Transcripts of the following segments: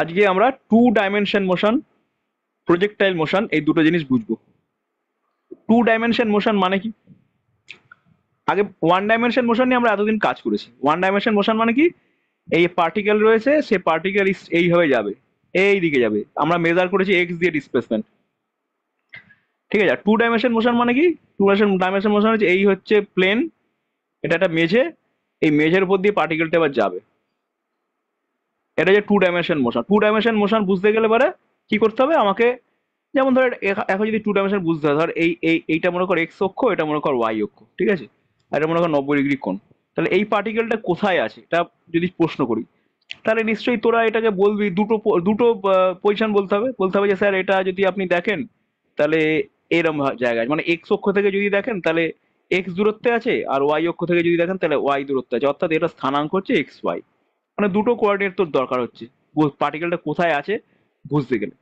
আজকে আমরা two dimension motion projectile motion এই দুটো জিনিস বুঝবো টু ডাইমেনশন মোশন মানে কি আগে ওয়ান ডাইমেনশন মোশন নিয়ে আমরা এতদিন কাজ করেছি ওয়ান ডাইমেনশন মোশন মানে কি এই পার্টিকেল রয়েছে সে পার্টিকেল এইভাবে যাবে এই দিকে যাবে আমরা মেজার করেছি এক্স দিয়ে ডিসপ্লেসমেন্ট ঠিক আছে টু ডাইমেনশন মোশন মানে কি টু ডাইমেনশন মোশন হচ্ছে এই হচ্ছে প্লেন এটা একটা মেঝে এই মেঝের উপর দিয়ে পার্টিকেলটা এবার যাবে এটা যে two dimension motion two dimension motion বুঝতে গেলে পরে কি করতে হবে আমাকে যেমন ধর এখন যদি টু ডাইমেনশন বুঝতে হয় ধর এই এই এইটা মনে কর এক্স অক্ষ এটা মনে কর ওয়াই অক্ষ ঠিক আছে আর এটা মনে কর নব্বই ডিগ্রি কোণ তাহলে এই পার্টিকেলটা কোথায় আছে এটা যদি প্রশ্ন করি তাহলে নিশ্চয়ই তোরা এটাকে বলবি দুটো দুটো পজিশন বলতে হবে বলতে হবে যে স্যার এটা যদি আপনি দেখেন তাহলে এরম জায়গা মানে এক্স অক্ষ থেকে যদি দেখেন তাহলে এক্স দূরত্বে আছে আর ওয়াই অক্ষ থেকে যদি দেখেন তাহলে ওয়াই দূরত্বে আছে অর্থাৎ এটা স্থানাঙ্ক হচ্ছে এক্স ওয়াই মানে দুটো কোয়ার্ডিনেট তোর দরকার হচ্ছে পার্টিকেলটা কোথায় আছে বুঝতে গেলে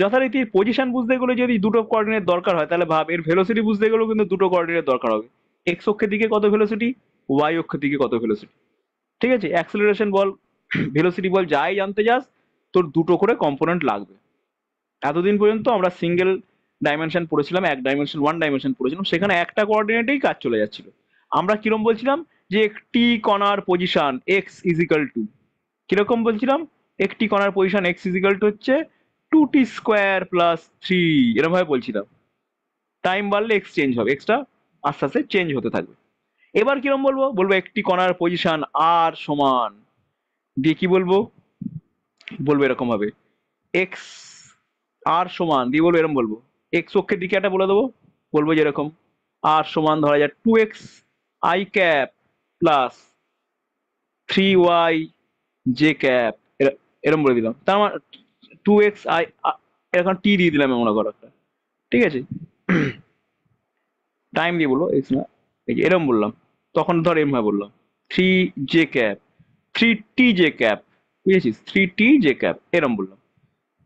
যথারীতি পজিশন বুঝতে গেলে যদি দুটো কোয়ার্ডিনেট দরকার হয় তাহলে ভাব এর ভেলোসিটি বুঝতে গেলেও কিন্তু দুটো কোয়ার্ডিনেট দরকার হবে এক্স অক্ষের দিকে কত ভেলোসিটি ওয়াই অক্ষের দিকে কত ভেলোসিটি ঠিক আছে অ্যাক্সেলারেশন বল ভেলোসিটি বল যাই জানতে যাস তোর দুটো করে কম্পোনেন্ট লাগবে এতদিন পর্যন্ত আমরা সিঙ্গেল ডাইমেনশন পড়েছিলাম এক ডাইমেনশন ওয়ান ডাইমেনশন পড়েছিলাম সেখানে একটা কোয়ার্ডিনেটেই কাজ চলে যাচ্ছিল আমরা কিরম বলছিলাম যে একটি কণার পজিশন এক্স ইজিক্যাল টু কিরকম বলছিলাম একটি কণার পজিশন এক্স ইজিক্যাল টু হচ্ছে টু টি স্কোয়ার প্লাস থ্রি এরমভাবে বলছিলাম টাইম বাড়লে এক্স চেঞ্জ হবে এক্সটা আস্তে আস্তে চেঞ্জ হতে থাকবে এবার কিরম বলবো বলবো একটি কণার পজিশন আর সমান দিয়ে কি বলবো বলবো এরকম হবে এক্স আর সমান দিয়ে বলবো এরকম বলবো এক্স অক্ষের দিকে একটা বলে দেবো বলবো যেরকম আর সমান ধরা যায় two X I cap plus three Y J cap এরকম বলে দিলাম তার আমার টু এক্স আই এরকম টি দিয়ে দিলাম এমন করো একটা ঠিক আছে টাইম দিয়ে বললো এক্স না এই যে এরম বললাম তখন ধর এম হয় বললাম three J cap three T J cap বুঝেছিস থ্রি টি জে ক্যাপ এরম বললাম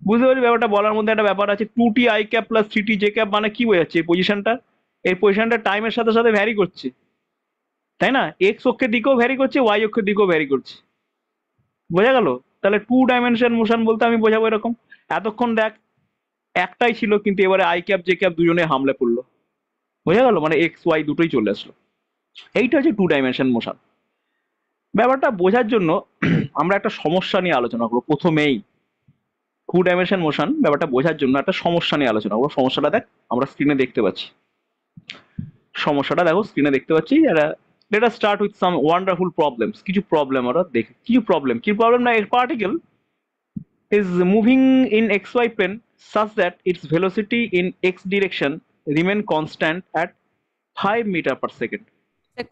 বুঝতে পারছি ব্যাপারটা বলার মধ্যে একটা ব্যাপার আছে two T I cap plus three T J cap মানে কি বোঝাচ্ছে এই পজিশনটা এই পজিশনটা টাইমের সাথে সাথে ভ্যারি করছে তাই না এক্স অক্ষের দিকেও ভ্যারি করছে ওয়াই অক্ষের দিকেও ভ্যারি করছে বোঝা গেল তাহলে টু ডাইমেনশন মোশন বলতে আমি বোঝাবো এরকম এতক্ষণ দেখ একটাই ছিল কিন্তু এবারে আই ক্যাপ জে ক্যাপ দুজনে হামলে পড়লো বোঝা গেল মানে এক্স ওয়াই দুটোই চলে আসলো এইটা হচ্ছে টু ডাইমেনশন মোশন ব্যাপারটা বোঝার জন্য আমরা একটা সমস্যা নিয়ে আলোচনা করবো প্রথমেই টু ডাইমেনশন মোশন ব্যাপারটা বোঝার জন্য একটা সমস্যা নিয়ে আলোচনা করবো সমস্যাটা দেখ আমরা স্ক্রিনে দেখতে পাচ্ছি সমস্যাটা দেখো স্ক্রিনে দেখতে পাচ্ছি যারা স্টার্ট উইথ ওয়ান্ডারফুল প্রবলেমস কিছু প্রবলেম ওরা দেখে কিছু প্রবলেম কি প্রবলেম না এর particle is moving in xy plane such that its velocity in x direction remain constant at 5 meter per second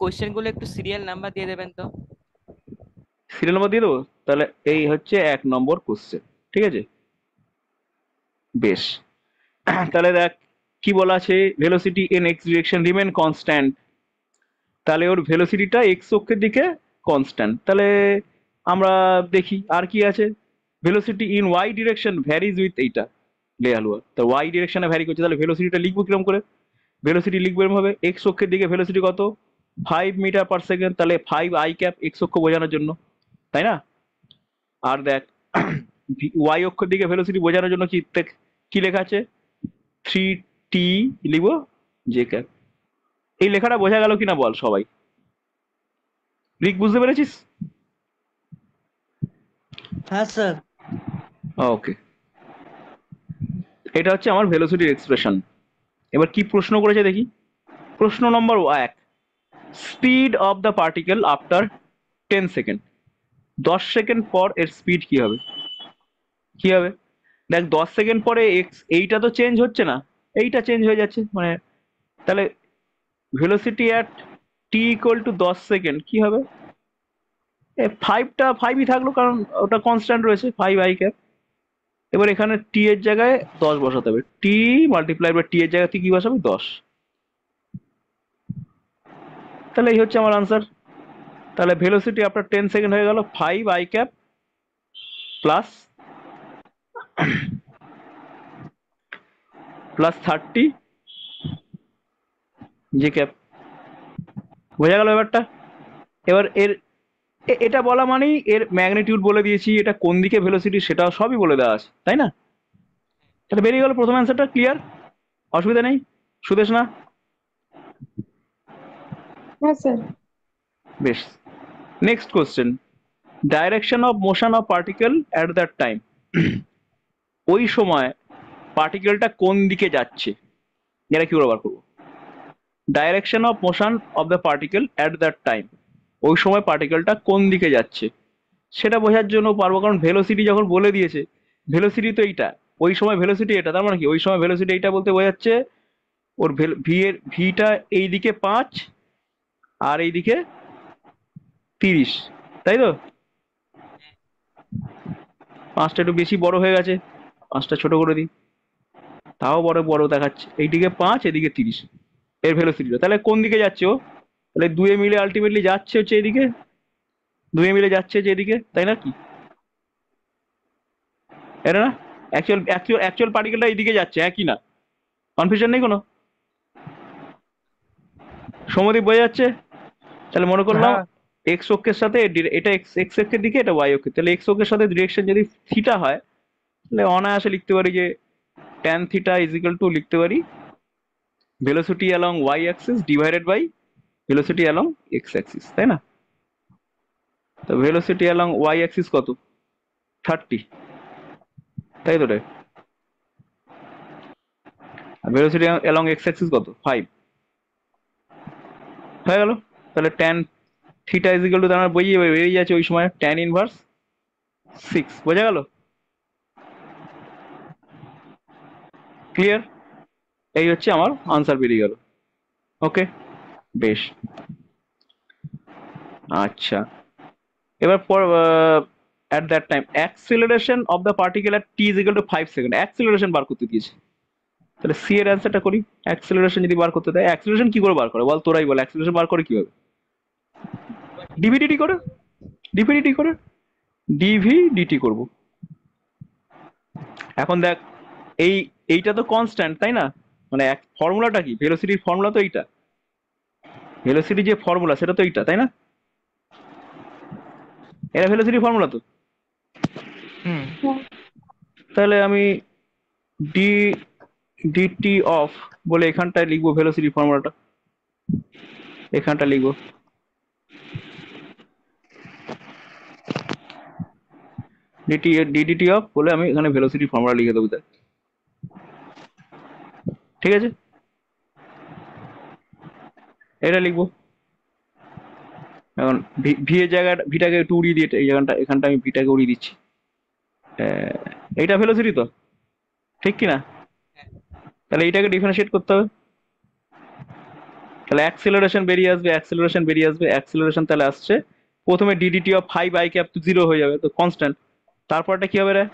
question গুলো একটু সিরিয়াল নাম্বার দিয়ে দেবেন তো সিরিয়াল নাম্বার দিয়ে দেবো তাহলে এই হচ্ছে এক নম্বর কোশ্চেন ঠিক আছে বেশ তাহলে দেখ কি বলা আছে velocity in x direction remains constant তাহলে ওর ভেলোসিটিটা এক্স অক্ষের দিকে কনস্ট্যান্ট তাহলে আমরা দেখি আর কি আছে velocity in Y direction varies with এইটা লে হালুয়া তো ওয়াই ডিরেকশনে ভ্যারি করছে তাহলে ভেলোসিটিটা লিখবো কিরম করে ভেলোসিটি লিখবো এরমভাবে এক্স অক্ষের দিকে ভেলোসিটি কত ফাইভ মিটার পার সেকেন্ড তাহলে ফাইভ আই ক্যাপ এক্স অক্ষ বোঝানোর জন্য তাই না আর দেখ ওয়াই অক্ষর দিকে ভেলোসিটি বোঝানোর জন্য কি কি লেখা আছে থ্রি টি লিখবো যে ক্যাপ এই লেখাটা বোঝা গেল কিনা বল সবাই রিক বুঝতে পেরেছিস হ্যাঁ স্যার ওকে এটা হচ্ছে আমার ভেলোসিটির এক্সপ্রেশন এবার কি প্রশ্ন করেছে দেখি প্রশ্ন নম্বর এক speed of the particle after ten second দশ সেকেন্ড পর এর স্পিড কি হবে কি হবে দেখ দশ সেকেন্ড পরে এক্স এইটা তো চেঞ্জ হচ্ছে না এইটা চেঞ্জ হয়ে যাচ্ছে মানে তাহলে velocity at T equal to দশ সেকেন্ড কি হবে এ ফাইভটা ফাইভই থাকলো কারণ ওটা কনস্ট্যান্ট রয়েছে ফাইভ আই ক্যাপ এবার এখানে টি এর জায়গায় দশ বসাতে হবে টি মাল্টিপ্লাই বা টি এর থেকে কি বসাবে দশ তাহলে এই হচ্ছে আমার আনসার তাহলে ভেলোসিটি আপনার টেন সেকেন্ড হয়ে গেল five I cap plus plus thirty G cap বোঝা গেল ব্যাপারটা এবার এর এটা বলা মানেই এর ম্যাগনিটিউড বলে দিয়েছি এটা কোন দিকে ভেলোসিটি সেটা সবই বলে দেওয়া আছে তাই না তাহলে বেরিয়ে গেল প্রথম অ্যান্সারটা ক্লিয়ার অসুবিধা নেই সুদেশ না বেশ next question direction of motion of particle at that time ওই সময় পার্টিকেলটা কোন দিকে যাচ্ছে এটা কি ব্যবহার করবো direction of motion of the particle at that time ওই সময় পার্টিকেলটা কোন দিকে যাচ্ছে সেটা বোঝার জন্য পারবো কারণ ভেলোসিটি যখন বলে দিয়েছে ভেলোসিটি তো এইটা ওই সময় ভেলোসিটি এটা তার মানে কি ওই সময় ভেলোসিটি এইটা বলতে বোঝাচ্ছে ওর ভি এর ভিটা এই দিকে পাঁচ আর এইদিকে তিরিশ তাই তো পাঁচটা একটু বেশি বড় হয়ে গেছে পাঁচটা ছোট করে দিই তাও বড় বড় দেখাচ্ছে এইদিকে পাঁচ এদিকে তিরিশ এর ভেলোসিটিটা তাহলে কোন দিকে যাচ্ছে ও তাহলে দুয়ে মিলে আলটিমেটলি যাচ্ছে হচ্ছে এদিকে দুয়ে মিলে যাচ্ছে হচ্ছে এদিকে তাই না কি এটা না অ্যাকচুয়াল অ্যাকচুয়াল অ্যাকচুয়াল পার্টিকেলটা এইদিকে যাচ্ছে একই হ্যাঁ না কনফিউশন নেই কোনো সমদ্বীপ বোঝা যাচ্ছে তাহলে মনে করলাম এক্স হ্যাঁ। অক্ষের সাথে এটা এক্স এক্স অক্ষের দিকে এটা ওয়াই অক্ষের তাহলে এক্স অক্ষের সাথে ডিরেকশন যদি থিটা হয় তাহলে অনায়াসে লিখতে পারি যে ট্যান থিটা ইজিক্যাল টু লিখতে পারি velocity along y axis divided by velocity along x axis তাই না তো velocity along y axis কত 30 তাই তো রে velocity along x axis কত 5 হয়ে গেল তাহলে tan theta is equal to আমার বইয়ে বেরিয়ে যাচ্ছে ওই সময় tan ইনভার্স 6 বোঝা গেল ক্লিয়ার এই হচ্ছে আমার আনসার বেরিয়ে গেল ওকে বেশ আচ্ছা এবার পর at that time acceleration of the particular T is equal to five second acceleration বার করতে দিয়েছে তাহলে সি এর অ্যান্সারটা করি অ্যাক্সিলারেশন যদি বার করতে দেয় অ্যাক্সিলারেশন কি করে বার করে বল তোরাই বল অ্যাক্সিলারেশন বার করে কিভাবে ডিভিডিটি করে ডিভিডিটি করে ডিভিডিটি করব এখন দেখ এই এইটা তো কনস্ট্যান্ট তাই না মানে এক ফর্মুলাটা কি ভেলোসিটির ফর্মুলা তো এইটা ভেলোসিটি যে ফর্মুলা সেটা তো এইটা তাই না এটা ভেলোসিটি ফর্মুলা তো তাহলে আমি ডি ডিটি অফ বলে এখানটায় লিখবো ভেলোসিটি ফর্মুলাটা এখানটা লিখবো ডিটি ডিডিটি অফ বলে আমি এখানে ভেলোসিটি ফর্মুলা লিখে দেবো তাই ঠিক আছে এটা লিখবো এখন ভি এর জায়গাটা ভিটাকে একটু উড়িয়ে দিয়ে এই জায়গাটা এখানটা আমি ভিটাকে উড়িয়ে দিচ্ছি এইটা ভেলোসিটি তো ঠিক কি না তাহলে এইটাকে ডিফারেন্সিয়েট করতে হবে তাহলে অ্যাক্সেলারেশন বেরিয়ে আসবে অ্যাক্সেলারেশন বেরিয়ে আসবে অ্যাক্সেলারেশন তাহলে আসছে প্রথমে DDT of five I cap zero হয়ে যাবে তো কনস্ট্যান্ট তারপরটা কি হবে রে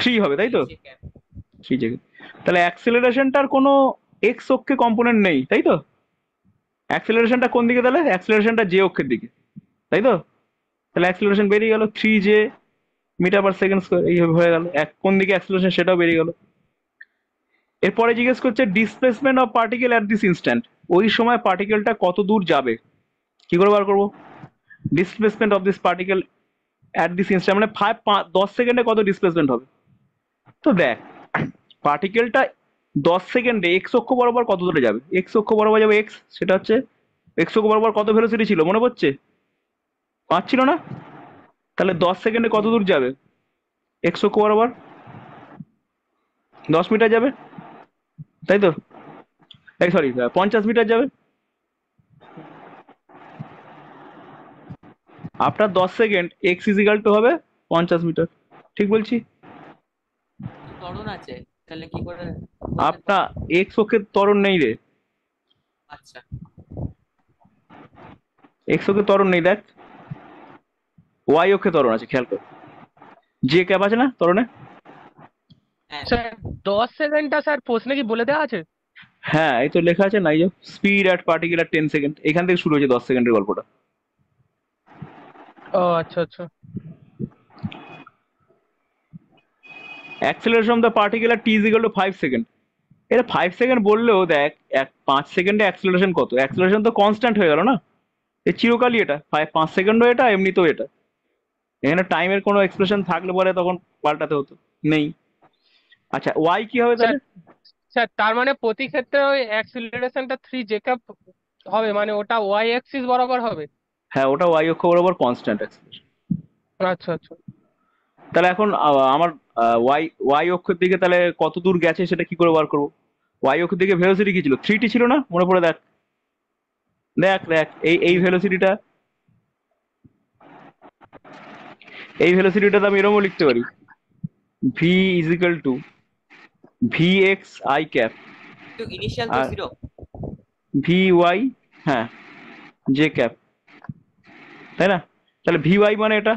থ্রি হবে তাই তো থ্রি জে তাহলে অ্যাক্সেলারেশনটার কোনো এক্স অক্ষে কম্পোনেন্ট নেই তাই তো অ্যাক্সেলারেশনটা কোন দিকে তাহলে অ্যাক্সেলারেশনটা জে অক্ষের দিকে তাই তো তাহলে অ্যাক্সেলারেশন বেরিয়ে গেল three J meter per second square এইভাবে হয়ে গেল এক কোন দিকে অ্যাক্সেলারেশন সেটাও বেরিয়ে গেল এরপরে জিজ্ঞেস করছে displacement of particle at this instant ওই সময় পার্টিকেলটা কত দূর যাবে কি করে বার করবো displacement of this particle at this instant মানে ফাইভ দশ সেকেন্ডে কত ডিসপ্লেসমেন্ট হবে তো দেখ পার্টিকেলটা দশ সেকেন্ডে এক্স অক্ষ বরাবর কত দূরে যাবে এক্স অক্ষ বরাবর যাবে এক্স সেটা হচ্ছে এক্স অক্ষ বরাবর কত ভেলোসিটি ছিল মনে পড়ছে পাঁচ ছিল না তাহলে দশ সেকেন্ডে কত দূর যাবে এক্স অক্ষ বরাবর দশ মিটার যাবে তাই তো সরি পঞ্চাশ মিটার যাবে আফটার দশ সেকেন্ড এক্স ইজিকাল টু হবে পঞ্চাশ মিটার ঠিক বলছি ত্বরণ আছে তাহলে কি করে আপনা এক্স অক্ষের ত্বরণ নেই রে আচ্ছা এক্স অক্ষের ত্বরণ নেই দেখ ওয়াই অক্ষের ত্বরণ আছে খেয়াল কর যে ক্যাপ আছে না ত্বরণে হ্যাঁ। দশ সেকেন্ডটা স্যার প্রশ্নে কি বলে দেওয়া আছে হ্যাঁ এই তো লেখা আছে যে speed at particular ten second এখান থেকে শুরু হয়েছে দশ সেকেন্ডের গল্পটা ও আচ্ছা আচ্ছা acceleration of the particular T is equal to five second এটা ফাইভ সেকেন্ড বললেও দেখ এক পাঁচ সেকেন্ডে অ্যাক্সেলারেশন কত অ্যাক্সেলারেশন তো কনস্ট্যান্ট হয়ে গেল না এ চিরকালই এটা ফাইভ পাঁচ সেকেন্ডও এটা এমনিতেও এটা এখানে টাইমের কোনো এক্সপ্রেশন থাকলে পরে তখন পাল্টাতে হতো নেই আচ্ছা ওয়াই কি হবে তাহলে স্যার তার মানে প্রতি ক্ষেত্রে ওই অ্যাক্সিলারেশনটা থ্রি ক্যাপ হবে মানে ওটা ওয়াই অ্যাক্সিস বরাবর হবে হ্যাঁ ওটা ওয়াই অক্ষ বরাবর কনস্ট্যান্ট অ্যাক্সিলারেশন আচ্ছা আচ্ছা তাহলে এখন আমার ওয়াই ওয়াই অক্ষের দিকে তাহলে কত দূর গেছে সেটা কি করে বার করবো ওয়াই অক্ষের দিকে ভেলোসিটি কি ছিল টি ছিল না মনে পড়ে দেখ দেখ দেখ এই এই ভেলোসিটিটা এই ভেলোসিটিটা তো আমি এরকমও লিখতে পারি V is equal to V X I cap V Y হ্যাঁ জে ক্যাপ তাই না তাহলে ভি ওয়াই মানে এটা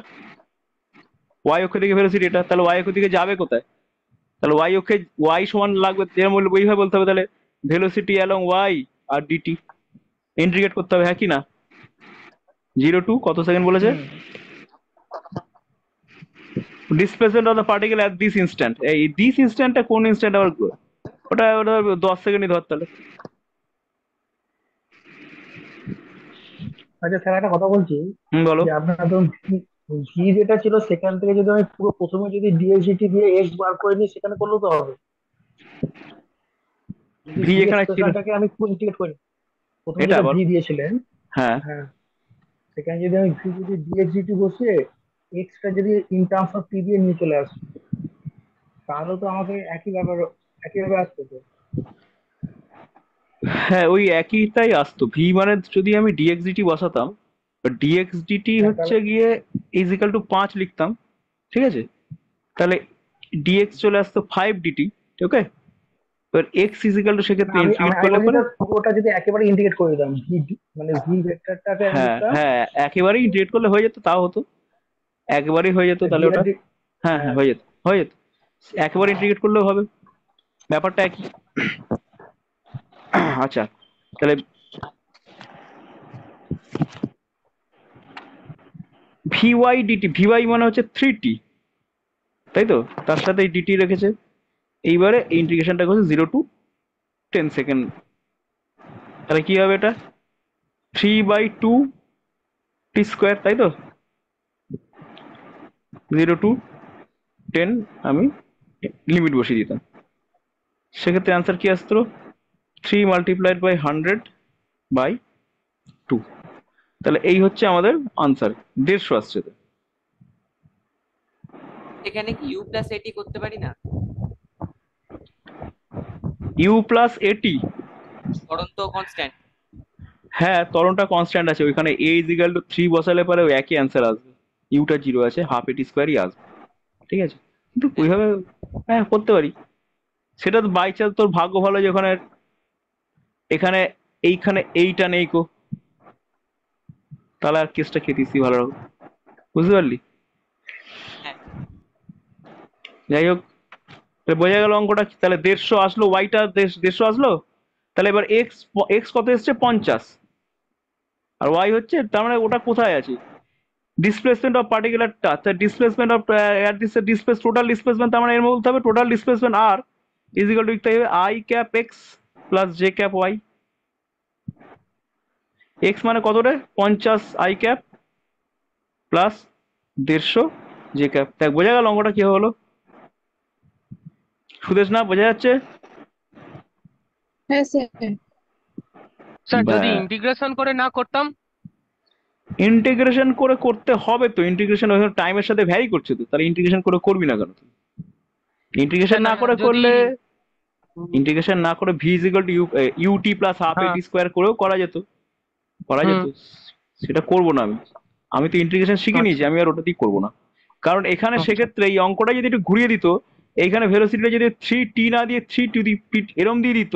ওয়াই অক্ষ থেকে ভেলোসিটি এটা তাহলে ওয়াই অক্ষ থেকে যাবে কোথায় তাহলে ওয়াই অক্ষে ওয়াই সমান লাগবে যেরকম ওইভাবে বলতে হবে তাহলে ভেলোসিটি অ্যালং ওয়াই আর ডিটি ইন্টিগ্রেট করতে হবে হ্যাঁ কি না জিরো টু কত সেকেন্ড বলেছে displacement of the particle at this instant এই দিস ইনস্ট্যান্টটা কোন ইনস্ট্যান্ট আবার ওটা ওটা দশ সেকেন্ডই ধর তাহলে আচ্ছা স্যার একটা কথা বলছি হুম বলো আপনারা তো ভি যেটা ছিল সেখান থেকে যদি আমি পুরো প্রথমে যদি ডিএসিটি দিয়ে এক্স বার করে নিই সেখানে করলেও তো হবে ভি এখানে ছিল আমি ফুল ইন্টিগ্রেট করি প্রথমে যেটা ভি দিয়েছিলেন হ্যাঁ হ্যাঁ সেখানে যদি আমি ভি যদি ডিএসিটি বসিয়ে এক্সটা যদি ইন টার্মস অফ টি দিয়ে নিয়ে চলে আসি তাহলে তো আমাকে একই ব্যাপার একইভাবে আসতে তো হ্যাঁ ওই একইটাই আসতো ভি মানে যদি আমি ডিএক্সিটি বসাতাম ডিএক্স ডিএক্সডিটি হচ্ছে গিয়ে ইজিক্যাল টু পাঁচ লিখতাম ঠিক আছে তাহলে ডিএক্স চলে আসতো ফাইভ ডিটি ওকে এবার এক্স ইজিক্যাল টু সেক্ষেত্রে ইন্টিগ্রেট করলে পরে ওটা যদি একেবারে ইন্টিগ্রেট করে দিতাম মানে ভি ভেক্টরটাকে হ্যাঁ হ্যাঁ একেবারে ইন্টিগ্রেট করলে হয়ে যেত তাও হতো একবারে হয়ে যেত তাহলে ওটা হ্যাঁ হ্যাঁ হয়ে যেত হয়ে যেত একবারে ইন্টিগ্রেট করলেও হবে ব্যাপারটা একই আচ্ছা তাহলে ভিওয়াই ডিটি ভিওয়াই মানে হচ্ছে থ্রি টি তাই তো তার সাথে এই ডিটি রেখেছে এইবারে এই ইন্টিগ্রেশনটা হচ্ছে জিরো টু টেন সেকেন্ড তাহলে কী হবে এটা three by two T square তাই তো জিরো টু টেন আমি লিমিট বসিয়ে দিতাম সেক্ষেত্রে অ্যান্সার কী আসতো three multiplied by hundred by two তাহলে এই হচ্ছে আমাদের আনসার দেড়শো আসছে তো এখানে কি ইউ প্লাস এটি করতে পারি না ইউ প্লাস এটি তরন্ত কনস্ট্যান্ট হ্যাঁ তরণটা কনস্ট্যান্ট আছে ওইখানে A is equal to three বসালে পরে ওই একই অ্যান্সার আসবে ইউটা জিরো আছে হাফ এটি স্কোয়ারই আসবে ঠিক আছে কিন্তু ওইভাবে হ্যাঁ করতে পারি সেটা তো বাই চান্স তোর ভাগ্য ভালো যে ওখানে এখানে এইখানে এইটা নেই কো তাহলে আর কেসটা খেতেছি ভালো রকম বুঝতে পারলি হ্যাঁ। যাই হোক তাহলে বোঝা গেল অঙ্কটা তাহলে দেড়শো আসলো ওয়াইটা দেড়শো আসলো তাহলে এবার এক্স এক্স কত এসছে পঞ্চাশ আর ওয়াই হচ্ছে তার মানে ওটা কোথায় আছে ডিসপ্লেসমেন্ট অফ পার্টিকুলারটা তা displacement of at this displace total displacement তার মানে এর মধ্যে হবে টোটাল ডিসপ্লেসমেন্ট আর ইজিক্যাল টু লিখতে হবে i cap x plus j cap y x মানে কত রে পঞ্চাশ আই ক্যাপ প্লাস দেড়শো জে ক্যাপ দেখ বোঝা গেল অঙ্কটা কি হলো সুদেশ না বোঝা যাচ্ছে হ্যাঁ, তো ইন্টিগ্রেশন ওই সাথে করছে তো তাহলে ইন্টিগ্রেশন করে করবি না কেন তুই ইন্টিগ্রেশন না করে করলে ইন্টিগ্রেশন না করে u t plus half a t square করেও করা যেত করা যেত সেটা করব না আমি আমি তো ইন্টিগ্রেশন শিখে আচ্ছা। নিয়েছি আমি আর ওটা দিয়ে করবো না কারণ এখানে আচ্ছা। সেক্ষেত্রে এই অঙ্কটা যদি একটু ঘুরিয়ে দিত এইখানে ভেলোসিটিটা যদি থ্রি টি না দিয়ে থ্রি টু দি পিট এরম দিয়ে দিত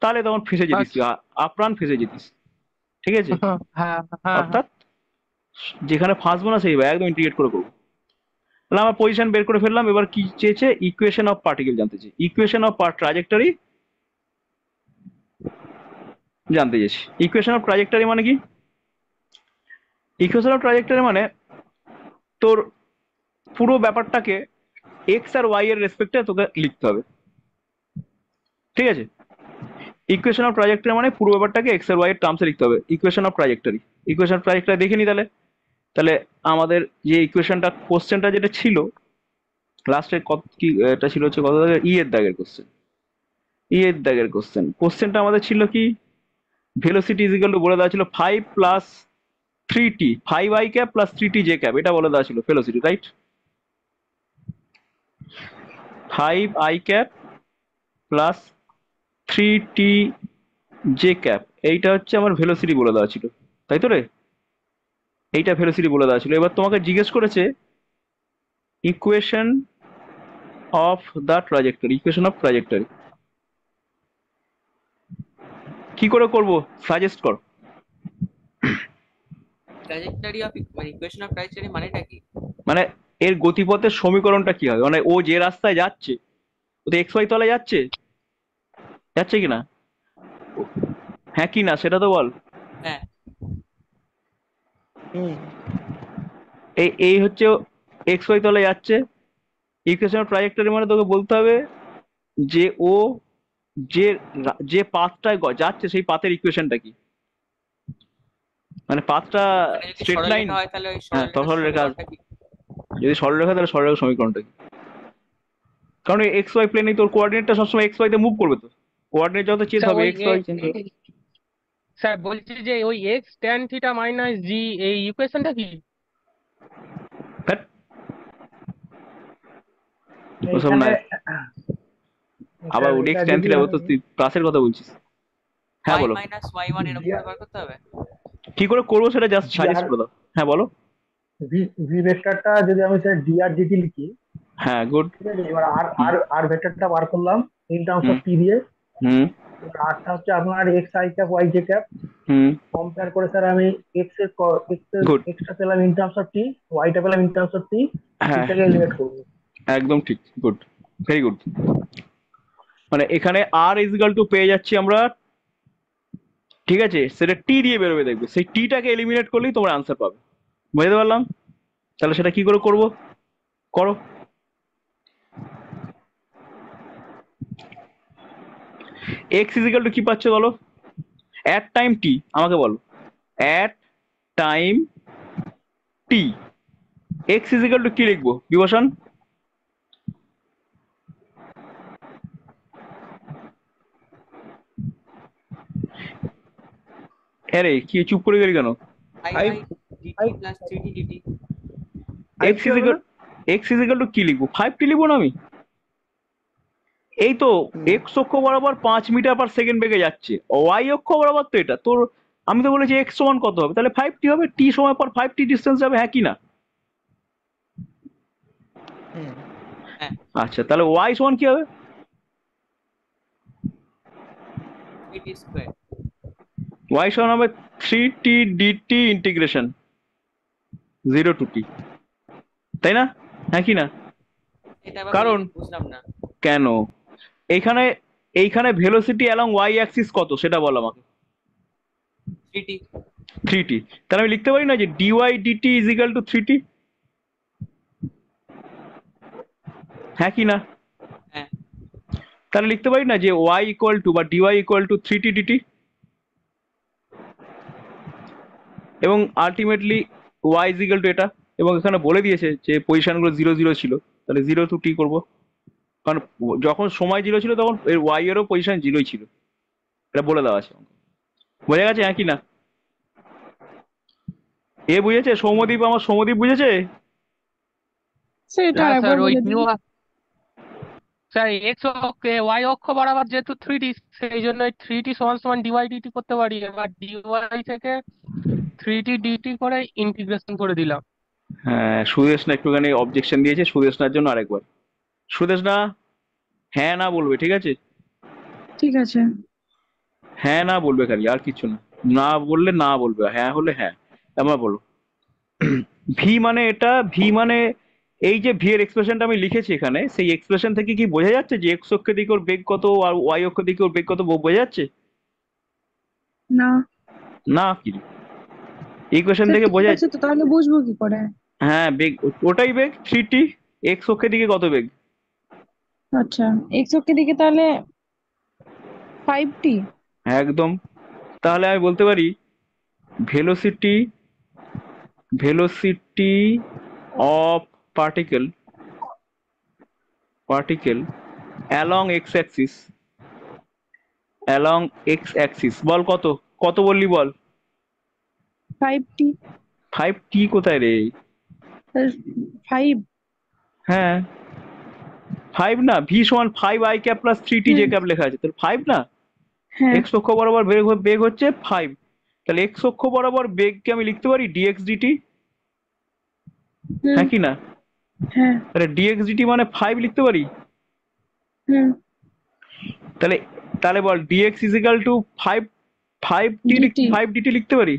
তাহলে তখন ফেসে যেতিস আচ্ছা। আপ্রাণ ফেসে যেতিস ঠিক আছে হ্যাঁ, হ্যাঁ, হ্যাঁ। অর্থাৎ যেখানে ফাঁসবো না সেইভাবে একদম ইন্টিগ্রেট করে করবো তাহলে আমার পজিশন বের করে ফেললাম এবার কি চেয়েছে ইকুয়েশন অফ পার্টিকেল জানতে চেয়েছে ইকুয়েশন অফ ট্রাজেক্টরি জানতে চাইছি ইকুয়েশন অফ ট্রাজেক্টারি মানে কি ইকুয়েশন অফ ট্রাজেক্টারি মানে তোর পুরো ব্যাপারটাকে এক্স আর ওয়াই এর রেসপেক্টে তোকে লিখতে হবে ঠিক আছে ইকুয়েশন অফ ট্রাজেক্টারি মানে পুরো ব্যাপারটাকে এক্স আর ওয়াই এর টার্মসে লিখতে হবে equation of trajectory equation of trajectory দেখে নি তাহলে তাহলে আমাদের যে ইকুয়েশনটা কোশ্চেনটা যেটা ছিল লাস্টে কত কি এটা ছিল হচ্ছে কত দাগের ই এর দাগের কোশ্চেন ই এর দাগের কোশ্চেন কোশ্চেনটা আমাদের ছিল কি ভেলোসিটি ইকুয়াল টু বলে দেওয়া ছিল five plus three t five I cap plus three T J cap এটা বলে দেওয়া ছিল velocity right five I cap plus three T J cap এইটা হচ্ছে আমার ভেলোসিটি বলে দেওয়া ছিল তাই তো রে এইটা ভেলোসিটি বলে দেওয়া ছিল এবার তোমাকে জিজ্ঞেস করেছে equation of the trajectory equation of trajectory কি করে করব সাজেস্ট কর ট্র্যাজেক্টরি অফ মানে ইকুয়েশন অফ ট্র্যাজেক্টরি মানেটা কি মানে এর গতিপথের সমীকরণটা কি হবে মানে ও যে রাস্তায় যাচ্ছে ও তো এক্স ওয়াই তলে যাচ্ছে যাচ্ছে কি না হ্যাঁ কি না সেটা তো বল হ্যাঁ এই এই হচ্ছে এক্স ওয়াই তলে যাচ্ছে ইকুয়েশন অফ ট্রাজেক্টরি মানে তোকে বলতে হবে যে ও যে যে পাথটায় যাচ্ছে সেই পাথের ইকুয়েশনটা কি মানে পাথটা মানে স্ট্রেট লাইন হ্যাঁ সরলরেখা যদি সরলরেখা তাহলে সরলরেখা সমীকরণটা কি কারণ এক্স ওয়াই প্লেনে তোর কোঅর্ডিনেটটা সবসময় এক্স ওয়াই তে মুভ করবে তো কোঅর্ডিনেট যত চেঞ্জ হবে এক্স ওয়াই চেঞ্জ হবে স্যার বলছি যে ওই x ten theta minus g এই ইকুয়েশনটা কি ওসব আবার ওডি এক্স টেন থিটা তো তুই প্লাসের কথা বলছিস হ্যাঁ বলো মাইনাস ওয়াই করতে হবে কি করে করবো সেটা জাস্ট সাজেস্ট করো হ্যাঁ বলো ভি ভেক্টরটা যদি আমি সেটা ডিআর লিখি হ্যাঁ গুড এবার আর আর আর ভেক্টরটা বার করলাম ইন টার্মস অফ পি দিয়ে হুম আরটা হচ্ছে আপনার x I cap y J cap হুম কম্পেয়ার করে স্যার আমি এক্স এর এক্স এর এক্সটা পেলাম ইন টার্মস অফ টি টা পেলাম ইন টার্মস অফ টি এটাকে এলিমিনেট করব একদম ঠিক গুড ভেরি গুড মানে এখানে আর ইজগাল টু পেয়ে যাচ্ছি আমরা ঠিক আছে সেটা টি দিয়ে বেরোবে দেখবে সেই টিটাকে এলিমিনেট করলেই তোমার আনসার পাবে বুঝতে পারলাম তাহলে সেটা কি করে করব করো এক্স ইজিক্যাল টু কি পাচ্ছে বলো অ্যাট টাইম টি আমাকে বলো at time t x is equal to কি লিখবো বিভাষণ হ্যাঁ রে কি চুপ করে গেলি কেন এক্স ইজিক্যাল টু কি লিখবো ফাইভ টি লিখবো আমি এই তো এক্স অক্ষ বরাবর পাঁচ মিটার পার সেকেন্ড বেগে যাচ্ছে ওয়াই অক্ষ বরাবর তো এটা তোর আমি তো বলেছি এক্স ওয়ান কত হবে তাহলে ফাইভ টি হবে টি সময় পর ফাইভ টি ডিস্টেন্স হবে হ্যাঁ কি না হ্যাঁ। আচ্ছা তাহলে ওয়াই সমান কি হবে ওয়াই সমান হবে three t integration zero to t তাই না হ্যাঁ কি না কারণ বুঝলাম না কেন এইখানে এইখানে ভেলোসিটি অ্যালং ওয়াই অ্যাক্সিস কত সেটা বল আমাকে থ্রি টি তাহলে আমি লিখতে পারি না যে dy dt is to three t হ্যাঁ কি না হ্যাঁ তাহলে লিখতে পারি না যে ওয়াই ইকুয়াল টু বা dy equal to three t d t এবং আলটিমেটলি ওয়াই ইজিক্যাল টু এটা এবং এখানে বলে দিয়েছে যে পজিশনগুলো জিরো জিরো ছিল তাহলে জিরো টু টি করবো কারণ যখন সময় জিরো ছিল তখন এর ওয়াই এরও পজিশন জিরোই ছিল এটা বলে দেওয়া আছে বোঝা গেছে হ্যাঁ কি না এ বুঝেছে সৌমদীপ আমার সৌমদ্বীপ বুঝেছে সেটা হ্যাঁ, ওয়াই অক্ষ যেহেতু থ্রি ডি সেই জন্য থ্রি টি সমান সমান ডিওয়াই ডিটি করতে পারি এবার ডিওয়াই থেকে থ্রি টি ডিটি করে ইন্টিগ্রেশন করে দিলাম হ্যাঁ সুদেশ না একটুখানি অবজেকশন দিয়েছে সুদেশ সুদেশনার জন্য আরেকবার সুদেশনা হ্যাঁ না বলবে ঠিক আছে ঠিক আছে হ্যাঁ না বলবে খালি আর কিছু না না বললে না বলবে হ্যাঁ হলে হ্যাঁ আমার বলো ভি মানে এটা ভি মানে এই যে ভি এর এক্সপ্রেশনটা আমি লিখেছি এখানে সেই এক্সপ্রেশন থেকে কি বোঝা যাচ্ছে যে এক্স অক্ষের দিকে ওর বেগ কত আর ওয়াই অক্ষের দিকে ওর বেগ কত বোঝা যাচ্ছে না না কি ইকুয়েশন থেকে বোঝা যাচ্ছে তো তাহলে বুঝবো কি করে হ্যাঁ বেগ ওটাই বেগ থ্রি টি এক্স অক্ষের দিকে কত বেগ আচ্ছা এক্স অক্ষের দিকে তাহলে ফাইভ টি একদম তাহলে আমি বলতে পারি velocity velocity of particle particle along x axis along x axis বল কত কত বললি বল ফাইভ টি কোথায় রে ফাইভ হ্যাঁ ফাইভ না ভি সমান five I cap plus three t j cap লেখা আছে তাহলে ফাইভ না এক্স হ্যাঁ। অক্ষ বরাবর বেগ বেগ হচ্ছে ফাইভ তাহলে এক্স অক্ষ বরাবর বেগকে আমি লিখতে পারি ডিএক্স ডিটি হ্যাঁ কি না তাহলে ডিএক্স ডিটি মানে ফাইভ লিখতে পারি তাহলে তাহলে বল d x equal to five five t five d t লিখতে পারি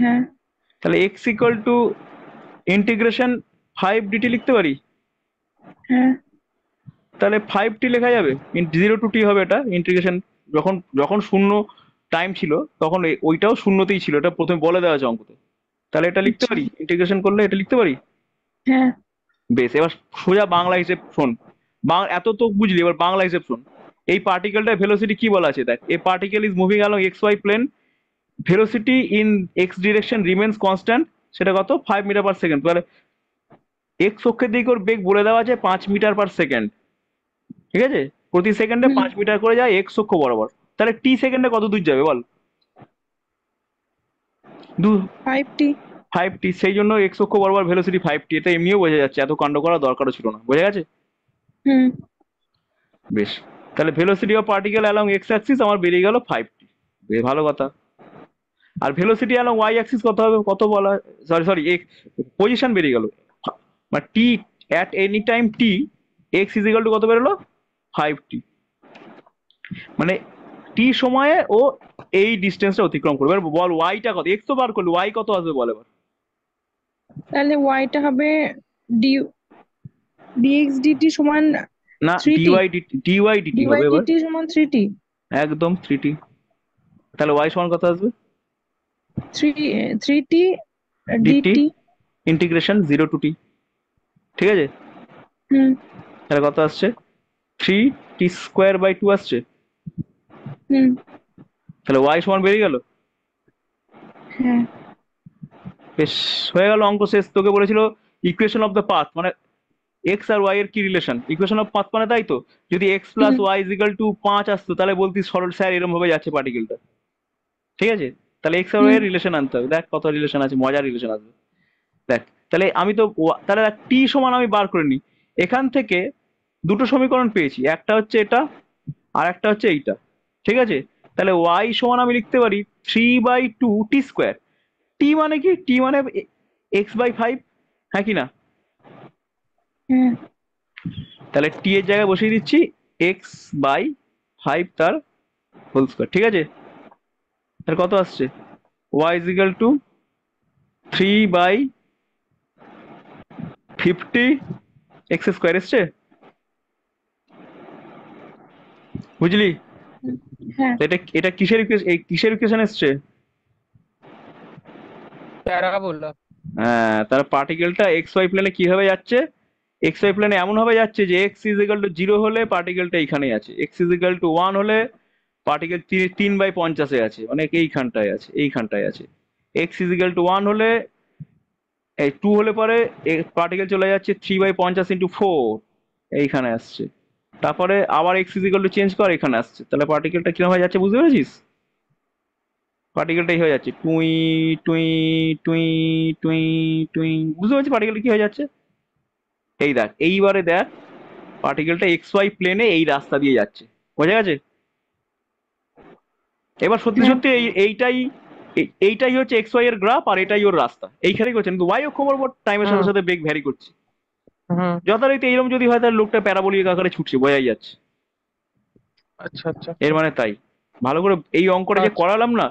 হ্যাঁ তাহলে x equal to integration five d t লিখতে পারি হ্যাঁ তাহলে ফাইভ টি লেখা যাবে জিরো টু টি হবে এটা ইন্টিগ্রেশন যখন যখন শূন্য টাইম ছিল তখন ওইটাও শূন্যতেই ছিল এটা প্রথমে বলে দেওয়া আছে অঙ্কতে তাহলে এটা লিখতে পারি ইন্টিগ্রেশন আচ্ছা। করলে এটা লিখতে পারি হ্যাঁ বেশ এবার সোজা বাংলা হিসেব শোন এত তো বুঝলি এবার বাংলা হিসেব শোন এই পার্টিকেলটার ভেলোসিটি কি বলা আছে দেখ এই particle is moving along x y plane velocity in x direction remains constant সেটা কত ফাইভ মিটার পার সেকেন্ড তাহলে এক্স অক্ষের দিকে ওর বেগ বলে দেওয়া আছে পাঁচ মিটার পার সেকেন্ড ঠিক আছে প্রতি সেকেন্ডে পাঁচ মিটার করে যায় এক্স অক্ষ বরাবর তাহলে টি সেকেন্ডে কত দূর যাবে বল দু ফাইভ টি ফাইভ টি সেই জন্য এক্স অক্ষ বরাবর ভেলোসিটি ফাইভ টি এটা এমনিও বোঝা যাচ্ছে এত কাণ্ড করা দরকারও ছিল না বোঝা গেছে হুম বেশ তাহলে velocity of particle along x axis আমার বেরিয়ে গেল ফাইভ টি ভালো কথা আর ভেলোসিটি এলাম ওয়াই অ্যাক্সিস কত হবে কত বলা সরি সরি এক্স পজিশন বেরিয়ে গেল মানে t at any time t x is equal to কত বেরোলো ফাইভ টি মানে টি সময়ে ও এই ডিস্টেন্সটা অতিক্রম করবে এবার বল ওয়াইটা কত এক্স তো বার করলো ওয়াই কত আসবে বল এবার তাহলে ওয়াইটা হবে ডি ডিএক্স ডিটি সমান না ডিওয়াই ডিটি ডিওয়াই ডিটি হবে এবার ডিটি সমান থ্রি টি একদম থ্রি টি তাহলে ওয়াই সমান কত আসবে 3 3t dt integration 0 two t ঠিক আছে হুম তাহলে কত আসছে 3 t স্কয়ার বাই 2 আসছে হুম তাহলে y সমান বেরিয়ে গেল হ্যাঁ বেশ হয়ে গেল অঙ্ক শেষ তোকে বলেছিল ইকুয়েশন অফ দ্য পাথ মানে এক্স আর ওয়াই এর কি রিলেশন ইকুয়েশন অফ পাথ মানে তাই তো যদি x plus y equal to পাঁচ আসতো তাহলে বলতি সরল স্যার এরম ভাবে যাচ্ছে পার্টিকেলটা ঠিক আছে তাহলে এক্স আর ওয়াই এর রিলেশন আনতে হবে দেখ কত রিলেশন আছে মজার রিলেশন আসবে দেখ তাহলে আমি তো তাহলে টি সমান আমি বার করে নিই এখান থেকে দুটো সমীকরণ পেয়েছি একটা হচ্ছে এটা আর একটা হচ্ছে এইটা ঠিক আছে তাহলে ওয়াই সমান আমি লিখতে পারি three by two T square t মানে কি টি মানে এক্স বাই ফাইভ হ্যাঁ কি না তাহলে টি এর জায়গায় বসিয়ে দিচ্ছি এক্স বাই ফাইভ তার হোল স্কোয়ার ঠিক আছে তার কত আসছে y is to three by fifty x square এসছে বুঝলি হ্যাঁ। এটা এটা কিসের এই কিসের ইকুয়েশন এসছে হ্যাঁ তার পার্টিকেলটা এক্স ওয়াই প্লেনে কিভাবে যাচ্ছে এক্স ওয়াই প্লেনে এমন ভাবে যাচ্ছে যে x is equal to zero হলে পার্টিকেলটা এখানেই আছে x is equal to one হলে পার্টিকেল তিন বাই পঞ্চাশে আছে মানে এইখানটায় আছে এইখানটায় আছে এক্স ইজিক্যাল টু ওয়ান হলে এই টু হলে পরে পার্টিকেল চলে যাচ্ছে থ্রি বাই পঞ্চাশ ইন্টু ফোর এইখানে আসছে তারপরে আবার এক্স ইজিক্যাল টু চেঞ্জ কর এখানে আসছে তাহলে পার্টিকেলটা কীরকম হয়ে যাচ্ছে বুঝতে পেরেছিস পার্টিকেলটাই হয়ে যাচ্ছে টুই টুই টুই টুই টুই বুঝতে পারছি পার্টিকেল কী হয়ে যাচ্ছে এই দেখ এইবারে দেখ পার্টিকেলটা এক্স ওয়াই প্লেনে এই রাস্তা দিয়ে যাচ্ছে বোঝা গেছে এবার সত্যি হ্যাঁ। সত্যি এই এইটাই এইটাই হচ্ছে এক্স ওয়াই এর গ্রাফ আর এটাই ওর রাস্তা এইখানেই করছেন কিন্তু ওয়াই অক্ষর পর টাইমের সাথে হ্যাঁ। সাথে বেগ ভ্যারি করছে যথারীতি এইরকম যদি হয় তাহলে লোকটা প্যারাবোলিক আকারে ছুটছে বোঝাই যাচ্ছে আচ্ছা আচ্ছা এর মানে তাই ভালো করে এই অঙ্কটা যে আচ্ছা। করালাম না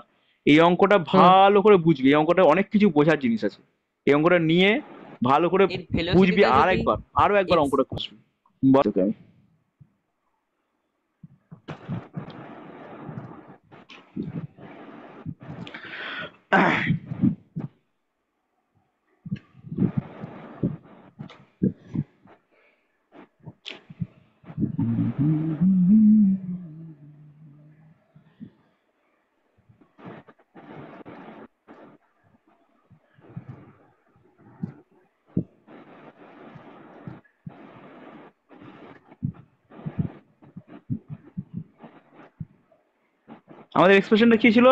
এই অঙ্কটা ভালো করে বুঝবি এই অঙ্কটা অনেক কিছু বোঝার জিনিস আছে এই অঙ্কটা নিয়ে ভালো করে বুঝবি আর একবার আরো একবার অঙ্কটা কষবি À. Mm-hmm. আমাদের এক্সপ্রেশনটা কি ছিল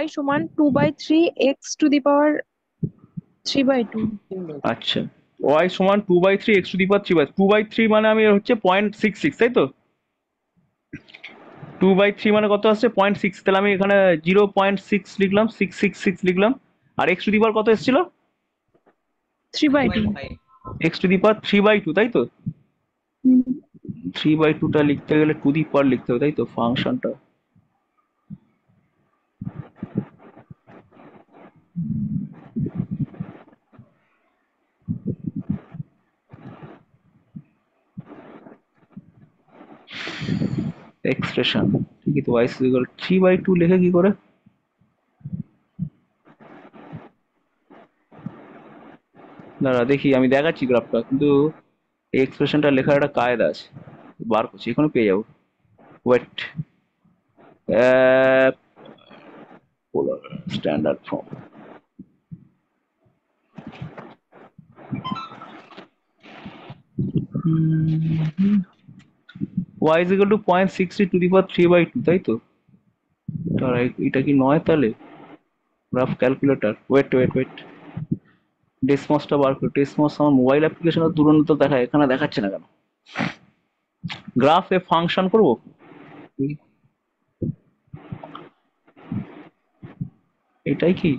y সমান 2 by 3 x to the power 3 by 2 আচ্ছা y সমান 2 by 3 x to the power 3 by 2 by 3 মানে আমি হচ্ছে 0.66 তাই তো 2 বাই 3 মানে কত আসছে 0.6 তাহলে আমি এখানে 0.6 লিখলাম 666 লিখলাম আর x টু দি পাওয়ার কত এসেছিল 3 by 2 x to the power 3 by 2 তাই তো থ্রি বাই টুটা লিখতে গেলে টু দি পার লিখতে হবে তাই তো ফাংশনটা এক্সপ্রেশন ঠিক আছে y equal three by two লিখে কি করে দাঁড়া দেখি আমি দেখাচ্ছি গ্রাফটা কিন্তু এই এক্সপ্রেশনটা লেখার একটা কায়দা আছে বার করছি এখানে পেয়ে যাবো wait standard form y is equal to point six to the power three by তাই তো এটা কি নয় তাহলে graph calculator wait wait wait ডেসমসটা বার করে ডেসমস আমার মোবাইল অ্যাপ্লিকেশনের দূরন্ত দেখা এখানে দেখাচ্ছে না কেন গ্রাফে ফাংশন করব এটাই কি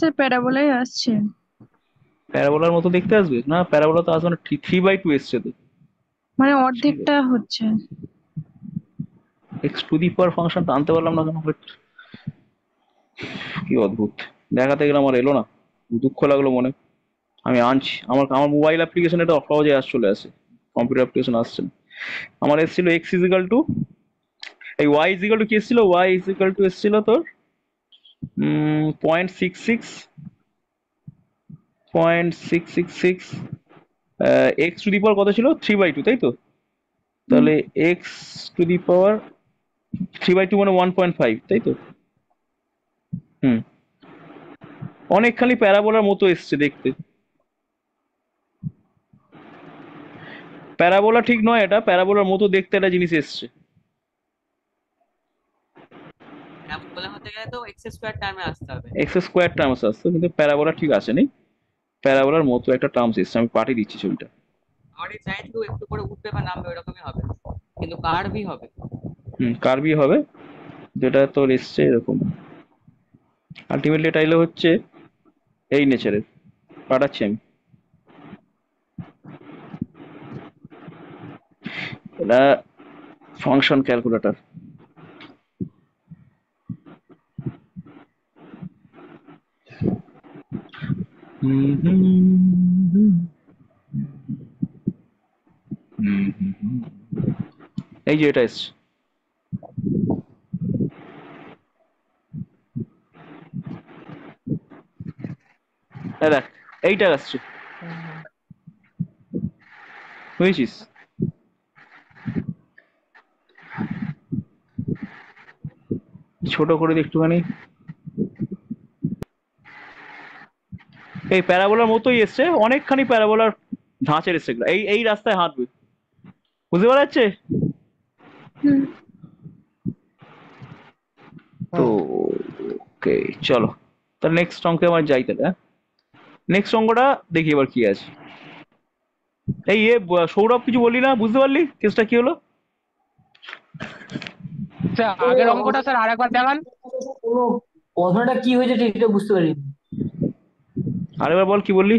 স্যার প্যারাবোলাই আসছে প্যারাবোলার মতো দেখতে আসবে না প্যারাবোলা তো আসবে না থ্রি বাই টু এসছে তো মানে অর্ধেকটা হচ্ছে এক্স টু দি পাওয়ার ফাংশনটা আনতে পারলাম না কেন কি অদ্ভুত দেখাতে গেলাম আর এলো না দুঃখ লাগলো মনে আমি আনছি আমার আমার মোবাইল অ্যাপ্লিকেশন এটা অফ আস চলে আসে কম্পিউটার অ্যাপ্লিকেশন আসছে আমার এসেছিল এক্স ইজিক্যাল টু এই ওয়াই ইজিক্যাল টু কি এসেছিল ওয়াই ইজিক্যাল টু এসেছিল তোর point six six point six six six x to the power কত ছিল থ্রি বাই টু তাই তো তাহলে x to the power three by two মানে ওয়ান পয়েন্ট ফাইভ তাই তো হুম অনেকখানি প্যারাবোলার মতো এসছে দেখতে প্যারাবোলা ঠিক নয় এটা প্যারাবোলার মতো দেখতে একটা জিনিস এসছে হ্যাঁ, তো আসতে হবে আসতে কিন্তু প্যারাবোলা ঠিক প্যারাবোলার মতো একটা টার্মস এসছে আমি পাঠিয়ে দিচ্ছি ছবিটা একটু করে নামবে হবে কিন্তু হবে হুম হবে যেটা তোর এরকম আলটিমেটলি এটা হচ্ছে এই নেচারের পাঠাচ্ছি আমি এটা ফাংশন ক্যালকুলেটর এই যে এটা এসছে দেখ এইটা আসছে বুঝেছিস ছোট করে একটুখানি এই প্যারাবোলার মতোই এসছে অনেকখানি প্যারাবোলার ধাঁচের এসছে এই এই রাস্তায় হাঁটবে বুঝতে পারা যাচ্ছে তো ওকে চলো তাহলে নেক্সট অঙ্কে আমার যাই তাহলে হ্যাঁ নেক্সট অঙ্কটা দেখি এবার কি আছে এই এ সৌরভ কিছু বললি না বুঝতে পারলি কেসটা কি হলো আচ্ছা, আগের অঙ্কটা স্যার আরেকবার দেখান কথাটা কি হয়েছে ঠিক বুঝতে পারিনি আরেকবার বল কি বললি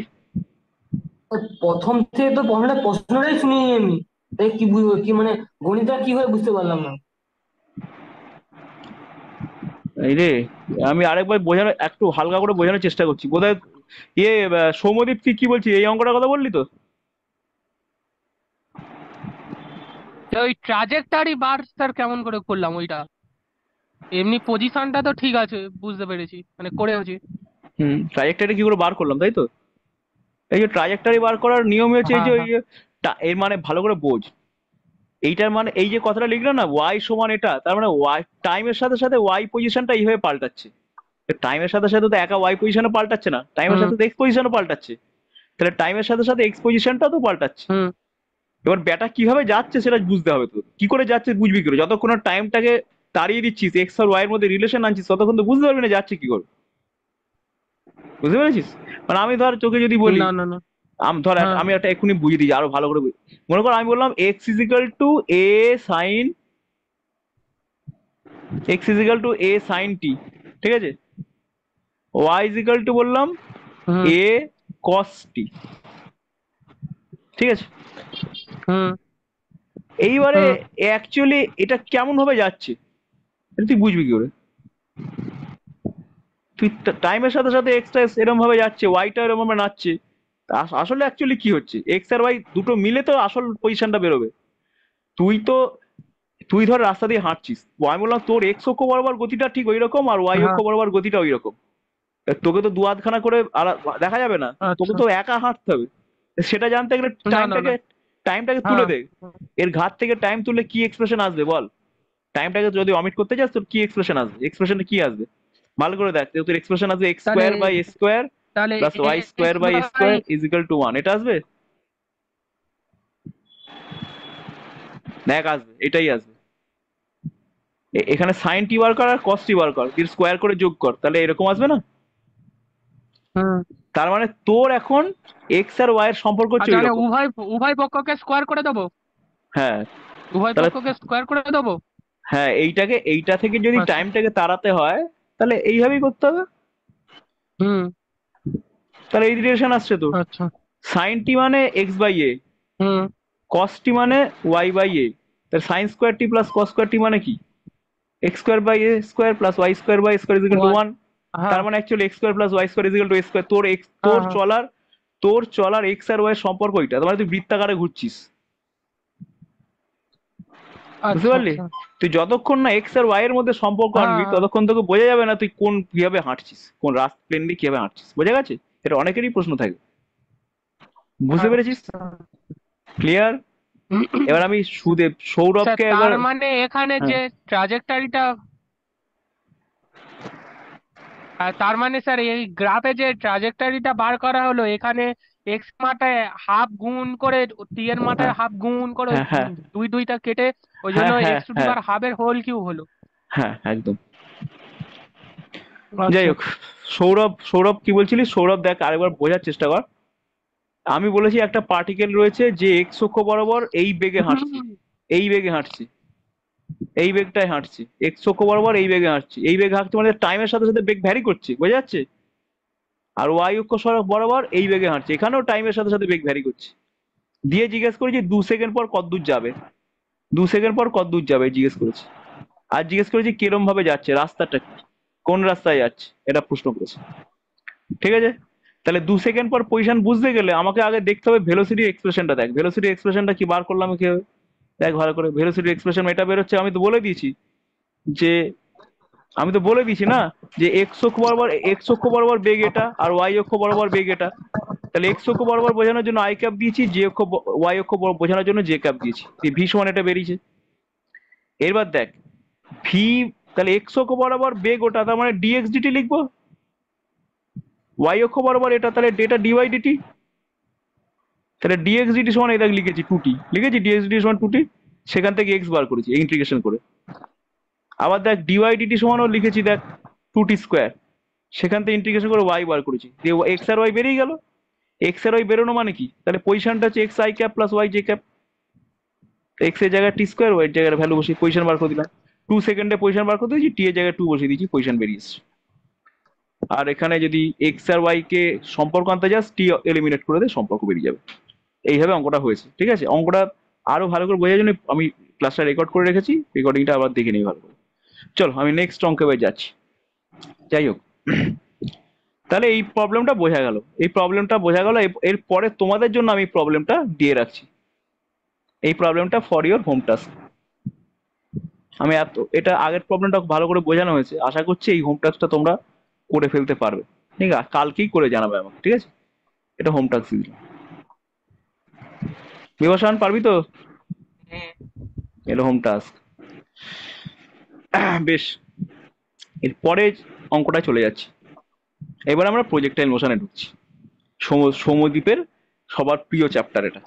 প্রথম থেকে তো প্রথমটা প্রশ্নটাই শুনি আমি তাই কি বুঝবো কি মানে গণিতটা কি হয় বুঝতে পারলাম না এই রে আমি আরেকবার বোঝানো একটু হালকা করে বোঝানোর চেষ্টা করছি কোথায় ইয়ে সৌমদীপ তুই কি বলছিস এই অঙ্কটার কথা বললি তো ওই ট্রাজেক্টারি বার স্যার কেমন করে করলাম ওইটা এমনি পজিশনটা তো ঠিক আছে বুঝতে পেরেছি মানে করেওছি হুম ট্রাজেক্টারি কি করে বার করলাম তাই তো এই যে ট্রাজেক্টারি বার করার নিয়ম হচ্ছে এই যে হ্যাঁ, ওই এর মানে ভালো করে বোঝ এইটার মানে এই যে কথাটা লিখলো না ওয়াই সমান এটা তার মানে ওয়াই টাইমের সাথে সাথে ওয়াই পজিশনটা এইভাবে পাল্টাচ্ছে টাইমের সাথে সাথে তো একা ওয়াই পজিশনে পাল্টাচ্ছে না টাইমের সাথে এক্স পজিশনে পাল্টাচ্ছে তাহলে টাইমের সাথে সাথে এক্স পজিশনটা তো পাল্টাচ্ছে এবার ব্যাটা কিভাবে যাচ্ছে সেটা বুঝতে হবে তো কি করে যাচ্ছে বুঝবি কি করে যতক্ষণ টাইমটাকে তাড়িয়ে দিচ্ছিস এক্স আর ওয়াই এর মধ্যে রিলেশন আনছিস ততক্ষণ তো বুঝতে পারবি না যাচ্ছে কি করে বুঝতে পেরেছিস মানে আমি ধর চোখে যদি বলি না না না আমি ধর হ্যাঁ। আমি একটা এক্ষুনি বুঝিয়ে দিই আরো ভালো করে মনে কর আমি বললাম x is equal to a sine x is equal to a sine t ঠিক আছে ওয়াই ইজ ইকাল টু বললাম এ কস টি ঠিক আছে এইবারে অ্যাকচুয়ালি এটা কেমন ভাবে যাচ্ছে তুই বুঝবি কি করে তুই টাইমের সাথে সাথে এক্সটা এরম ভাবে যাচ্ছে ওয়াইটা এরম ভাবে নাচছে আসলে অ্যাকচুয়ালি কি হচ্ছে এক্স আর ওয়াই দুটো মিলে তো আসল পজিশনটা বেরোবে তুই তো তুই ধর রাস্তা দিয়ে হাঁটছিস আমি বললাম তোর এক্স অক্ষ বরাবর গতিটা ঠিক ওই রকম আর ওয়াই হ্যাঁ। অক্ষ বরাবর গতিটা ওই রকম তোকে তো দু আধখানা করে দেখা যাবে না আচ্ছা। তোকে তো একা হাঁটতে হবে সেটা জানতে গেলে টাইমটাকে টাইমটাকে তুলে হ্যাঁ। দেখ এর ঘাত থেকে টাইম তুলে কি এক্সপ্রেশন আসবে বল টাইমটাকে যদি অমিট করতে যাস তোর কি এক্সপ্রেশন আসবে এক্সপ্রেশন কি আসবে ভালো করে দেখ তোর এক্সপ্রেশন আসবে x square by s square plus y square by s square is equal to one এটা আসবে দেখ আসবে এটাই আসবে এখানে সাইন টি বার কর আর কস টি বার কর স্কোয়ার করে যোগ কর তাহলে এরকম আসবে না তার মানে তোর এখন এক্স আর ওয়াই এর সম্পর্ক হচ্ছে উভয় উভয় পক্ষকে স্কোয়ার করে দেবো হ্যাঁ উভয় পক্ষকে স্কোয়ার করে দেবো হ্যাঁ এইটাকে এইটা থেকে যদি আচ্ছা। টাইমটাকে তাড়াতে হয় তাহলে এইভাবেই করতে হবে হুম তাহলে এই রিলেশন আসছে তো আচ্ছা সাইন টি মানে এক্স বাই এ হুম কস টি মানে ওয়াই বাই এ তাহলে sine square t plus cos square t মানে কি x square by a square plus y square by square is equal to one তার মানে actually x square plus y square equal to x square তোর x তোর চলার তোর চলার x আর ওয়াই সম্পর্ক এটা তার মানে তুই বৃত্তাকারে ঘুরছিস আচ্ছা, বুঝতে পারলি আচ্ছা। তুই যতক্ষণ না এক্স আর ওয়াই এর মধ্যে সম্পর্ক আনবি ততক্ষণ তোকে বোঝা যাবে না তুই কোন কিভাবে হাঁটছিস কোন রাস্তা প্লেন দিয়ে কিভাবে হাঁটছিস বোঝা গেছে এটা অনেকেরই প্রশ্ন থাকে বুঝতে আচ্ছা। পেরেছিস ক্লিয়ার এবার আমি সুদেব সৌরভকে এবার মানে এখানে হ্যাঁ। যে ট্রাজেক্টরিটা তার মানে স্যার এই গ্রাফে যে ট্রাজেক্টারিটা বার করা হলো এখানে এক্স মাথায় হাফ গুণ করে টি এর মাথায় হাফ গুণ করে হ্যাঁ, হ্যাঁ। দুই দুইটা কেটে ওই হ্যাঁ, জন্য এক্স টু পাওয়ার হাফ এর হোল কিউ হলো হ্যাঁ একদম আচ্ছা। যাই হোক সৌরভ সৌরভ কি বলছিলি সৌরভ দেখ আরেকবার বোঝার চেষ্টা কর আমি বলেছি একটা পার্টিকেল রয়েছে যে এক্স অক্ষ বরাবর এই বেগে হাঁটছে এই বেগে হাঁটছে এই বেগটায় হাঁটছি এক্স অক্ষ বরাবর এই বেগে হাঁটছি এই বেগে হাঁটছি মানে টাইমের সাথে সাথে বেগ ভ্যারি করছে বোঝা যাচ্ছে আর ওয়াই অক্ষ সড়ক বরাবর এই বেগে হাঁটছে এখানেও টাইমের সাথে সাথে বেগ ভ্যারি করছে দিয়ে জিজ্ঞেস করেছি দু সেকেন্ড পর কতদূর যাবে দু সেকেন্ড পর কতদূর যাবে জিজ্ঞেস করেছি আর জিজ্ঞেস করেছি কিরম ভাবে যাচ্ছে রাস্তাটা কি কোন রাস্তায় যাচ্ছে এটা প্রশ্ন করেছে ঠিক আছে তাহলে দু সেকেন্ড পর পজিশন বুঝতে গেলে আমাকে আগে দেখতে হবে ভেলোসিটি এক্সপ্রেশনটা দেখ ভেলোসিটি এক্সপ্রেশনটা কি বার করলাম কি হবে দেখ ভালো করে ভেলোসিটি এক্সপ্রেশন এটা বেরোচ্ছে আমি তো বলে দিয়েছি যে আমি তো বলে দিয়েছি না যে এক্স অক্ষ বরাবর এক্স অক্ষ বরাবর বেগ এটা আর ওয়াই অক্ষ বরাবর বেগ এটা তাহলে এক্স অক্ষ বরাবর বোঝানোর জন্য আই ক্যাপ দিয়েছি যে অক্ষ ওয়াই অক্ষ বোঝানোর জন্য জে ক্যাপ দিয়েছি ভি সমান এটা বেরিয়েছে এবার দেখ ভি তাহলে এক্স অক্ষ বরাবর বেগ ওটা তার মানে ডিএক্স ডিটি লিখবো ওয়াই অক্ষ বরাবর এটা তাহলে ডেটা ডিওয়াই ডিটি তাহলে ডিএক্স ডিটি সমান এটা লিখেছি টুটি লিখেছি ডিটি সমান টুটি সেখান থেকে এক্স বার করেছি ইন্টিগ্রেশন করে আবার দেখ ডিওয়াইডিটি সমানও লিখেছি দেখ টুটি স্কোয়ার সেখান থেকে ইন্টিগ্রেশন করে ওয়াই বার করেছি দিয়ে এক্স আর ওয়াই বেরিয়ে গেল এক্স আর ওয়াই বেরোনো মানে কি তাহলে পজিশনটা হচ্ছে x I cap plus y J cap x এর জায়গায় টি স্কোয়ার ওয়াই এর জায়গায় ভ্যালু বসিয়ে পজিশন বার করে দিলাম টু সেকেন্ডে পজিশন বার করে দিয়েছি টি এর জায়গায় টু বসিয়ে দিয়েছি পজিশন বেরিয়েছে আর এখানে যদি এক্স আর ওয়াই কে সম্পর্ক আনতে যাস টি এলিমিনেট করে দে সম্পর্ক বেরিয়ে যাবে এইভাবে অঙ্কটা হয়েছে ঠিক আছে অঙ্কটা আরো ভালো করে বোঝার জন্য আমি ক্লাসটা রেকর্ড করে রেখেছি রেকর্ডিংটা আবার দেখে নিই ভালো করে চলো আমি নেক্সট অঙ্কে বেয়ে যাচ্ছি যাই হোক তাহলে এই প্রবলেমটা বোঝা গেল এই প্রবলেমটা বোঝা গেল এরপরে তোমাদের জন্য আমি প্রবলেমটা দিয়ে রাখছি এই প্রবলেমটা ফর ইওর হোম টাস্ক আমি এত এটা আগের প্রবলেমটা ভালো করে বোঝানো হয়েছে আশা করছি এই হোম টাস্কটা তোমরা করে ফেলতে পারবে ঠিক আছে কালকেই করে জানাবে আমাকে ঠিক আছে এটা হোম টাস্ক দিলাম বিভাসান পারবি তো হ্যাঁ। এরকম টাস্ক বেশ এরপরে অঙ্কটা চলে যাচ্ছে এবার আমরা প্রজেক্টাইল মোশনে ঢুকছি সমদ্বীপের সবার প্রিয় চ্যাপ্টার এটা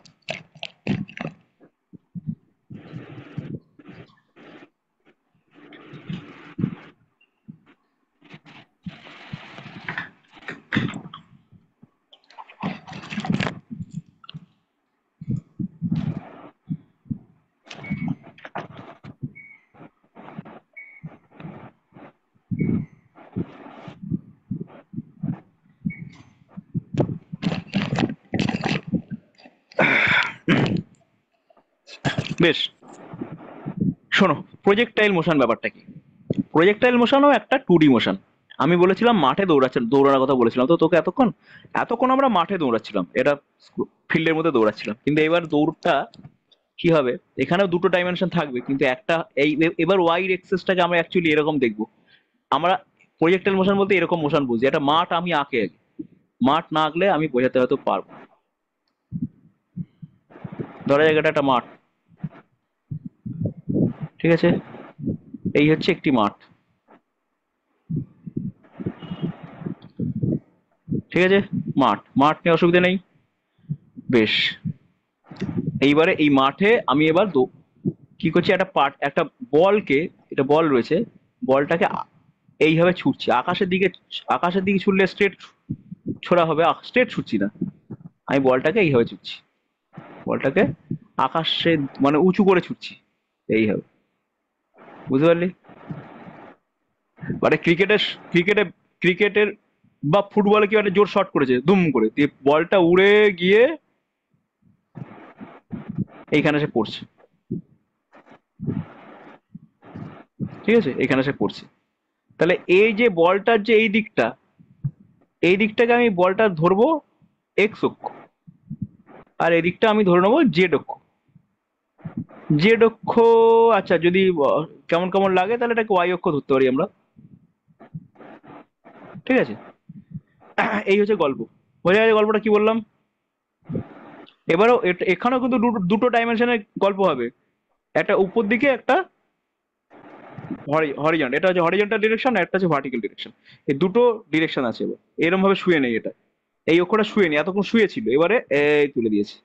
বেশ শোনো প্রজেক্টাইল মোশন ব্যাপারটা কি প্রজেক্টাইল মোশনও একটা টু ডি মোশন আমি বলেছিলাম মাঠে দৌড়াচ্ছে দৌড়ানোর কথা বলেছিলাম তো তোকে এতক্ষণ এতক্ষণ আমরা মাঠে দৌড়াচ্ছিলাম এটা ফিল্ডের মধ্যে দৌড়াচ্ছিলাম কিন্তু এবার দৌড়টা কি হবে এখানেও দুটো ডাইমেনশন থাকবে কিন্তু একটা এই এবার ওয়াইড এক্সেসটাকে আমরা অ্যাকচুয়ালি এরকম দেখব আমরা প্রজেক্টাইল মোশন বলতে এরকম মোশন বুঝি এটা মাঠ আমি আঁকে আগে মাঠ না আঁকলে আমি বোঝাতে হয়তো পারবো ধরা যাক এটা একটা মাঠ ঠিক আছে এই হচ্ছে একটি মাঠ ঠিক আছে মাঠ মাঠ নিয়ে অসুবিধা নেই বেশ এইবারে এই মাঠে আমি এবার কি করছি একটা পার্ট একটা বলকে এটা বল রয়েছে বলটাকে এইভাবে ছুটছি আকাশের দিকে আকাশের দিকে ছুটলে স্ট্রেট ছোড়া হবে স্ট্রেট ছুটছি না আমি বলটাকে এইভাবে ছুটছি বলটাকে আকাশে মানে উঁচু করে ছুটছি এইভাবে বুঝতে পারলি মানে ক্রিকেটের ক্রিকেটে ক্রিকেটের বা ফুটবলে কি মানে জোর শট করেছে দুম করে দিয়ে বলটা উড়ে গিয়ে এইখানে সে পড়ছে ঠিক আছে এখানে সে পড়ছে তাহলে এই যে বলটার যে এই দিকটা এই দিকটাকে আমি বলটা ধরবো এক্স অক্ষ আর এদিকটা আমি ধরে নেবো জেড অক্ষ জেড অক্ষ আচ্ছা যদি কেমন কেমন লাগে তাহলে এটাকে ওয়াই অক্ষ ধরতে পারি আমরা ঠিক আছে এই হচ্ছে গল্প বোঝা গেছে গল্পটা কি বললাম এবারও এখানেও কিন্তু দুটো ডাইমেনশনের গল্প হবে একটা উপর দিকে একটা হরিজন্ট এটা হচ্ছে হরিজন্টাল ডিরেকশন একটা হচ্ছে ভার্টিক্যাল ডিরেকশন এই দুটো ডিরেকশন আছে এবার ভাবে শুয়ে নেই এটা এই অক্ষরটা শুয়ে নেই এতক্ষণ শুয়ে ছিল এবারে এই তুলে দিয়েছি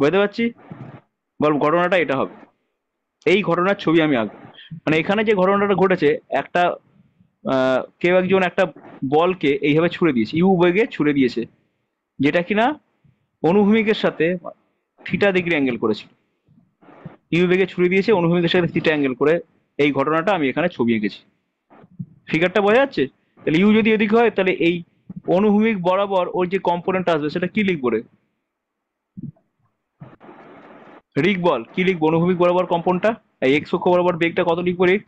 বুঝতে পারছি গল্প ঘটনাটা এটা হবে এই ঘটনার ছবি আমি আঁকবো মানে এখানে যে ঘটনাটা ঘটেছে একটা কেউ একজন একটা বলকে এইভাবে ছুড়ে দিয়েছে ইউ বেগে ছুড়ে দিয়েছে যেটা কিনা অনুভূমিকের সাথে থিটা ডিগ্রি অ্যাঙ্গেল করেছিল ইউ বেগে ছুড়ে দিয়েছে অনুভূমিকের সাথে থিটা অ্যাঙ্গেল করে এই ঘটনাটা আমি এখানে ছবি এঁকেছি ফিগারটা বোঝা যাচ্ছে তাহলে ইউ যদি এদিকে হয় তাহলে এই অনুভূমিক বরাবর ওর যে কম্পোনেন্ট আসবে সেটা কি লিখবো রে রিক বল কি লিখবো অনুভূমিক বরাবর কম্পনটা এই এক্স অক্ষ বরাবর বেগটা কত লিখবো রিক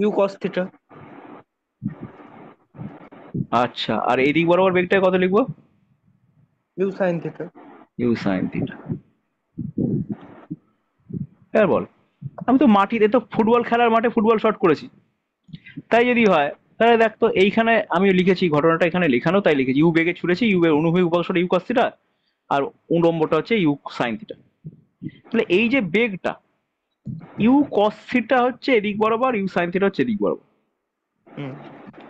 ইউ cos থিটা আচ্ছা আর এই দিক বরাবর বেগটা কত লিখবো u sin theta u sin theta এর বল আমি তো মাটিতে তো ফুটবল খেলার মাঠে ফুটবল শট করেছি তাই যদি হয় তাহলে দেখ তো এইখানে আমি লিখেছি ঘটনাটা এখানে লেখানো তাই লিখেছি ইউ বেগে ছুড়েছি ইউ বেগ অনুভূমিক উপাংশটা ইউ cos থিটা আর উলম্বটা হচ্ছে ইউ সাইন থিটা তাহলে এই যে বেগটা ইউ কস থিটা হচ্ছে এদিক বরাবর ইউ সাইন থিটা হচ্ছে এদিক বরাবর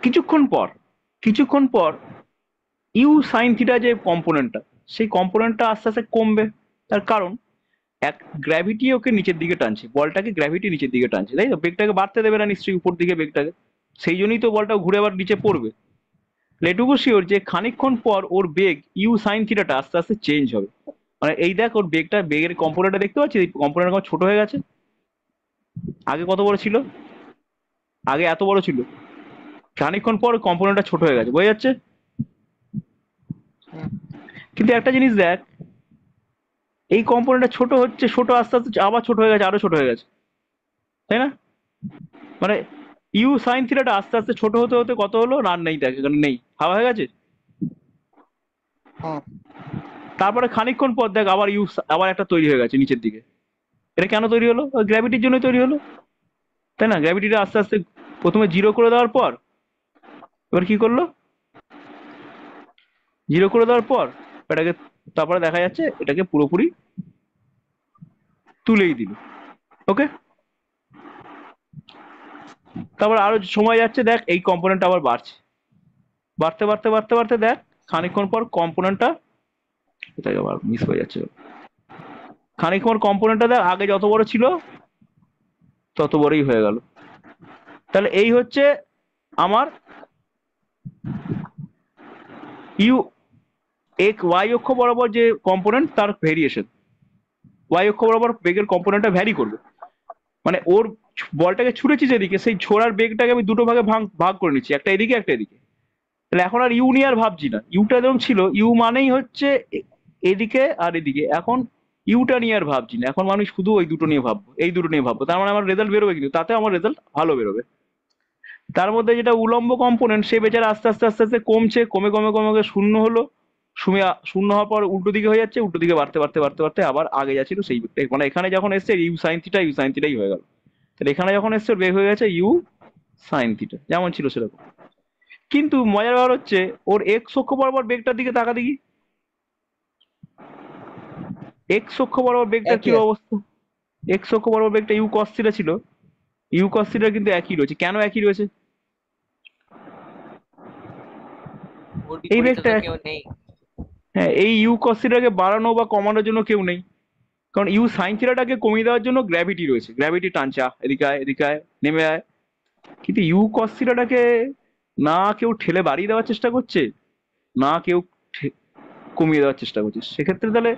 কিছুক্ষণ পর কিছুক্ষণ পর ইউ সাইন থিটা যে কম্পোনেন্টটা সেই কম্পোনেন্টটা আস্তে আস্তে কমবে তার কারণ এক গ্র্যাভিটি ওকে নিচের দিকে টানছে বলটাকে গ্র্যাভিটি নিচের দিকে টানছে তাই তো বেগটাকে বাড়তে দেবে না নিশ্চয়ই উপর দিকে বেগটাকে সেই জন্যই তো বলটা ঘুরে আবার নিচে পড়বে এটুকু শিওর যে খানিকক্ষণ পর ওর বেগ ইউ সাইন থিটাটা আস্তে আস্তে চেঞ্জ হবে মানে এই দেখ ওর বেগটা বেগের কম্পোনেন্টটা দেখতে পাচ্ছি কম্পোনেন্ট ছোট হয়ে গেছে আগে কত বড় ছিল আগে এত বড় ছিল খানিকক্ষণ পর কম্পোনেন্টটা ছোট হয়ে গেছে বোঝা যাচ্ছে কিন্তু একটা জিনিস দেখ এই কম্পোনেন্টটা ছোট হচ্ছে ছোট আস্তে আস্তে আবার ছোট হয়ে গেছে আরো ছোট হয়ে গেছে তাই না মানে ইউ সাইন থিটাটা আস্তে আস্তে ছোট হতে হতে কত হলো রান নেই দেখ নেই হাওয়া হয়ে গেছে হ্যাঁ। তারপরে খানিকক্ষণ পর দেখ আবার ইউস আবার একটা তৈরি হয়ে গেছে নিচের দিকে এটা কেন তৈরি হলো গ্র্যাভিটির জন্য তৈরি হলো তাই না গ্র্যাভিটিটা আস্তে আস্তে প্রথমে জিরো করে দেওয়ার পর এবার কি করলো জিরো করে দেওয়ার পর এটাকে তারপরে দেখা যাচ্ছে এটাকে পুরোপুরি তুলেই দিল ওকে তারপর আরো সময় যাচ্ছে দেখ এই কম্পোনেন্ট আবার বাড়ছে বাড়তে বাড়তে বাড়তে বাড়তে দেখ খানিক্ষণ পর কম্পোনেন্টটা কোথায় আবার মিস হয়ে যাচ্ছে খানিক্ষণ কম্পোনেন্টটা দেখ আগে যত বড় ছিল তত বড়ই হয়ে গেল তাহলে এই হচ্ছে আমার ইউ এক ওয়াই অক্ষ বরাবর যে কম্পোনেন্ট তার ভেরিয়েশন ওয়াই অক্ষ বরাবর বেগের কম্পোনেন্টটা ভ্যারি করবে মানে ওর বলটাকে ছুটেছি যেদিকে সেই ছোড়ার বেগটাকে আমি দুটো ভাগে ভাগ ভাগ করে নিচ্ছি একটা এদিকে একটা এদিকে তাহলে এখন আর ইউ আর ভাবছি না ইউটা যেরকম ছিল ইউ মানেই হচ্ছে এদিকে আর এদিকে এখন ইউটা নিয়ে আর ভাবছি না এখন মানুষ শুধু ওই দুটো নিয়ে ভাববো এই দুটো নিয়ে ভাববো তার মানে আমার রেজাল্ট বেরোবে কিন্তু তাতে আমার রেজাল্ট ভালো বেরোবে তার মধ্যে যেটা উলম্ব কম্পোনেন্ট সে বেচারা আস্তে আস্তে আস্তে আস্তে কমছে কমে কমে কমে শূন্য হলো শুনে শূন্য হওয়ার পর উল্টো দিকে হয়ে যাচ্ছে উল্টো দিকে বাড়তে বাড়তে বাড়তে বাড়তে আবার আগে যাচ্ছিল সেই মানে এখানে যখন এসছে u sine theta u sine থিটাই হয়ে গেল তাহলে এখানে যখন এসছে বের হয়ে গেছে ইউ সাইন থিটা যেমন ছিল সেরকম কিন্তু মজার ব্যাপার হচ্ছে ওর এক্স অক্ষ বরাবর বেগটার দিকে তাকা দেখি এক্স অক্ষ বরাবর বেগটা কি অবস্থা এক্স অক্ষ বরাবর বেগটা ইউ কস থিটা ছিল ইউ কস থিটা কিন্তু একই রয়েছে কেন একই রয়েছে এই বেগটা হ্যাঁ এই ইউ কস থিটাকে বাড়ানো বা কমানোর জন্য কেউ নেই কারণ ইউ সাইন থিটাটাকে কমিয়ে দেওয়ার জন্য গ্র্যাভিটি রয়েছে গ্র্যাভিটি টানছা এদিকে আয় এদিকে নেমে আয় কিন্তু ইউ কস থিটাটাকে না কেউ ঠেলে বাড়িয়ে দেওয়ার চেষ্টা করছে না কেউ কমিয়ে দেওয়ার চেষ্টা করছে সেক্ষেত্রে তাহলে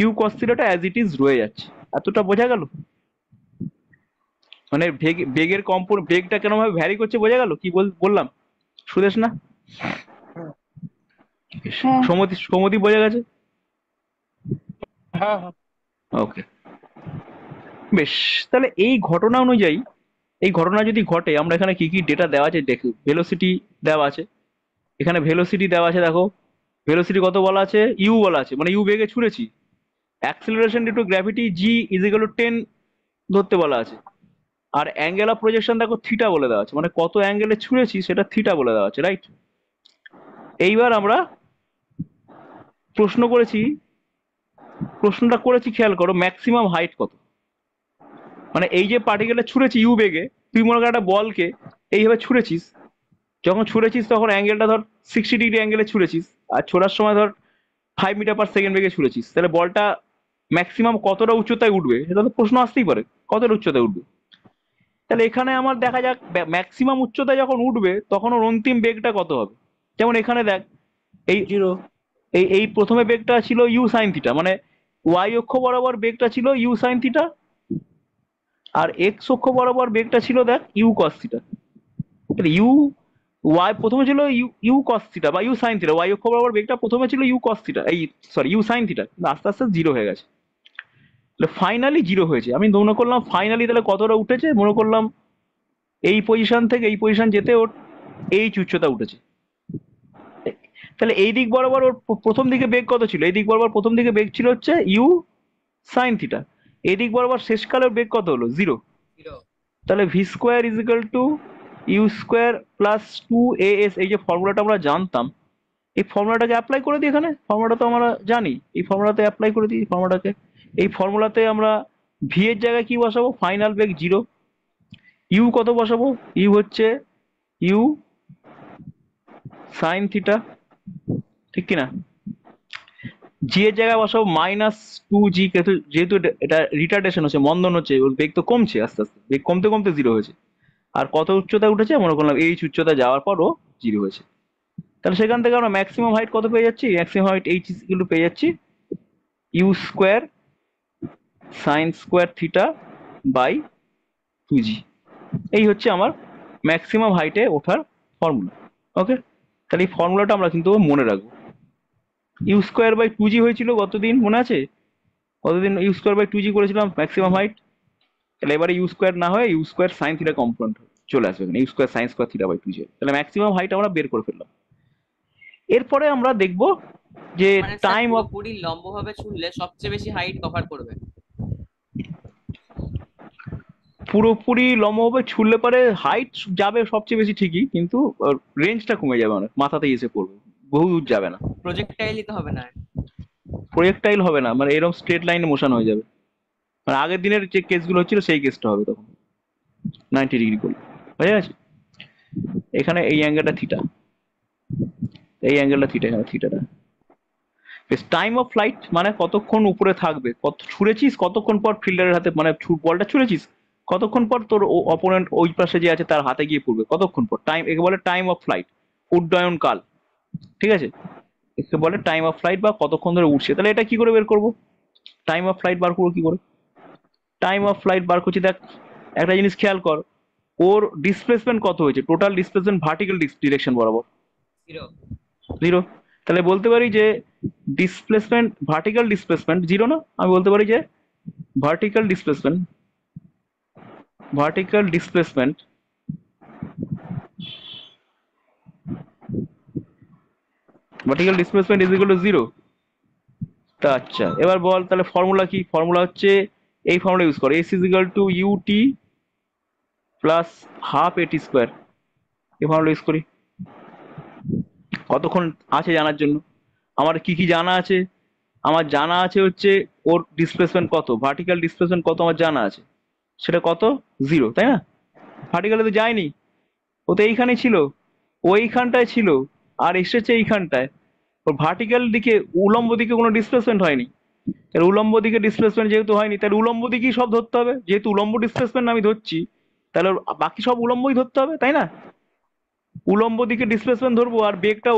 u cos as it is রয়ে যাচ্ছে এতটা বোঝা গেল মানে ভেগ বেগের কম্পন বেগটা কেন ভাবে ভ্যারি করছে বোঝা গেল কি বললাম সুদেশ না হ্যাঁ। সমতি সমতি বোঝা গেছে ওকে হ্যাঁ, হ্যাঁ। বেশ তাহলে এই ঘটনা অনুযায়ী এই ঘটনা যদি ঘটে আমরা এখানে কি কি ডেটা দেওয়া আছে দেখি ভেলোসিটি দেওয়া আছে এখানে ভেলোসিটি দেওয়া আছে দেখো ভেলোসিটি কত বলা আছে ইউ বলা আছে মানে ইউ বেগে ছুঁড়েছি acceleration due to gravity g is equal to ten ধরতে বলা আছে আর অ্যাঙ্গেল অফ প্রজেকশন দেখো থিটা বলে দেওয়া আছে মানে কত অ্যাঙ্গেলে ছুঁড়েছি সেটা থিটা বলে দেওয়া আছে রাইট এইবার আমরা প্রশ্ন করেছি প্রশ্নটা করেছি খেয়াল করো ম্যাক্সিমাম হাইট কত মানে এই যে পার্টিকেলটা ছুঁড়েছি ইউ বেগে তুই মনে কর একটা বলকে এইভাবে ছুঁড়েছিস যখন ছুঁড়েছিস তখন অ্যাঙ্গেলটা ধর সিক্সটি ডিগ্রি অ্যাঙ্গেলে ছুঁড়েছিস আর ছোড়ার সময় ধর ফাইভ মিটার পার সেকেন্ড বেগে ছুঁড়েছিস তাহলে বলটা ম্যাক্সিমাম কতটা উচ্চতায় উঠবে সেটা তো প্রশ্ন আসতেই পারে কতটা উচ্চতায় উঠবে তাহলে এখানে আমার দেখা যাক ম্যাক্সিমাম উচ্চতায় যখন উঠবে তখন ওর অন্তিম বেগটা কত হবে যেমন এখানে দেখ এই জিরো এই এই প্রথমে বেগটা ছিল ইউ সাইন থিটা মানে ওয়াই অক্ষ বরাবর বেগটা ছিল ইউ সাইন থিটা আর এক্স অক্ষ বরাবর বেগটা ছিল দেখ ইউ কস্তিটা ইউ ওয়াই প্রথমে ছিল ইউ কস্তিটা বা ইউ সাইন থিটা ওয়াই অক্ষ বরাবর বেগটা প্রথমে ছিল ইউ কস্তিটা এই সরি ইউ সাইন থিটা আস্তে আস্তে জিরো হয়ে গেছে তাহলে ফাইনালি জিরো হয়েছে আমি মনে করলাম ফাইনালি তাহলে কতটা উঠেছে মনে করলাম এই পজিশন থেকে এই পজিশন যেতে ওর এই উচ্চতা উঠেছে তাহলে এই দিক বরাবর ওর প্রথম দিকে বেগ কত ছিল এই দিক বরাবর প্রথম দিকে বেগ ছিল হচ্ছে ইউ সাইন থিটা এদিক বরাবর শেষকালের বেগ কত হলো জিরো তাহলে v square is equal to u square plus two a s এই যে ফর্মুলাটা আমরা জানতাম এই ফর্মুলাটাকে অ্যাপ্লাই করে দিই এখানে ফর্মুলাটা তো আমরা জানি এই ফর্মুলাতে অ্যাপ্লাই করে দিই ফর্মুলাটাকে এই ফর্মুলাতে আমরা ভি এর জায়গায় কি বসাবো ফাইনাল বেগ জিরো ইউ কত বসাবো ইউ হচ্ছে ইউ সাইন থিটা ঠিক কিনা যে জায়গায় বসাবো মাইনাস টু জি যেহেতু এটা রিটার্ডেশন হচ্ছে মন্দন হচ্ছে বেগ তো কমছে আস্তে আস্তে বেগ কমতে কমতে জিরো হয়েছে আর কত উচ্চতা উঠেছে মনে করলাম এইচ উচ্চতা যাওয়ার পরও জিরো হয়েছে তাহলে সেখান থেকে আমরা ম্যাক্সিমাম হাইট কত পেয়ে যাচ্ছি ম্যাক্সিমাম হাইট এইচ কিন্তু পেয়ে যাচ্ছি u square sine square theta by two g এই হচ্ছে আমার ম্যাক্সিমাম হাইটে ওঠার ফর্মুলা ওকে তাহলে এই ফর্মুলাটা আমরা কিন্তু মনে রাখবো u square by two g হয়েছিল গতদিন মনে আছে কতদিন u square by two g করেছিলাম ম্যাক্সিমাম হাইট তাহলে এবারে ইউ স্কোয়ার না হয় u square sine theta component চলে আসবে u square sine square theta by two g তাহলে ম্যাক্সিমাম হাইট আমরা বের করে ফেললাম এরপরে আমরা দেখব যে টাইম অফ পুরি লম্বভাবে ছুটলে সবচেয়ে বেশি হাইট কভার করবে পুরোপুরি লম্বভাবে ছুটলে পরে হাইট যাবে সবচেয়ে বেশি ঠিকই কিন্তু রেঞ্জটা কমে যাবে অনেক মাথাতে এসে পড়বে বহু দূর যাবে না প্রজেক্টাইলই তো হবে না প্রজেক্টাইল হবে না মানে এরকম স্ট্রেট লাইনে মোশন হয়ে যাবে মানে আগের দিনের যে কেসগুলো হচ্ছিল সেই কেসটা হবে তখন নাইনটি ডিগ্রি করলে বুঝা গেছে এখানে এই অ্যাঙ্গেলটা থিটা এই অ্যাঙ্গেলটা থিটা এখানে থিটাটা বেশ টাইম অফ ফ্লাইট মানে কতক্ষণ উপরে থাকবে কত ছুঁড়েছিস কতক্ষণ পর ফিল্ডারের হাতে মানে বলটা ছুঁড়েছিস কতক্ষণ পর তোর অপোনেন্ট ওই পাশে যে আছে তার হাতে গিয়ে পড়বে কতক্ষণ পর টাইম একে বলে টাইম অফ ফ্লাইট উড্ডয়ন কাল ঠিক আছে একে বলে টাইম অফ ফ্লাইট বা কতক্ষণ ধরে উঠছে তাহলে এটা কি করে বের করব টাইম অফ ফ্লাইট বার করবো কি করে টাইম অফ ফ্লাইট বার করছি দেখ একটা জিনিস খেয়াল কর ওর ডিসপ্লেসমেন্ট কত হয়েছে টোটাল ডিসপ্লেসমেন্ট ভার্টিক্যাল ডিরেকশন বরাবর জিরো তাহলে বলতে পারি যে ডিসপ্লেসমেন্ট ভার্টিক্যাল ডিসপ্লেসমেন্ট জিরো না আমি বলতে পারি যে vertical displacement vertical displacement vertical displacement is equal to zero তা আচ্ছা এবার বল তাহলে ফর্মুলা কি ফর্মুলা হচ্ছে এই ফর্মুলা ইউজ করো s is equal to u t plus half a t square এই ফর্মুলা ইউজ করি কতক্ষণ আছে জানার জন্য আমার কি কি জানা আছে আমার জানা আছে হচ্ছে ওর ডিসপ্লেসমেন্ট কত ভার্টিক্যাল ডিসপ্লেসমেন্ট কত আমার জানা আছে সেটা কত জিরো তাই না ভার্টিক্যালে তো যায়নি ও তো এইখানে ছিল ওইখানটায় ছিল আর এসেছে এইখানটায় ওর ভার্টিক্যাল দিকে উলম্ব দিকে কোনো ডিসপ্লেসমেন্ট হয়নি তাহলে উলম্ব দিকে ডিসপ্লেসমেন্ট যেহেতু হয়নি তাহলে উলম্ব দিকেই সব ধরতে হবে যেহেতু উলম্ব ডিসপ্লেসমেন্ট আমি ধরছি তাহলে বাকি সব উলম্বই ধরতে হবে তাই না উলম্ব দিকে ডিসপ্লেসমেন্ট ধরবো আর বেগটা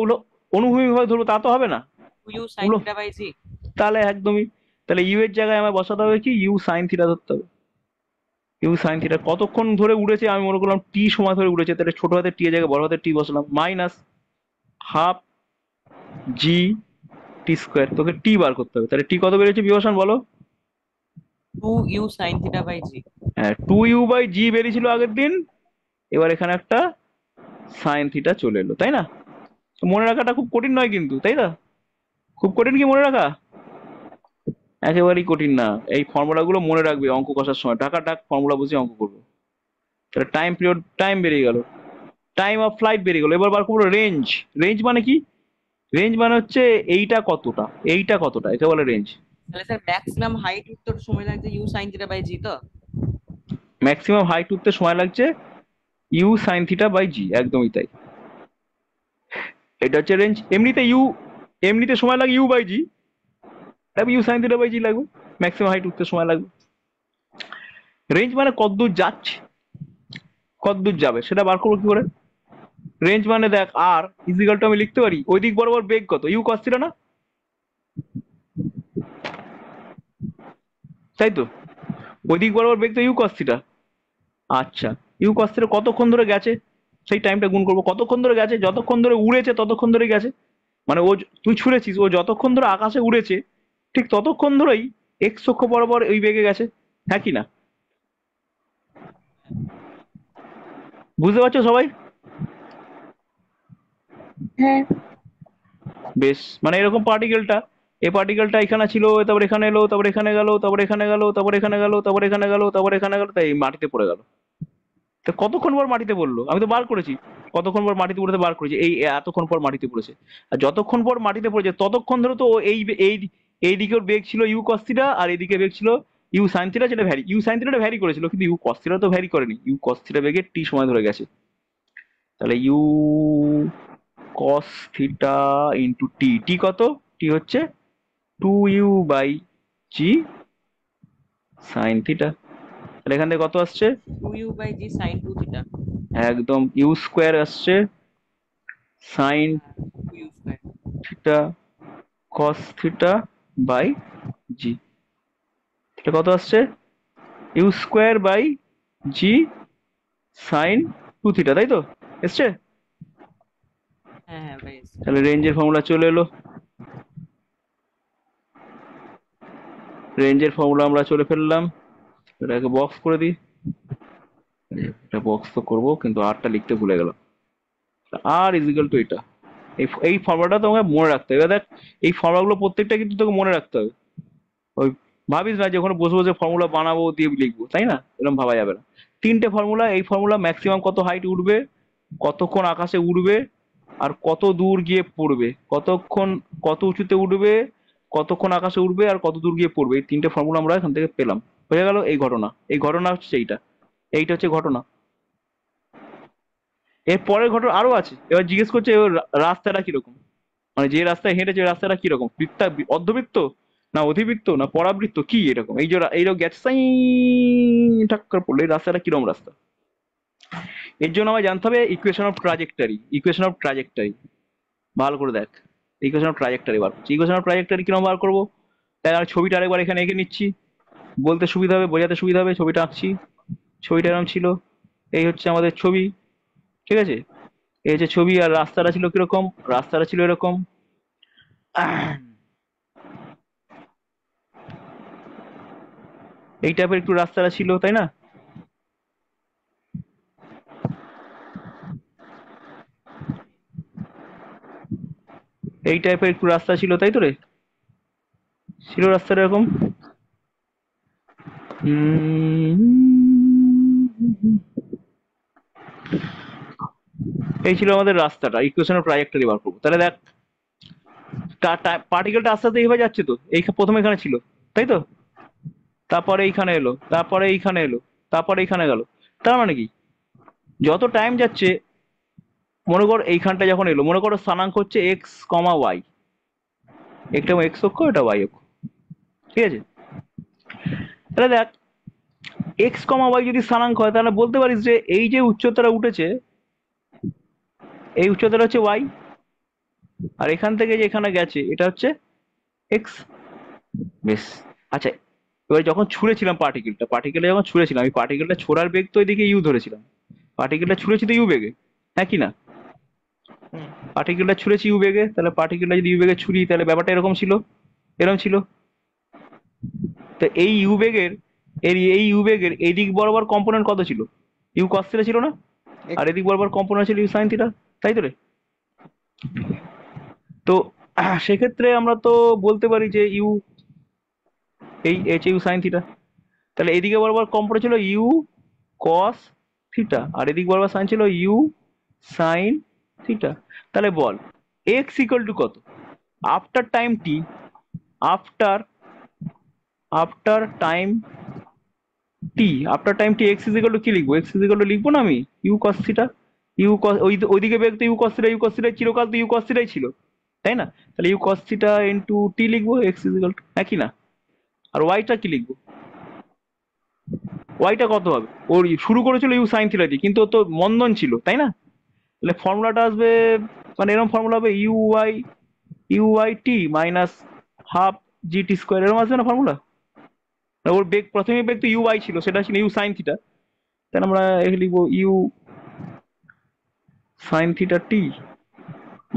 অনুভূমিকভাবে ধরবো তা তো হবে না তাহলে একদমই তাহলে ইউ এর জায়গায় আমায় বসাতে হবে কি ইউ সাইন থিটা ধরতে হবে ইউ সাইন থিটা কতক্ষণ ধরে উড়েছে আমি মনে করলাম টি সময় ধরে উড়েছে তাহলে ছোট হাতে টি এর জায়গায় বড় হাতে টি বসলাম minus half g t square তোকে টি বার করতে হবে তাহলে টি কত বেরিয়েছে বিভাসান বলো two u sine theta by g হ্যাঁ টু ইউ বাই জি বেরিয়েছিল আগের দিন এবার এখানে একটা সাইন থিটা চলে এলো তাই না মনে রাখাটা খুব কঠিন নয় কিন্তু তাই না খুব কঠিন কি মনে রাখা একেবারেই কঠিন না এই ফর্মুলাগুলো মনে রাখবে অঙ্ক কষার সময় টাকা টাক ফর্মুলা বুঝে অঙ্ক করবো তাহলে টাইম পিরিয়ড টাইম বেরিয়ে গেল টাইম অফ ফ্লাইট বেড়ে গেলো এবার বার করবো রেঞ্জ রেঞ্জ মানে কি রেঞ্জ মানে হচ্ছে এইটা কতটা এইটা কতটা একে বলে রেঞ্জ তাহলে স্যার ম্যাক্সিমাম হাইট উঠতে সময় লাগছে u sine theta by g তো ম্যাক্সিমাম হাইট উঠতে সময় লাগছে u sine theta by g একদমই তাই এটা হচ্ছে রেঞ্জ এমনিতে ইউ এমনিতে সময় লাগে ইউ বাই জি তারপর u sine theta by g লাগবে ম্যাক্সিমাম হাইট উঠতে সময় লাগবে রেঞ্জ মানে কতদূর যাচ্ছে কতদূর যাবে সেটা বার করবো কি করে রেঞ্জ মানে দেখ আর ইজিক্যাল টু আমি লিখতে পারি ওই দিক বরাবর বেগ কত ইউ কস না তাই তো ওই দিক বরাবর বেগ তো ইউ কস থিটা আচ্ছা ইউ কস থিটা কতক্ষণ ধরে গেছে সেই টাইমটা গুণ করবো কতক্ষণ ধরে গেছে যতক্ষণ ধরে উড়েছে ততক্ষণ ধরে গেছে মানে ও তুই ছুঁড়েছিস ও যতক্ষণ ধরে আকাশে উড়েছে ঠিক ততক্ষণ ধরেই এক অক্ষ বরাবর ওই বেগে গেছে হ্যাঁ কি না বুঝতে পারছো সবাই হ্যাঁ বেশ মানে এরকম পার্টিকেলটা এই পার্টিকেলটা এখানে ছিল তারপর এখানে এলো তারপর এখানে গেল তারপর এখানে গেল তারপর এখানে গেল তারপর এখানে গেল তারপর এখানে গেল তাই মাটিতে পড়ে গেল তা কতক্ষণ পর মাটিতে পড়লো আমি তো বার করেছি কতক্ষণ পর মাটিতে পড়তে বার করেছি এই এতক্ষণ পর মাটিতে পড়েছে আর যতক্ষণ পর মাটিতে পড়েছে ততক্ষণ ধরে তো এই এই এই ওর বেগ ছিল ইউ কস্তিটা আর এদিকে বেগ ছিল ইউ সাইন্তিরা যেটা ভ্যারি ইউ সাইনথিটা ভ্যারি করেছিল কিন্তু ইউ কস্তিটা তো ভ্যারি করেনি ইউ কস্তিটা বেগে টি সময় ধরে গেছে তাহলে u cos theta into t t কত টি হচ্ছে two u by g sine theta তাহলে এখান থেকে কত আসছে two u by g sine two theta একদম ইউ স্কোয়ার আসছে sine theta cos theta by g এটা কত আসছে u square by g sine two theta তাই তো এসছে হ্যাঁ, হ্যাঁ তাহলে রেঞ্জের ফর্মুলা চলে এলো রেঞ্জের ফর্মুলা আমরা চলে ফেললাম এটাকে বক্স করে দিই এটা বক্স তো করবো কিন্তু আরটা লিখতে ভুলে গেলাম আর ইজিক্যাল টু এটা এই এই ফর্মুলাটা তোমাকে মনে রাখতে হবে দেখ এই ফর্মুলাগুলো প্রত্যেকটা কিন্তু তোকে মনে রাখতে হবে ওই ভাবিস না যে ওখানে বসে বসে ফর্মুলা বানাবো দিয়ে লিখবো তাই না এরকম ভাবা যাবে না তিনটে ফর্মুলা এই ফর্মুলা ম্যাক্সিমাম কত হাইট উঠবে কতক্ষণ আকাশে উড়বে আর কত দূর গিয়ে পড়বে কতক্ষণ কত উঁচুতে উঠবে কতক্ষণ আকাশে উঠবে আর কত দূর গিয়ে পড়বে এই তিনটে ফর্মুলা আমরা এখান থেকে পেলাম হয়ে গেল এই ঘটনা এই ঘটনা হচ্ছে এইটা এইটা হচ্ছে ঘটনা এর পরের ঘটনা আরো আছে এবার জিজ্ঞেস করছে এবার রাস্তাটা কিরকম মানে যে রাস্তায় হেঁটেছে রাস্তাটা কিরকম বৃত্তা অর্ধবৃত্ত না অধিবৃত্ত না পরাবৃত্ত কি এরকম এই যে এইরকম গেছে সাই ঠাক্কর পড়লো এই রাস্তাটা কিরকম রাস্তা এর জন্য আমায় জানতে হবে equation of trajectory equation of trajectory ভালো করে দেখ ইকুয়েশন অফ ট্রাজেক্টারি বার করছি ইকুয়েশন অফ ট্রাজেক্টারি কিরকম বার করবো তাই আমি ছবিটা আরেকবার এখানে এঁকে নিচ্ছি বলতে সুবিধা হবে বোঝাতে সুবিধা হবে ছবিটা আঁকছি ছবিটা এরকম ছিল এই হচ্ছে আমাদের ছবি ঠিক আছে এই হচ্ছে ছবি আর রাস্তাটা ছিল কিরকম রাস্তাটা ছিল এরকম এই টাইপের একটু রাস্তাটা ছিল তাই না এই টাইপের একটু রাস্তা ছিল তাই তো রে ছিল রাস্তাটা এরকম এই ছিল আমাদের রাস্তাটা ইকুয়েশনের অফ ট্রাজেক্টরি বার করবো তাহলে দেখ পার্টিকেলটা আস্তে আস্তে এইভাবে যাচ্ছে তো এই প্রথমে এখানে ছিল তাই তো তারপরে এইখানে এলো তারপরে এইখানে এলো তারপরে এইখানে গেল তার মানে কি যত টাইম যাচ্ছে মনে করো এইখানটা যখন এলো মনে করো স্থানাঙ্ক হচ্ছে এক্স কমা ওয়াই একটা এক্স অক্ষ এটা ওয়াই অক্ষ ঠিক আছে তাহলে দেখ এক্স কমা ওয়াই যদি স্থানাঙ্ক হয় তাহলে বলতে পারিস যে এই যে উচ্চতাটা উঠেছে এই উচ্চতাটা হচ্ছে ওয়াই আর এখান থেকে যে এখানে গেছে এটা হচ্ছে এক্স বেশ আচ্ছা এবার যখন ছুঁড়েছিলাম পার্টিকেলটা পার্টিকেলটা যখন ছুঁড়েছিলাম আমি পার্টিকেলটা ছোড়ার বেগ তো এদিকে ইউ ধরেছিলাম পার্টিকেলটা ছুঁড়েছি তো ইউ বেগে হ্যাঁ কি না পার্টিকুলার ছুঁড়েছি ইউবেগে তাহলে পার্টিকুলার যদি ইউবেগে ছুরি তাহলে ব্যাপারটা এরকম ছিল এরকম ছিল তো এই ইউবেগের এর এই ইউবেগের এদিক বরাবর কম্পোনেন্ট কত ছিল ইউ কস থিটা ছিল না আর এদিক বরাবর কম্পোনেন্ট ছিল ইউ সাইন থিটা তাই তো রে তো সেক্ষেত্রে আমরা তো বলতে পারি যে ইউ এই এইচ ইউ সাইন থিটা তাহলে এদিকে বরাবর কম্পোনেন্ট ছিল ইউ কস থিটা আর এদিক বরাবর সাইন ছিল ইউ সাইন থিটা তাহলে বল এক্স ইকুয়াল টু কত after time t after after time t after time t x equal to কি লিখবো এক্স ইজিকাল টু লিখবো না আমি u cos theta u cos ওই ওইদিকে বেগ তো u cos theta u cos theta চিরকাল তো ইউ কস থিটাই ছিল তাই না তাহলে u cos theta into t লিখবো এক্স ইজিকাল টু নাকি না আর ওয়াইটা কি লিখবো ওয়াইটা কত হবে ওর শুরু করেছিল ইউ সাইন থিটা দিয়ে কিন্তু ও তো মন্দন ছিল তাই না তাহলে ফর্মুলাটা আসবে মানে এরকম ফর্মুলা হবে ইউআই ইউআই t minus half g t square এরকম আসবে না ফর্মুলা ওর বেগ প্রথমে বেগ তো ইউআই ছিল সেটা ছিল ইউ সাইন থিটা তাহলে আমরা এখানে লিখবো u sine theta t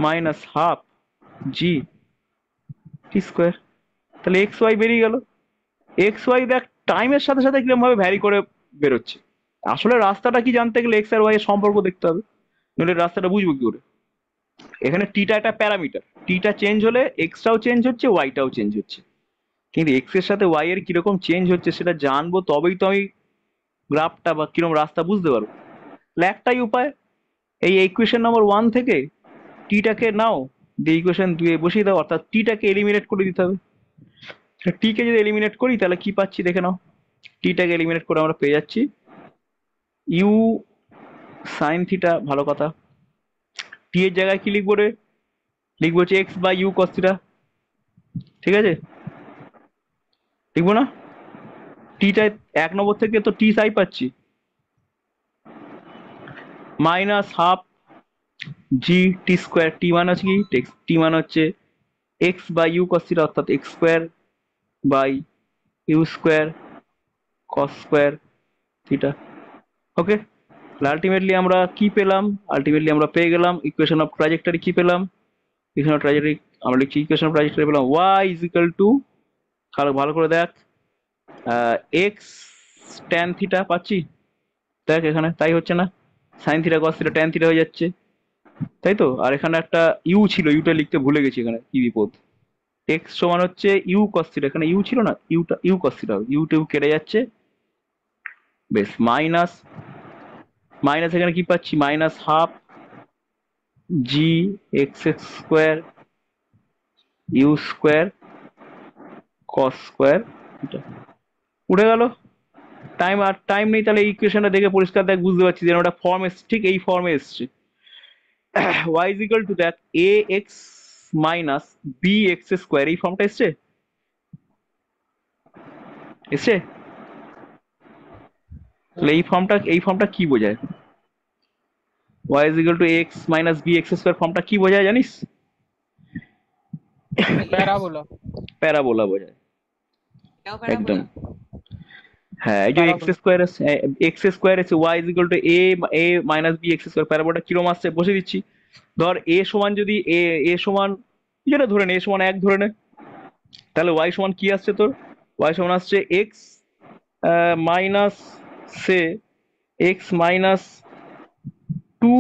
minus half g t square তাহলে এক্স ওয়াই বেরিয়ে গেল এক্স ওয়াই দেখ টাইমের সাথে সাথে ভাবে ভ্যারি করে বেরোচ্ছে আসলে রাস্তাটা কি জানতে গেলে এক্স আর ওয়াই এর সম্পর্ক দেখতে হবে নইলে রাস্তাটা বুঝবো কি করে এখানে টিটা একটা প্যারামিটার টিটা চেঞ্জ হলে এক্সটাও চেঞ্জ হচ্ছে ওয়াইটাও চেঞ্জ হচ্ছে কিন্তু এক্স এর সাথে ওয়াই এর কিরকম চেঞ্জ হচ্ছে সেটা জানবো তবেই তো আমি গ্রাফটা বা কিরকম রাস্তা বুঝতে পারবো একটাই উপায় এই ইকুয়েশন নম্বর ওয়ান থেকে টিটাকে নাও দিয়ে ইকুয়েশন দুয়ে বসিয়ে দাও অর্থাৎ টিটাকে এলিমিনেট করে দিতে হবে টিকে যদি এলিমিনেট করি তাহলে কি পাচ্ছি দেখে নাও টিটাকে এলিমিনেট করে আমরা পেয়ে যাচ্ছি ইউ সাইন থিটা ভালো কথা টি এর জায়গায় কি লিখবো রে লিখবো হচ্ছে x by u cos theta ঠিক আছে লিখবো না টিটা এক নম্বর থেকে তো টি সাই পাচ্ছি minus half g t square t মান আছে কি টি মান হচ্ছে x by u cos theta অর্থাৎ x square by u square cos square theta okay ultimately আমরা কি পেলাম আলটিমেটলি আমরা পেয়ে গেলাম ইকুয়েশন অফ ট্রাজেক্টরি কি পেলাম ইকুয়েশন অফ ট্রাজেক্টরি আমরা লিখছি ইকুয়েশন অফ ট্রাজেক্টরি পেলাম ওয়াই ইজ ইকুয়াল টু ভালো করে দেখ এক্স ট্যান থিটা পাচ্ছি দেখ এখানে তাই হচ্ছে না sine theta cos theta tan theta হয়ে যাচ্ছে তাই তো আর এখানে একটা ইউ ছিল ইউটা লিখতে ভুলে গেছি এখানে কি বিপদ এক্স সমান হচ্ছে ইউ কস থিটা এখানে ইউ ছিল না ইউটা ইউ কস থিটা ইউটিউব কেটে যাচ্ছে বেশ মাইনাস মাইনাস এখানে কি পাচ্ছি minus half g x x square u square cos square উঠে গেল টাইম আর টাইম নেই তাহলে এই ইকুয়েশনটা দেখে পরিষ্কার দেখ বুঝতে পারছি যেন ওটা ফর্ম এসছে ঠিক এই ফর্মে এসছে y is equal to that a x minus b x square এই ফর্মটা এসছে এসছে তাহলে এই ফর্মটা এই ফর্মটা কি বোঝায় y is equal to x minus b x square ফর্মটা কি বোঝায় জানিস প্যারাবোলা প্যারাবোলা বোঝায় একদম এক্স স্কোয়ার এক্স স্কোয়ার আছে y to a minus b x কিরম আসছে বসে দিচ্ছি ধর এ সমান যদি এ সমান এ সমান এক তাহলে ওয়াই সমান কি আসছে তোর ওয়াই সমান আসছে x minus say x minus 2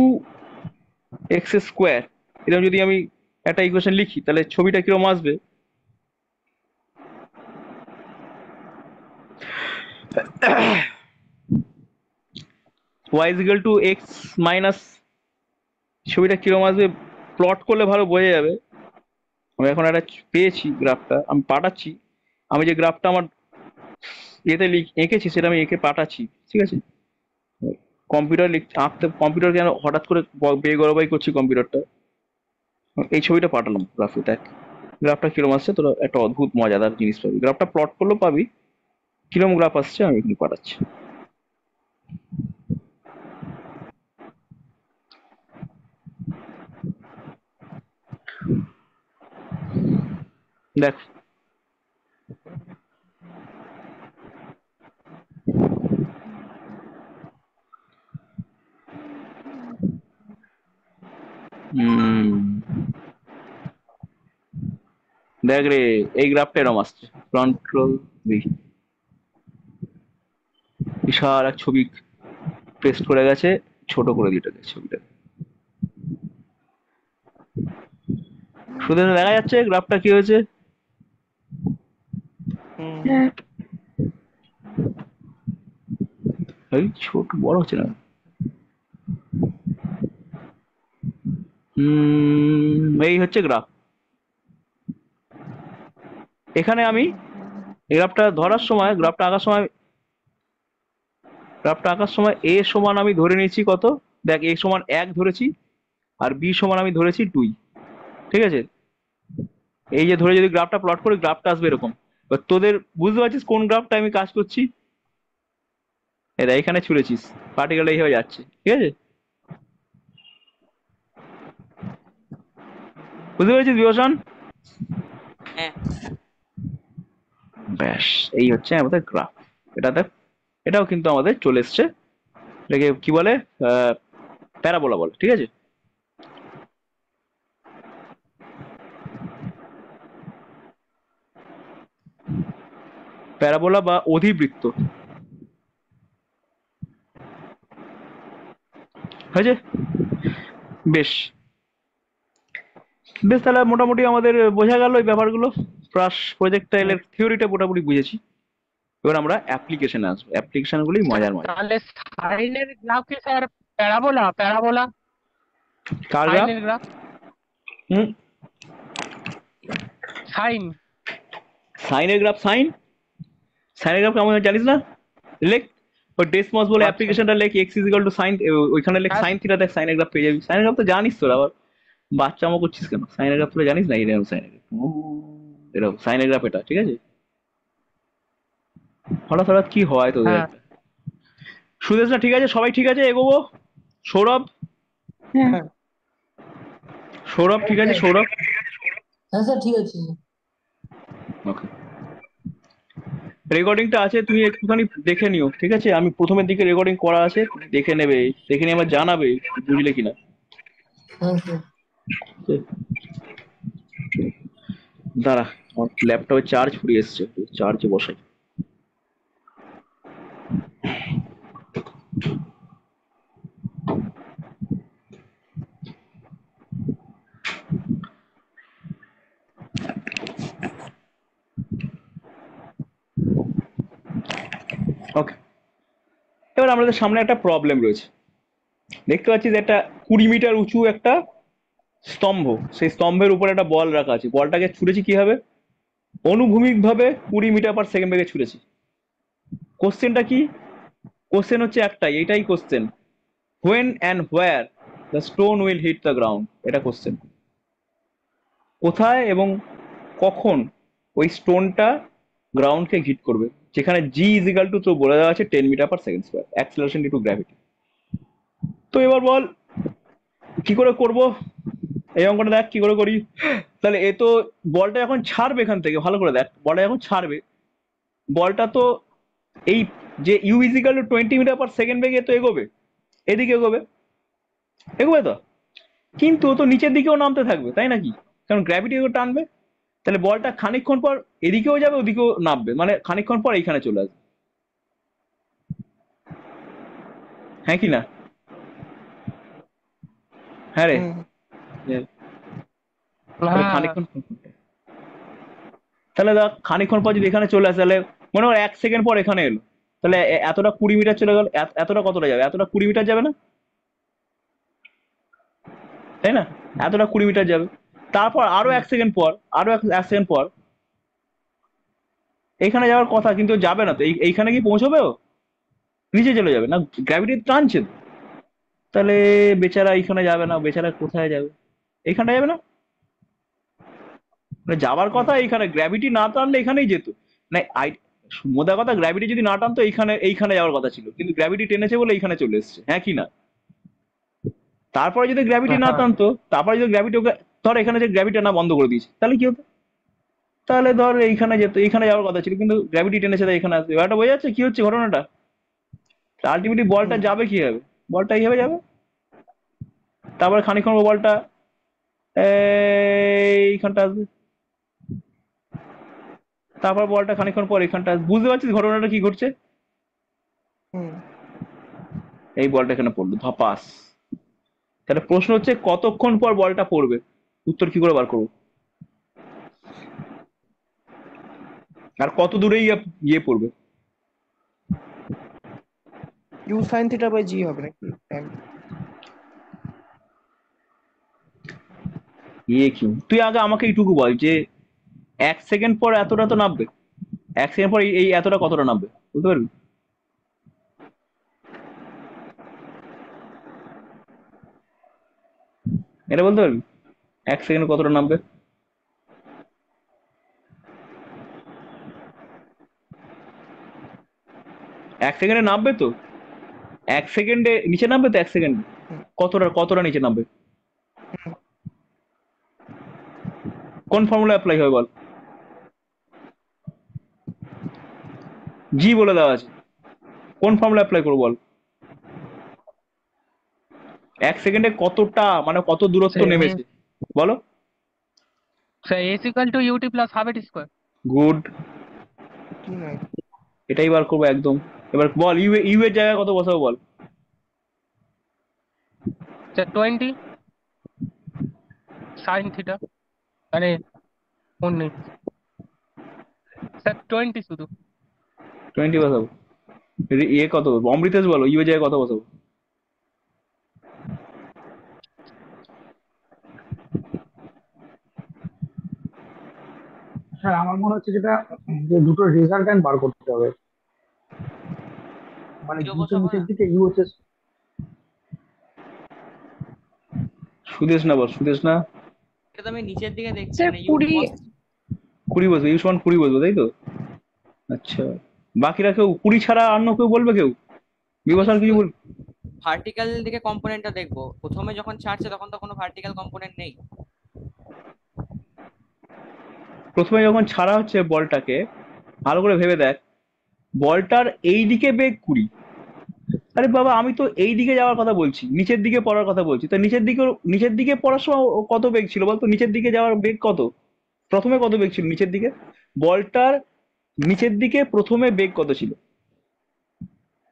x square এরকম যদি আমি একটা ইকুয়েশন লিখি তাহলে ছবিটা কিরকম আসবে y is equal to x minus ছবিটা কিরকম আসবে প্লট করলে ভালো বোঝা যাবে আমি এখন একটা পেয়েছি গ্রাফটা আমি পাঠাচ্ছি আমি যে গ্রাফটা আমার এতে লিখ এঁকেছি সেটা আমি এঁকে পাঠাচ্ছি ঠিক আছে কম্পিউটার লিখ আঁকতে কম্পিউটার কেন হঠাৎ করে বেগরবাই করছি কম্পিউটারটা এই ছবিটা পাঠালাম গ্রাফে দেখ গ্রাফটা কিরম আসছে তোরা একটা অদ্ভুত মজাদার জিনিস পাবি গ্রাফটা প্লট করলেও পাবি কিরম গ্রাফ আসছে আমি এখানে পাঠাচ্ছি দেখ দেখ রে এই গ্রাফটা এরম আসছে কন্ট্রোল বি বিশাল এক ছবি পেস্ট করে গেছে ছোট করে দিটাকে ছবিটা শুধু দেখা যাচ্ছে গ্রাফটা কি হয়েছে ছোট বড় হচ্ছে না এই হচ্ছে গ্রাফ এখানে আমি গ্রাফটা ধরার সময় গ্রাফটা আঁকার সময় গ্রাফটা আঁকার সময় এ সমান আমি ধরে নিয়েছি কত দেখ এ সমান এক ধরেছি আর বি সমান আমি ধরেছি দুই ঠিক আছে এই যে ধরে যদি গ্রাফটা প্লট করি গ্রাফটা আসবে এরকম এবার তোদের বুঝতে পারছিস কোন গ্রাফটা আমি কাজ করছি এটা এখানে ছুঁড়েছিস পার্টিকেল এইভাবে যাচ্ছে ঠিক আছে বুঝতে পেরেছিস বিভূষণ হ্যাঁ। ব্যাস এই হচ্ছে আমাদের গ্রাফ এটা দেখ এটাও কিন্তু আমাদের চলে এসছে এটাকে কি বলে প্যারাবোলা বলে ঠিক আছে প্যারাবোলা বা অধিবৃত্ত হয়েছে বেশ বেশ তাহলে মোটামুটি আমাদের বোঝা গেল এই ব্যাপারগুলো প্লাস প্রজেক্টাইলের থিওরিটা মোটামুটি বুঝেছি এবার আমরা অ্যাপ্লিকেশনে আসবো অ্যাপ্লিকেশনগুলি মজার মজা তাহলে সাইনের গ্রাফ কি স্যার প্যারাবোলা প্যারাবোলা কার গ্রাফ হুম সাইন সাইনের গ্রাফ সাইন সাইনের গ্রাফ কেমন জানিস না লেখ ডেসমস বলে অ্যাপ্লিকেশনটা আচ্ছা। লেখ x is equal to sine ওইখানে লেখ সাইন হ্যাঁ। থিটা দেখ সাইনের গ্রাফ পেয়ে যাবি সাইনের গ্রাফ তো জানিস তোর আবার বাচ্চামো করছিস কেন সাইনোগ্রাফ তুলে জানিস না এরকম সাইনোগ্রাফ এরকম সাইনোগ্রাফ এটা ঠিক আছে হঠাৎ হঠাৎ কি হয় তোদের হ্যাঁ। সুদেশ না ঠিক আছে সবাই ঠিক আছে এগোবো সৌরভ হ্যাঁ। হ্যাঁ। সৌরভ ঠিক আছে সৌরভ হ্যাঁ স্যার ঠিক আছে ওকে রেকর্ডিংটা আছে তুমি একটুখানি দেখে নিও ঠিক আছে আমি প্রথমের দিকে রেকর্ডিং করা আছে দেখে নেবে দেখে নিয়ে আমার জানাবে বুঝলে কিনা হ্যাঁ স্যার দাঁড়া আমার ল্যাপটপে চার্জ ফুরিয়ে এসছে চার্জে বসাই ওকে এবার আমাদের সামনে একটা প্রবলেম রয়েছে দেখতে পাচ্ছি যে একটা কুড়ি মিটার উঁচু একটা স্তম্ভ সেই স্তম্ভের উপরে একটা বল রাখা আছে বলটাকে ছুড়েছি কিভাবে অনুভূমিকভাবে কুড়ি মিটার পার সেকেন্ড বেগে ছুড়েছি কোশ্চেনটা কি কোশ্চেন হচ্ছে একটাই এটাই question when and where the stone will hit the ground এটা কোশ্চেন কোথায় এবং কখন ওই স্টোনটা গ্রাউন্ডকে হিট করবে যেখানে জি ইজিক্যাল টু তো বলে দেওয়া আছে ten metre per second square acceleration to gravity তো এবার বল কি করে করব এই অঙ্কটা দেখ কি করে করি তাহলে এ তো বলটা এখন ছাড়বে এখান থেকে ভালো করে দেখ বলটা এখন ছাড়বে বলটা তো এই যে u equal to twenty metre per second বেগে তো এগোবে এদিকে এগোবে এগোবে তো কিন্তু তো নিচের দিকেও নামতে থাকবে তাই নাকি কারণ গ্র্যাভিটি টানবে তাহলে বলটা খানিকক্ষণ পর এদিকেও যাবে ওদিকেও নামবে মানে খানিকক্ষণ পর এইখানে চলে আসবে হ্যাঁ কি না হ্যাঁ রে হ্যাঁ। হ্যাঁ। তাহলে দেখ খানিক্ষণ পর যদি এখানে চলে আসে তাহলে মনে হয় এক সেকেন্ড পর এখানে এলো তাহলে এতটা কুড়ি মিটার চলে গেল এতটা কতটা যাবে এতটা কুড়ি মিটার যাবে না তাই না এতটা কুড়ি মিটার যাবে তারপর আরো এক সেকেন্ড পর আরো এক সেকেন্ড পর এখানে যাওয়ার কথা কিন্তু যাবে না তো এইখানে কি পৌঁছবে ও নিচে চলে যাবে না গ্র্যাভিটি টানছে তো তাহলে বেচারা এইখানে যাবে না বেচারা কোথায় যাবে এইখানে যাবে না মানে যাওয়ার কথা এইখানে গ্র্যাভিটি না টানলে এখানেই যেত না মানে আই মোদা কথা গ্র্যাভিটি যদি না টানতো এইখানে এইখানে যাওয়ার কথা ছিল কিন্তু গ্র্যাভিটি টেনেছে বলে এইখানে চলে এসছে হ্যাঁ কি না তারপরে যদি গ্র্যাভিটি না হ্যাঁ। টানতো তারপরে যদি গ্র্যাভিটি ওকে ধর এখানে যে গ্র্যাভিটি না বন্ধ করে দিয়েছে তাহলে কি হতো তাহলে ধর এইখানে যেত এইখানে যাওয়ার কথা ছিল কিন্তু গ্র্যাভিটি টেনেছে তাই এখানে আসবে ব্যাপারটা বোঝা যাচ্ছে কি হচ্ছে ঘটনাটা আলটিমেটলি বলটা যাবে কি হবে বলটা এইভাবে যাবে তারপরে খানিক্ষণ বলটা এইখানটা আসবে তারপর বলটা খানিক্ষণ পর এখানটা বুঝতে পারছিস ঘটনাটা কি ঘটছে এই বলটা এখানে পড়লো ধপাস তাহলে প্রশ্ন হচ্ছে কতক্ষণ পর বলটা পড়বে উত্তর কি করে বার করবো আর কত দূরে ইয়ে, ইয়ে পড়বে u sine theta by g হবে নাকি ইয়ে কিউ তুই আগে আমাকে এইটুকু বল যে এক সেকেন্ড পর এতটা তো নামবে এক সেকেন্ড পর এই এতটা কতটা নামবে বুঝতে পারবি এটা বলতে পারবি এক সেকেন্ড কতটা নামবে এক সেকেন্ডে নামবে তো এক সেকেন্ডে নিচে নামবে তো এক সেকেন্ডে কতটা কতটা নিচে নামবে কোন ফর্মুলা অ্যাপ্লাই হয় বল জি বলে দেওয়া আছে কোন ফর্মুলা অ্যাপ্লাই করবো বল এক সেকেন্ডে কতটা মানে কত দূরত্ব নেমেছে বলো sir s equal to u t plus half a t square good এটাই বার করবো একদম এবার বল ইউ ইউ এর জায়গায় কত বসাবো বল স্যার টোয়েন্টি সাইন থিটা মানে উনিশ স্যার টোয়েন্টি শুধু টোয়েন্টি বসাবো এ ইয়ে কত অমৃতেশ বলো ইউ ইয়ে জায়গায় কথা বসাবো স্যার আমার মনে হচ্ছে যেটা যে দুটো রেজাল্ট টাইম বার করতে হবে মানে নিচের দিকে ইউ ইয়ে হচ্ছে সুদেশ না বল সুদেশ না এটা আমি নিচের দিকে দেখছি স্যার মানে কুড়ি কুড়ি বসবে ইউসমান কুড়ি বসবে তাই তো আচ্ছা বাকিরা কেউ কুড়ি ছাড়া অন্য কেউ বলবে কেউ বিভাসান কিছু বলবে ভার্টিক্যাল দিকে কম্পোনেন্টটা দেখবো প্রথমে যখন ছাড়ছে তখন তো কোনো ভার্টিক্যাল কম্পোনেন্ট নেই প্রথমে যখন ছাড়া হচ্ছে বলটাকে ভালো করে ভেবে দেখ বলটার এই দিকে বেগ কুড়ি আরে বাবা আমি তো এই দিকে যাওয়ার কথা বলছি নিচের দিকে পড়ার কথা বলছি তা নিচের দিকে নিচের দিকে পড়ার সময় কত বেগ ছিল বলতো নিচের দিকে যাওয়ার বেগ কত প্রথমে কত বেগ ছিল নিচের দিকে বলটার নিচের দিকে প্রথমে বেগ কত ছিল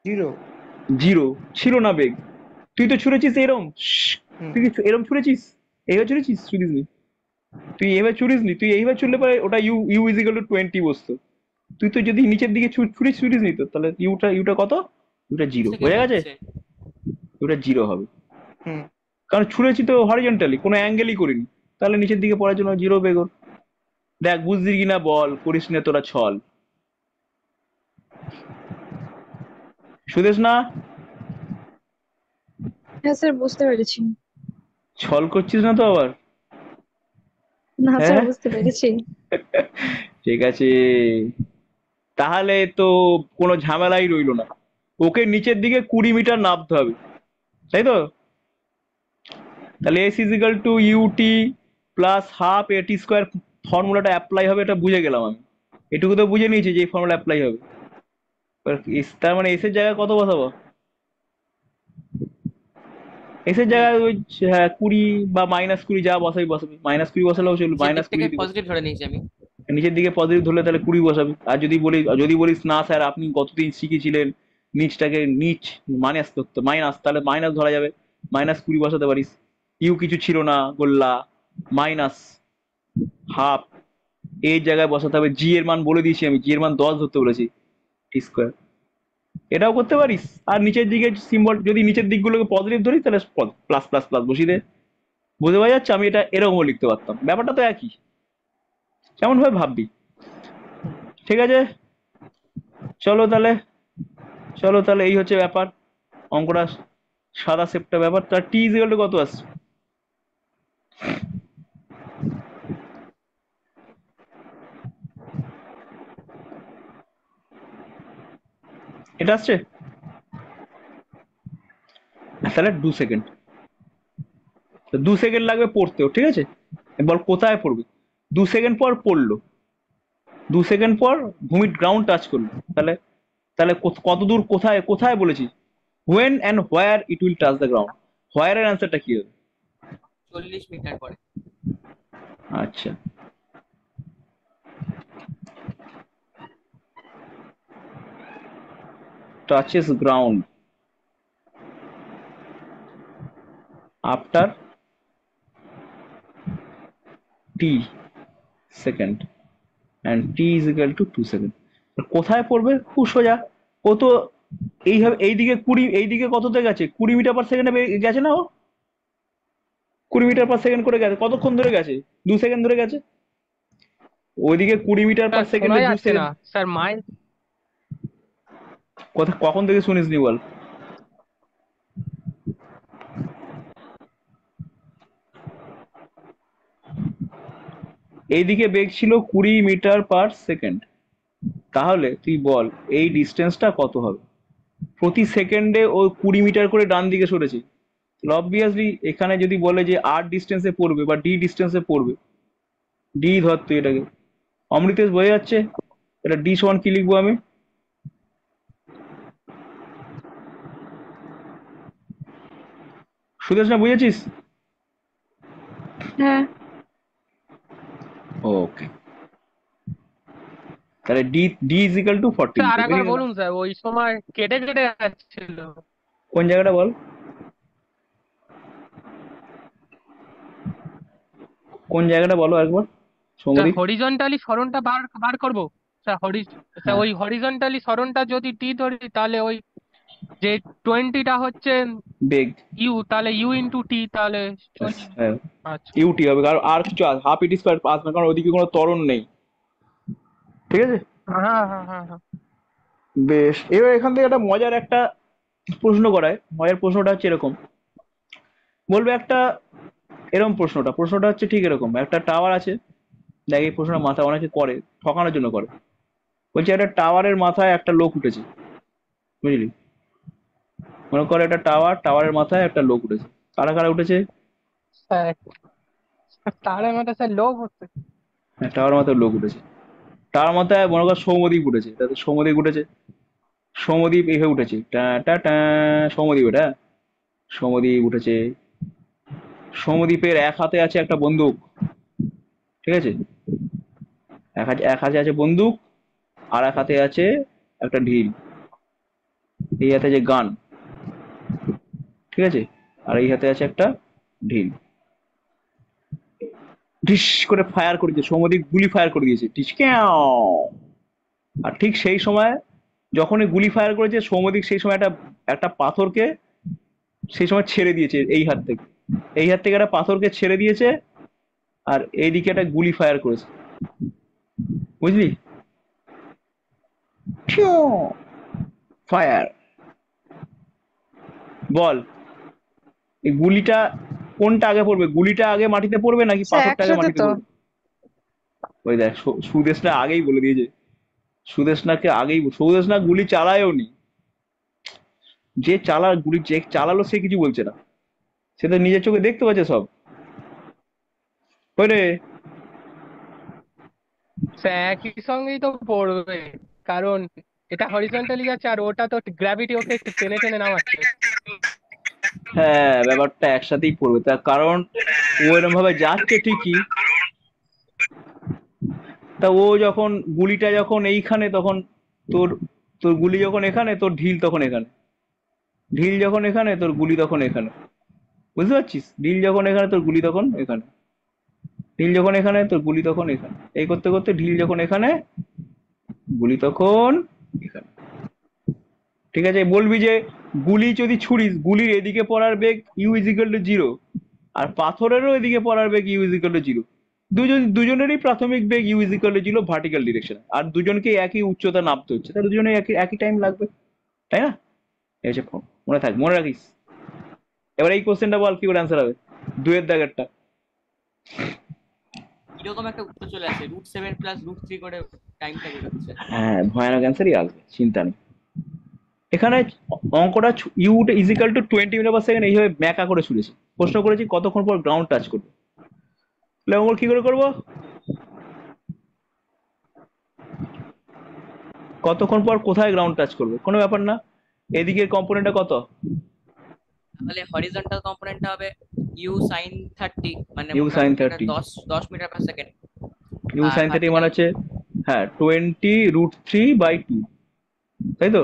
জিরো জিরো ছিল না বেগ তুই তো ছুঁড়েছিস এরম তুই এরম ছুঁড়েছিস এইভাবে ছুড়েছিস ছুড়িস নি তুই এইভাবে ছুড়িস নি তুই এইভাবে ছুঁড়লে পরে ওটা u u equal to twenty বসতো তুই তো যদি নিচের দিকে ছুড়িস ছুঁড়িস নিত তাহলে ইউটা ইউটা কত দুটা জিরো বোঝা গেছে দুটা জিরো হবে কারণ ছুঁড়েছি তো হরিজেন্টালি কোনো অ্যাঙ্গেলই করিনি তাহলে নিচের দিকে পড়ার জন্য জিরো বেগর দেখ বুঝলি কিনা বল করিস না তোরা ছল সুদেশ না হ্যাঁ স্যার বুঝতে পেরেছি ছল করছিস না তো আবার না স্যার হ্যাঁ? বুঝতে পেরেছি ঠিক আছে তাহলে তো কোনো ঝামেলাই রইল না ওকে নিচের দিকে কুড়ি মিটার নামতে হবে তাই তো তাহলে s equal to u t plus half a t square ফর্মুলাটা অ্যাপ্লাই হবে এটা বুঝে গেলাম আমি এটুকু তো বুঝে নিয়েছি যে এই ফর্মুলা অ্যাপ্লাই হবে তার মানে এসের জায়গায় কত বসাবো এসের জায়গায় ওই হ্যাঁ কুড়ি বা মাইনাস কুড়ি যা বসাবি বসাবি মাইনাস কুড়ি বসালেও চলবে মাইনাস কুড়ি পজিটিভ ধরে নিয়েছি আমি নিচের দিকে পজিটিভ ধরলে তাহলে কুড়ি বসাবি আর যদি বলি যদি বলিস না স্যার আপনি কতদিন শিখেছিলেন নিচটাকে নিচ মাইনাস করতে মাইনাস তাহলে মাইনাস ধরা যাবে মাইনাস কুড়ি বসাতে পারিস ইউ কিছু ছিল না গোল্লা মাইনাস হাফ এই জায়গায় বসাতে হবে জি এর মান বলে দিয়েছি আমি জি এর মান দশ ধরতে বলেছি স্কোয়ার এটাও করতে পারিস আর নিচের দিকে সিম্বল যদি নিচের দিকগুলোকে পজিটিভ ধরিস তাহলে প্লাস প্লাস প্লাস বসিয়ে দে বুঝতে পারা যাচ্ছে আমি এটা এরকমও লিখতে পারতাম ব্যাপারটা তো একই কেমন ভাবে ভাববি ঠিক আছে চলো তাহলে চলো তাহলে এই হচ্ছে ব্যাপার অঙ্কটা সাদা সেপটা ব্যাপার তার টি ইজিকালটা কত আসছে এটা আসছে তাহলে দু সেকেন্ড দু সেকেন্ড লাগবে পড়তেও ঠিক আছে বল কোথায় পড়বে দু সেকেন্ড পর পড়লো দু সেকেন্ড পর ভূমির গ্রাউন্ড টাচ করলো তাহলে তাহলে কতদূর কোথায় কোথায় বলেছি when and where it will touch the ground where এর অ্যান্সারটা কি হবে চল্লিশ মিটার পরে আচ্ছা touches ground after t second and t is equal to 2 second কোথায় পড়বে খুব সোজা ও তো এইভাবে এইদিকে কুড়ি এইদিকে কততে গেছে কুড়ি মিটার পার সেকেন্ডে গেছে না ও কুড়ি মিটার পার সেকেন্ড করে গেছে কতক্ষণ ধরে গেছে দু সেকেন্ড ধরে গেছে ওইদিকে কুড়ি মিটার পার সেকেন্ডে দু সেকেন্ড স্যার মাইল কথা কখন থেকে শুনিস নি বল এইদিকে বেগ ছিল কুড়ি মিটার পার সেকেন্ড তাহলে তুই বল এই ডিস্টেন্সটা কত হবে প্রতি সেকেন্ডে ও কুড়ি মিটার করে ডান দিকে সরেছে অবভিয়াসলি এখানে যদি বলে যে আর ডিস্টেন্সে পড়বে বা ডি ডিস্টেন্সে পড়বে ডি ধর তুই এটাকে অমৃতেশ বয়ে যাচ্ছে এটা ডি সমান কি লিখবো আমি সুদেশ না বুঝেছিস হ্যাঁ ওকে তাহলে d d is equal to sir আরেকবার বলুন স্যার ওই সময় কেটে কেটে যাচ্ছিল কোন জায়গাটা বল কোন জায়গাটা বলো একবার সমরি হরিজন্টালি সরণটা বার বার করব স্যার হরি স্যার ওই হরিজন্টালি সরণটা যদি টি ধরি তাহলে ওই যে টোয়েন্টিটা হচ্ছে বেগ ইউ তাহলে ইউ ইনটু টি তাহলে আচ্ছা ইউটি হ্যাঁ। আচ্ছা। হবে কারণ আর কিছু হাফ ইটি পাস না কারণ ওদিকে কোনো ত্বরণ নেই ঠিক আছে হ্যাঁ, হ্যাঁ, হ্যাঁ, বেশ এবার এখান থেকে একটা মজার একটা প্রশ্ন করায় মজার প্রশ্নটা হচ্ছে এরকম বলবে একটা এরকম প্রশ্নটা প্রশ্নটা হচ্ছে ঠিক এরকম একটা টাওয়ার আছে দেখ এই প্রশ্নটা মাথা অনেকে করে ঠকানোর জন্য করে বলছে একটা টাওয়ারের মাথায় একটা লোক উঠেছে বুঝলি মনে করে একটা টাওয়ার টাওয়ারের মাথায় একটা লোক উঠেছে কারা কারা উঠেছে টাওয়ারের মাথায় লোক উঠছে হ্যাঁ টাওয়ারের মাথায় লোক উঠেছে তার মধ্যে মনে কর সৌমদ্বীপ উঠেছে তাতে সৌমদ্বীপ উঠেছে সৌমদ্বীপ এসে উঠেছে টা টা টা সৌমদ্বীপ এটা সৌমদ্বীপ উঠেছে সৌমদ্বীপের এক হাতে আছে একটা বন্দুক ঠিক আছে এক হাতে এক হাতে আছে বন্দুক আর এক হাতে আছে একটা ঢিল এই হাতে যে গান ঠিক আছে আর এই হাতে আছে একটা ঢিল ঢিস করে ফায়ার করে দিয়েছে সমদিক গুলি ফায়ার করে দিয়েছে টিস আর ঠিক সেই সময় যখনই গুলি ফায়ার করেছে সৌমদিক সেই সময় একটা একটা পাথরকে সেই সময় ছেড়ে দিয়েছে এই হাত থেকে এই হাত থেকে একটা পাথরকে ছেড়ে দিয়েছে আর এইদিকে একটা গুলি ফায়ার করেছে বুঝলি ফায়ার বল এই গুলিটা কোনটা আগে পড়বে গুলিটা আগে মাটিতে পড়বে নাকি পাথরটা আগে মাটিতে পড়বে ওই দেখ সুদেশনা আগেই বলে দিয়েছে সুদেশনাকে আগেই সুদেশনা গুলি চালায়ও নি যে চালা গুলি যে চালালো সে কিছু বলছে না সে তো নিজের চোখে দেখতে পাচ্ছে সব ওরে একই সঙ্গেই তো পড়বে কারণ এটা হরিজন্টালি যাচ্ছে আর ওটা তো গ্র্যাভিটি ওকে টেনে টেনে নামাচ্ছে হ্যাঁ ব্যাপারটা একসাথেই পড়বে তার কারণ ও এরকম ভাবে যাচ্ছে ঠিকই তা ও যখন গুলিটা যখন এইখানে তখন তোর তোর গুলি যখন এখানে তোর ঢিল তখন এখানে ঢিল যখন এখানে তোর গুলি তখন এখানে বুঝতে পারছিস ঢিল যখন এখানে তোর গুলি তখন এখানে ঢিল যখন এখানে তোর গুলি তখন এখানে এই করতে করতে ঢিল যখন এখানে গুলি তখন এখানে ঠিক আছে বলবি যে গুলি যদি ছুড়িস গুলির এদিকে পড়ার বেগ ইউ ইজিক্যাল টু জিরো আর পাথরেরও এদিকে পড়ার বেগ ইউ ইজিক্যাল টু জিরো দুজন দুজনেরই প্রাথমিক বেগ u equal to zero vertical direction আর দুজনকে একই উচ্চতা নামতে হচ্ছে তাহলে দুজনে একই একই টাইম লাগবে তাই না এসে হচ্ছে মনে থাক মনে রাখিস এবার এই কোশ্চেনটা বল কি করে অ্যান্সার হবে দুয়ের দাগেরটা এরকম একটা উত্তর চলে আসে root seven plus root three করে টাইমটা বেরোচ্ছে হ্যাঁ ভয়ানক অ্যান্সারই আসবে চিন্তা নেই এখানে অঙ্কটা is equal to twenty metre per second এইভাবে ম্যাকা করে ছুড়েছে প্রশ্ন করেছি কতক্ষণ পর গ্রাউন্ড টাচ করবে তাহলে অঙ্কর কি করে করবো কতক্ষণ পর কোথায় গ্রাউন্ড টাচ করবে কোনো ব্যাপার না এদিকের কম্পোনেন্টটা কত তাহলে হরিজন্টাল কম্পোনেন্টটা হবে ইউ সাইন 30 মানে u sine 30 10 10 metre per second u sine 30 মানে হচ্ছে হ্যাঁ 20 √3 2 তাই তো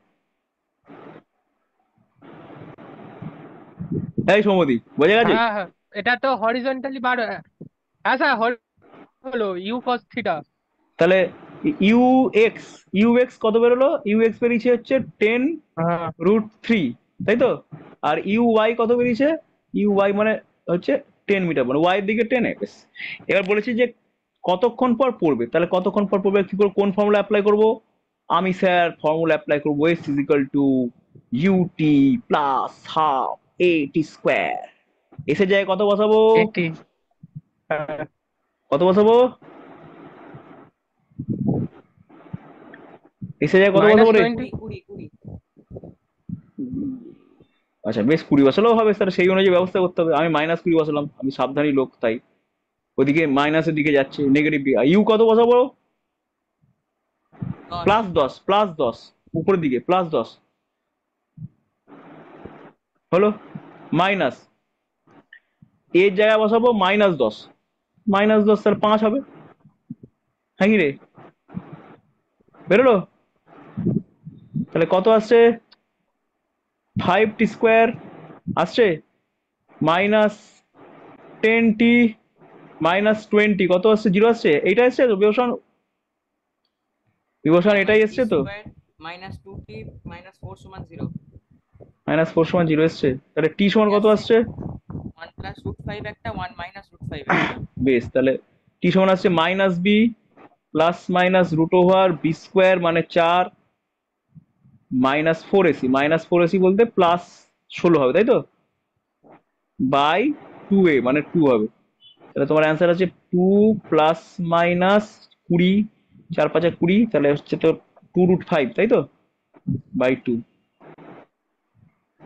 এই সমদীপ হ্যাঁ, হ্যাঁ এটা তো হরিজন্টালি বার আচ্ছা হলো ইউ কস থিটা তাহলে ইউ এক্স ইউ এক্স কত বেরোলো ইউ এক্স বেরিয়েছে হচ্ছে টেন রুট থ্রি তাই তো আর ইউ ওয়াই কত বেরিয়েছে ইউ ওয়াই মানে হচ্ছে টেন মিটার মানে ওয়াই দিকে টেন এক্স এবার বলেছি যে কতক্ষণ পর পড়বে তাহলে কতক্ষণ পর পড়বে কি করে কোন ফর্মুলা অ্যাপ্লাই করব আমি স্যার ফর্মুলা অ্যাপ্লাই করবো s equal to u t plus half a t square s জায়গায় কত বসাবো হ্যাঁ। কত বসাবো এস এর কত বসাবো আচ্ছা বেশ কুড়ি বসালেও হবে স্যার সেই অনুযায়ী ব্যবস্থা করতে হবে আমি মাইনাস কুড়ি বসালাম আমি সাবধানী লোক তাই ওদিকে মাইনাসের দিকে যাচ্ছে নেগেটিভ ইউ কত বসাবো প্লাস দশ প্লাস দশ উপরের দিকে প্লাস দশ হলো মাইনাস এর জায়গায় বসাবো মাইনাস দশ মাইনাস দশ তাহলে পাঁচ হবে হ্যাঁ কি রে বেরোলো তাহলে কত আসছে ফাইভ টি স্কোয়ার আসছে minus ten t minus twenty কত আসছে জিরো আসছে এইটা আসছে তো বিভূষণ বিভূষণ এটাই এসছে তো minus two t minus four সমান জিরো মাইনাস ফোর সমান জিরো এসছে তাহলে টি সমান কত আসছে ওয়ান প্লাস রুট ফাইভ একটা ওয়ান মাইনাস রুট ফাইভ বেশ তাহলে টি সমান আসছে minus b plus minus root over b square মানে চার minus four a c minus four a c বলতে প্লাস ষোলো হবে তাই তো বাই টু এ মানে টু হবে তাহলে তোমার অ্যান্সার আছে টু প্লাস মাইনাস কুড়ি চার পাঁচ কুড়ি তাহলে হচ্ছে তো টু রুট ফাইভ তাই তো বাই টু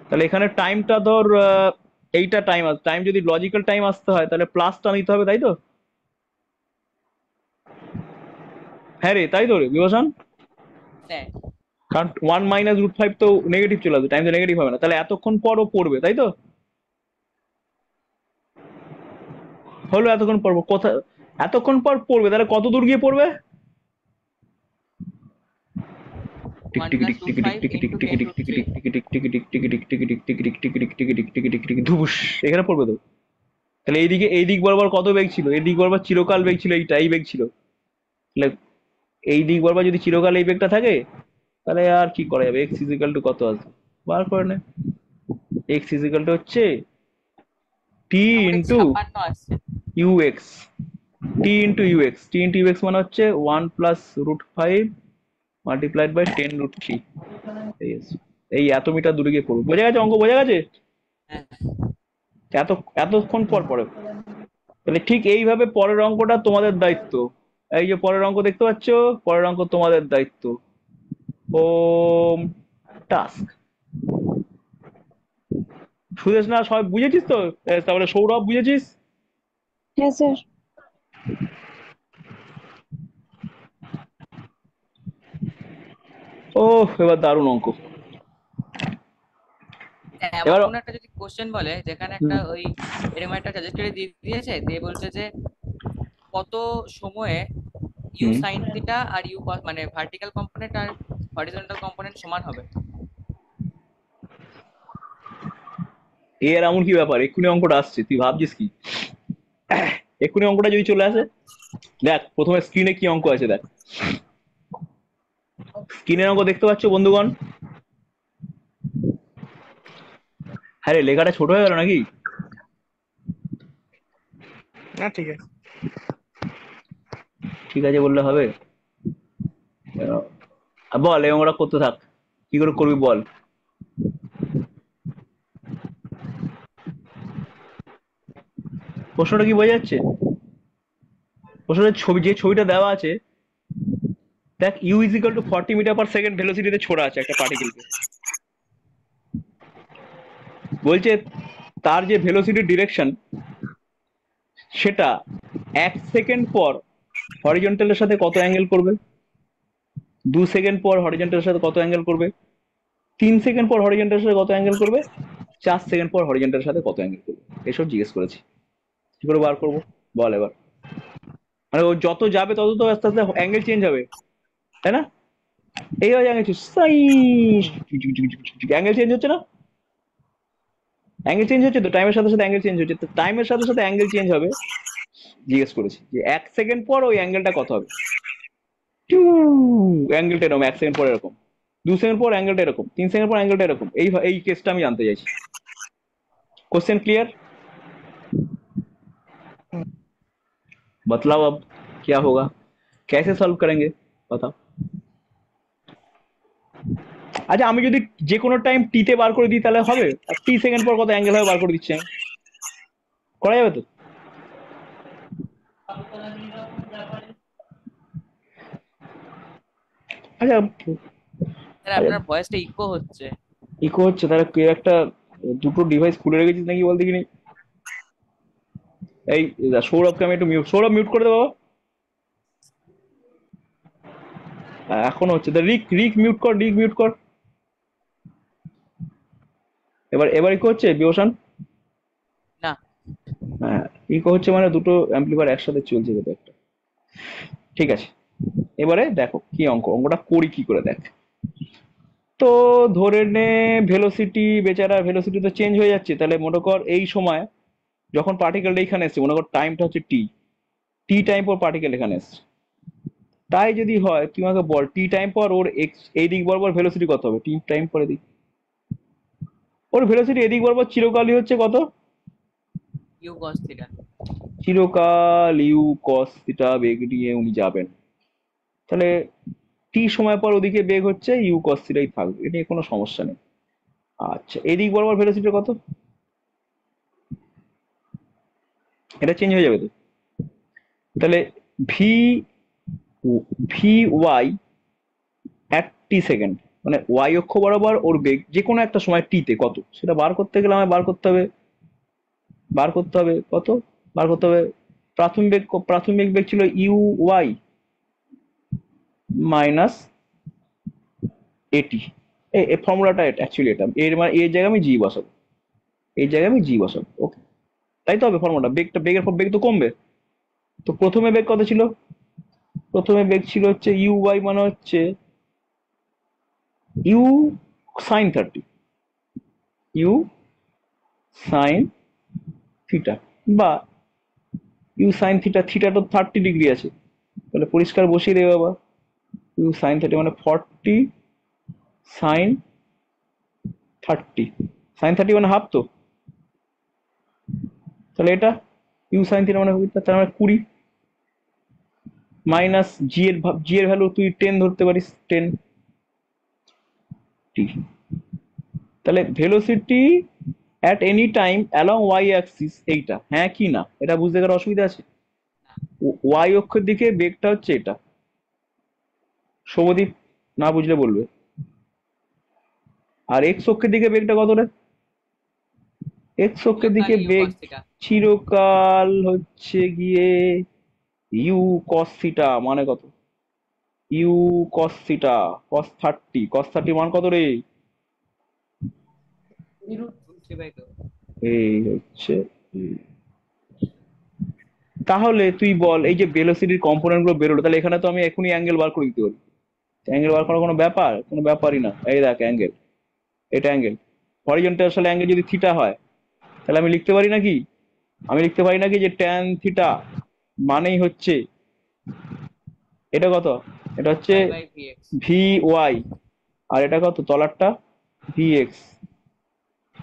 তাহলে এখানে টাইমটা ধর এইটা টাইম টাইম যদি লজিক্যাল টাইম আসতে হয় তাহলে প্লাসটা নিতে হবে তাই তো হ্যাঁ রে তাই তো রে বিভাষণ হ্যাঁ। কারণ ওয়ান মাইনাস রুট ফাইভ তো নেগেটিভ চলে আসবে টাইম তো নেগেটিভ হবে না তাহলে এতক্ষণ পর ও পড়বে তাই তো হলো এতক্ষণ পর কোথায় এতক্ষণ পর পড়বে তাহলে কত দূর গিয়ে পড়বে ধুবুস এখানে পড়বে তো তাহলে এইদিকে এই দিক বরাবর কত বেগ ছিল এই দিক বরাবর চিরকাল বেগ ছিল এইটাই বেগ ছিল তাহলে এই দিক বরাবর যদি চিরকাল এই বেগটা থাকে তাহলে আর কি করা যাবে এক্স ইজিক্যাল টু কত আসবে বার করে নে এক্স ইজিক্যাল টু হচ্ছে t into x t into x t into x মানে হচ্ছে one plus root five multiplied by ten root three এই এত মিটার দূরে গিয়ে করবো বোঝা গেছে অঙ্ক বোঝা গেছে এত এতক্ষণ পর পরে তাহলে ঠিক এইভাবে পরের অঙ্কটা তোমাদের দায়িত্ব এই যে পরের অঙ্ক দেখতে পাচ্ছ পরের অঙ্ক তোমাদের দায়িত্ব ওম টাস্ক সুদেশ না সব বুঝেছিস তো তারপরে সৌরভ বুঝেছিস হ্যাঁ স্যার ও এবার দারুণ অঙ্ক হ্যাঁ, এবার অন্য একটা যদি কোশ্চেন বলে যেখানে একটা ওই এরকম একটা ট্র্যাজেক্টরি দিয়ে দিয়েছে দিয়ে বলছে যে কত সময়ে ইউ সাইন থিটা আর ইউ মানে ভার্টিক্যাল কম্পোনেন্ট আর হরিজন্টাল কম্পোনেন্ট সমান হবে এর এমন কি ব্যাপার এক্ষুনি অঙ্কটা আসছে তুই ভাবছিস কি এক্ষুনি অঙ্কটা যদি চলে আসে দেখ প্রথমে স্ক্রিনে কি অঙ্ক আছে দেখ স্ক্রিনের অঙ্ক দেখতে পাচ্ছ বন্ধুগণ হ্যাঁ লেখাটা ছোট হয়ে গেল নাকি না ঠিক আছে ঠিক আছে বললে হবে বল এবং ওরা করতে থাক কি করে করবি বল প্রশ্নটা কি বোঝা যাচ্ছে প্রশ্নের ছবি যে ছবিটা দেওয়া আছে দেখ u is equal to forty metre per second ভেলোসিটিতে ছোড়া আছে একটা পার্টিকেলকে বলছে তার যে ভেলোসিটি ডিরেকশন সেটা এক সেকেন্ড পর হরিজন্টালের সাথে কত অ্যাঙ্গেল করবে দু সেকেন্ড পর হরিজন্টালের সাথে কত অ্যাঙ্গেল করবে তিন সেকেন্ড পর হরিজন্টালের সাথে কত অ্যাঙ্গেল করবে চার সেকেন্ড পর হরিজন্টালের সাথে কত অ্যাঙ্গেল করবে এসব জিজ্ঞেস করেছি কি করে বার করবো বল এবার মানে ও যত যাবে তত তো আস্তে আস্তে অ্যাঙ্গেল চেঞ্জ হবে है ना एंगल चेंज হচ্ছে সাইজ অ্যাঙ্গেল চেঞ্জ হচ্ছে না অ্যাঙ্গেল চেঞ্জ হচ্ছে তো টাইমের সাতে সাতে অ্যাঙ্গেল চেঞ্জ হচ্ছে তো টাইমের সাতে সাতে অ্যাঙ্গেল চেঞ্জ হবে গেস করেছি যে 1 সেকেন্ড পর ওই অ্যাঙ্গেলটা কত হবে 2 অ্যাঙ্গেলটা এরকম 1 সেকেন্ড পর অ্যাঙ্গেলটা এরকম 3 সেকেন্ড পর অ্যাঙ্গেলটা এরকম এই এই কেসটা আমি জানতে যাচ্ছি क्वेश्चन क्लियर मतलब अब क्या होगा कैसे सॉल्व करेंगे पता আচ্ছা আমি যদি যে কোনো টাইম টি তে বার করে দিই তাহলে হবে টি সেকেন্ড পর কত অ্যাঙ্গেল হবে বার করে দিচ্ছি আমি করা যাবে তো আচ্ছা আপনার ভয়েসটা ইকো হচ্ছে ইকো হচ্ছে তাহলে কেউ একটা দুটো ডিভাইস খুলে রেখেছিস নাকি বলতে কি এই সৌরভকে আমি একটু মিউট সৌরভ মিউট করে দে বাবা এখনো হচ্ছে রিক রিক মিউট কর রিক মিউট কর এবার এবার ইকো হচ্ছে বিওশান না হ্যাঁ ইকো হচ্ছে মানে দুটো অ্যাম্পলিফায়ার একসাথে চলছে যেটা একটা ঠিক আছে এবারে দেখো কি অঙ্ক অঙ্কটা করি কি করে দেখ তো ধরে নে ভেলোসিটি বেচারা ভেলোসিটি তো চেঞ্জ হয়ে যাচ্ছে তাহলে মনে কর এই সময় যখন পার্টিকেলটা এখানে এসছে মনে কর টাইমটা হচ্ছে টি টি টাইম পর পার্টিকেল এখানে এসছে তাই যদি হয় তুই আমাকে বল টি টাইম পর ওর এক্স এইদিক বরাবর ভেলোসিটি কত হবে টি টাইম পর এদিক ওর ভেলোসিটি এদিক বরাবর চিরকালই হচ্ছে কত ইউ cos থিটা চিরকাল ইউ cos থিটা বেগ নিয়ে উনি যাবেন তাহলে টি সময় পর ওদিকে বেগ হচ্ছে ইউ cos থিটাই থাকবে এটা নিয়ে কোনো সমস্যা নেই আচ্ছা এদিক বরাবর ভেলোসিটি কত এটা চেঞ্জ হয়ে যাবে তো তাহলে v v y at t second মানে ওয়াই অক্ষ বরাবর ওর বেগ যে কোনো একটা সময় টিতে কত সেটা বার করতে গেলে আমায় বার করতে হবে বার করতে হবে কত বার করতে হবে প্রাথমিক বেগ প্রাথমিক বেগ ছিল ইউ ওয়াই মাইনাস এটি এই ফর্মুলাটা অ্যাকচুয়ালি এটা এর মানে এর জায়গায় আমি জি বসাবো এই জায়গায় আমি জি বসাবো ওকে তাই তো হবে ফর্মুলাটা বেগটা বেগের পর বেগ তো কমবে তো প্রথমে বেগ কত ছিল প্রথমে বেগ ছিল হচ্ছে ইউ ওয়াই মানে হচ্ছে u sine thirty u sine theta বা ইউ সাইন থিটা থিটা তো থার্টি ডিগ্রি আছে তাহলে পরিষ্কার বসিয়ে দেবে বাবা ইউ সাইন থার্টি মানে forty sine thirty sine thirty মানে হাফ তো তাহলে এটা ইউ সাইন থিটা মানে তার মানে কুড়ি মাইনাস জি এর জি এর ভ্যালু তুই টেন ধরতে পারিস টেন তাহলে velocity at any time along y axis এইটা হ্যাঁ কি না এটা বুঝতে গেলে অসুবিধা আছে ওয়াই অক্ষের দিকে বেগটা হচ্ছে এটা শুভদীপ না বুঝলে বলবে আর এক্স অক্ষের দিকে বেগটা কতটা এক্স অক্ষের দিকে বেগ চিরকাল হচ্ছে গিয়ে ইউ কস সিটা মানে কত ইউ কস সিটা কস থার্টি কস থার্টি মান কত রে এই হচ্ছে e. তাহলে তুই বল এই যে ভেলোসিটির কম্পোনেন্ট গুলো বেরোলো তাহলে এখানে তো আমি এখনই অ্যাঙ্গেল বার করে দিতে পারি অ্যাঙ্গেল বার করার কোনো ব্যাপার কোনো ব্যাপারই না এই দেখ অ্যাঙ্গেল এটা অ্যাঙ্গেল হরিজন্টাল সালে অ্যাঙ্গেল যদি থিটা হয় তাহলে আমি লিখতে পারি নাকি আমি লিখতে পারি নাকি যে ট্যান থিটা মানেই হচ্ছে এটা কত এটা হচ্ছে ভি ওয়াই আর এটা কত তলারটা ভি এক্স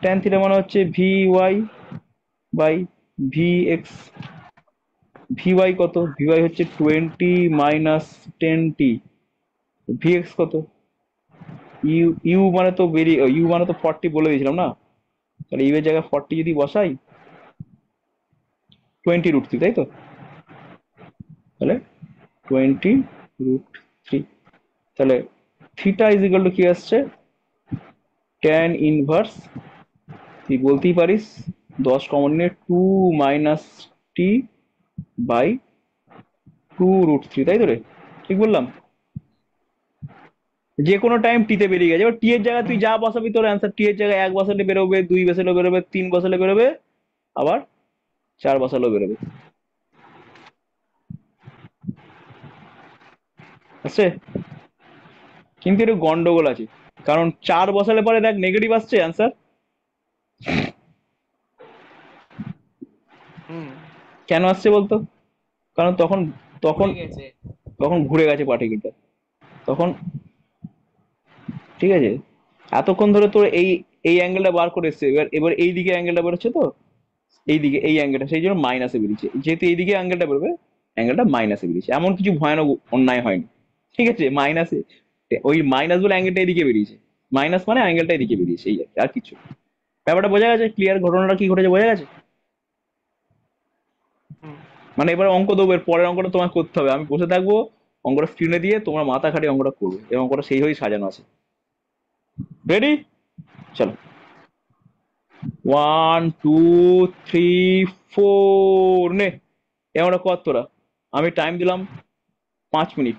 ট্যান থিটা মানে হচ্ছে v y by v x v y কত ভি ওয়াই হচ্ছে twenty minus ten t v x কত ইউ ইউ মানে তো বেরি ইউ মানে তো ফর্টি বলে দিয়েছিলাম না তাহলে ইউ এর জায়গায় ফর্টি যদি বসাই টোয়েন্টি রুট থ্রি তাই তো তাহলে টোয়েন্টি রুট থ্রি তাহলে থিটা ইজ ইকাল টু কি আসছে ট্যান ইনভার্স তুই বলতেই পারিস দশ কমন নিয়ে two minus t by two root three তাই তো রে ঠিক বললাম যে কোনো টাইম টিতে বেরিয়ে গেছে এবার টি এর জায়গায় তুই যা বসাবি তোর অ্যান্সার টি এর জায়গায় এক বসালে বেরোবে দুই বসালে বেরোবে তিন বসালে বেরোবে আবার চার বসালেও বেরোবে আছে কিন্তু একটু গন্ডগোল আছে কারণ চার বসালে পরে দেখ নেগেটিভ আসছে অ্যান্সার কেন আসছে বলতো কারণ তখন তখন তখন ঘুরে গেছে পাটিকিটা তখন ঠিক আছে এতক্ষণ ধরে তোর এই এই অ্যাঙ্গেলটা বার করে এসছে এবার এবার এই দিকে অ্যাঙ্গেলটা বেরোচ্ছে তো এইদিকে এই অ্যাঙ্গেলটা সেই জন্য মাইনাসে বেরিয়েছে যেহেতু এইদিকে অ্যাঙ্গেলটা বেরোবে অ্যাঙ্গেলটা মাইনাসে বেরিয়েছে এমন কিছু ভয়ানক অন্যায় হয়নি ঠিক আছে মাইনাসে ওই মাইনাস বলে অ্যাঙ্গেলটা এদিকে বেরিয়েছে মাইনাস মানে অ্যাঙ্গেলটা এদিকে বেরিয়েছে এই আর কিছু ব্যাপারটা বোঝা গেছে ক্লিয়ার ঘটনাটা কি ঘটেছে বোঝা গেছে মানে এবার অঙ্ক দেবো এর পরের অঙ্কটা তোমাকে করতে হবে আমি বসে থাকবো অঙ্কটা স্ক্রিনে দিয়ে তোমরা মাথা খাটি অঙ্কটা করবে এই অঙ্কটা সেইভাবেই সাজানো আছে রেডি চলো ওয়ান টু থ্রি ফোর নে এমনটা কর তোরা আমি টাইম দিলাম পাঁচ মিনিট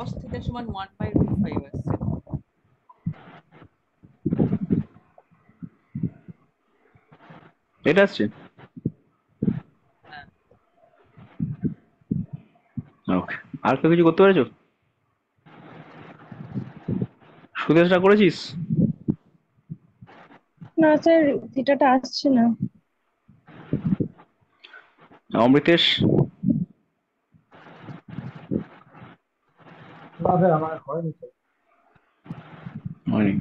cos theta সমান 1 বাই root 5 আসছে এটা আসছে ওকে হ্যাঁ। আর কেউ কিছু করতে পেরেছো সুদেশটা করেছিস না স্যার থিটাটা আসছে না অমৃতেশ তবে আমার হয়নি হয়নি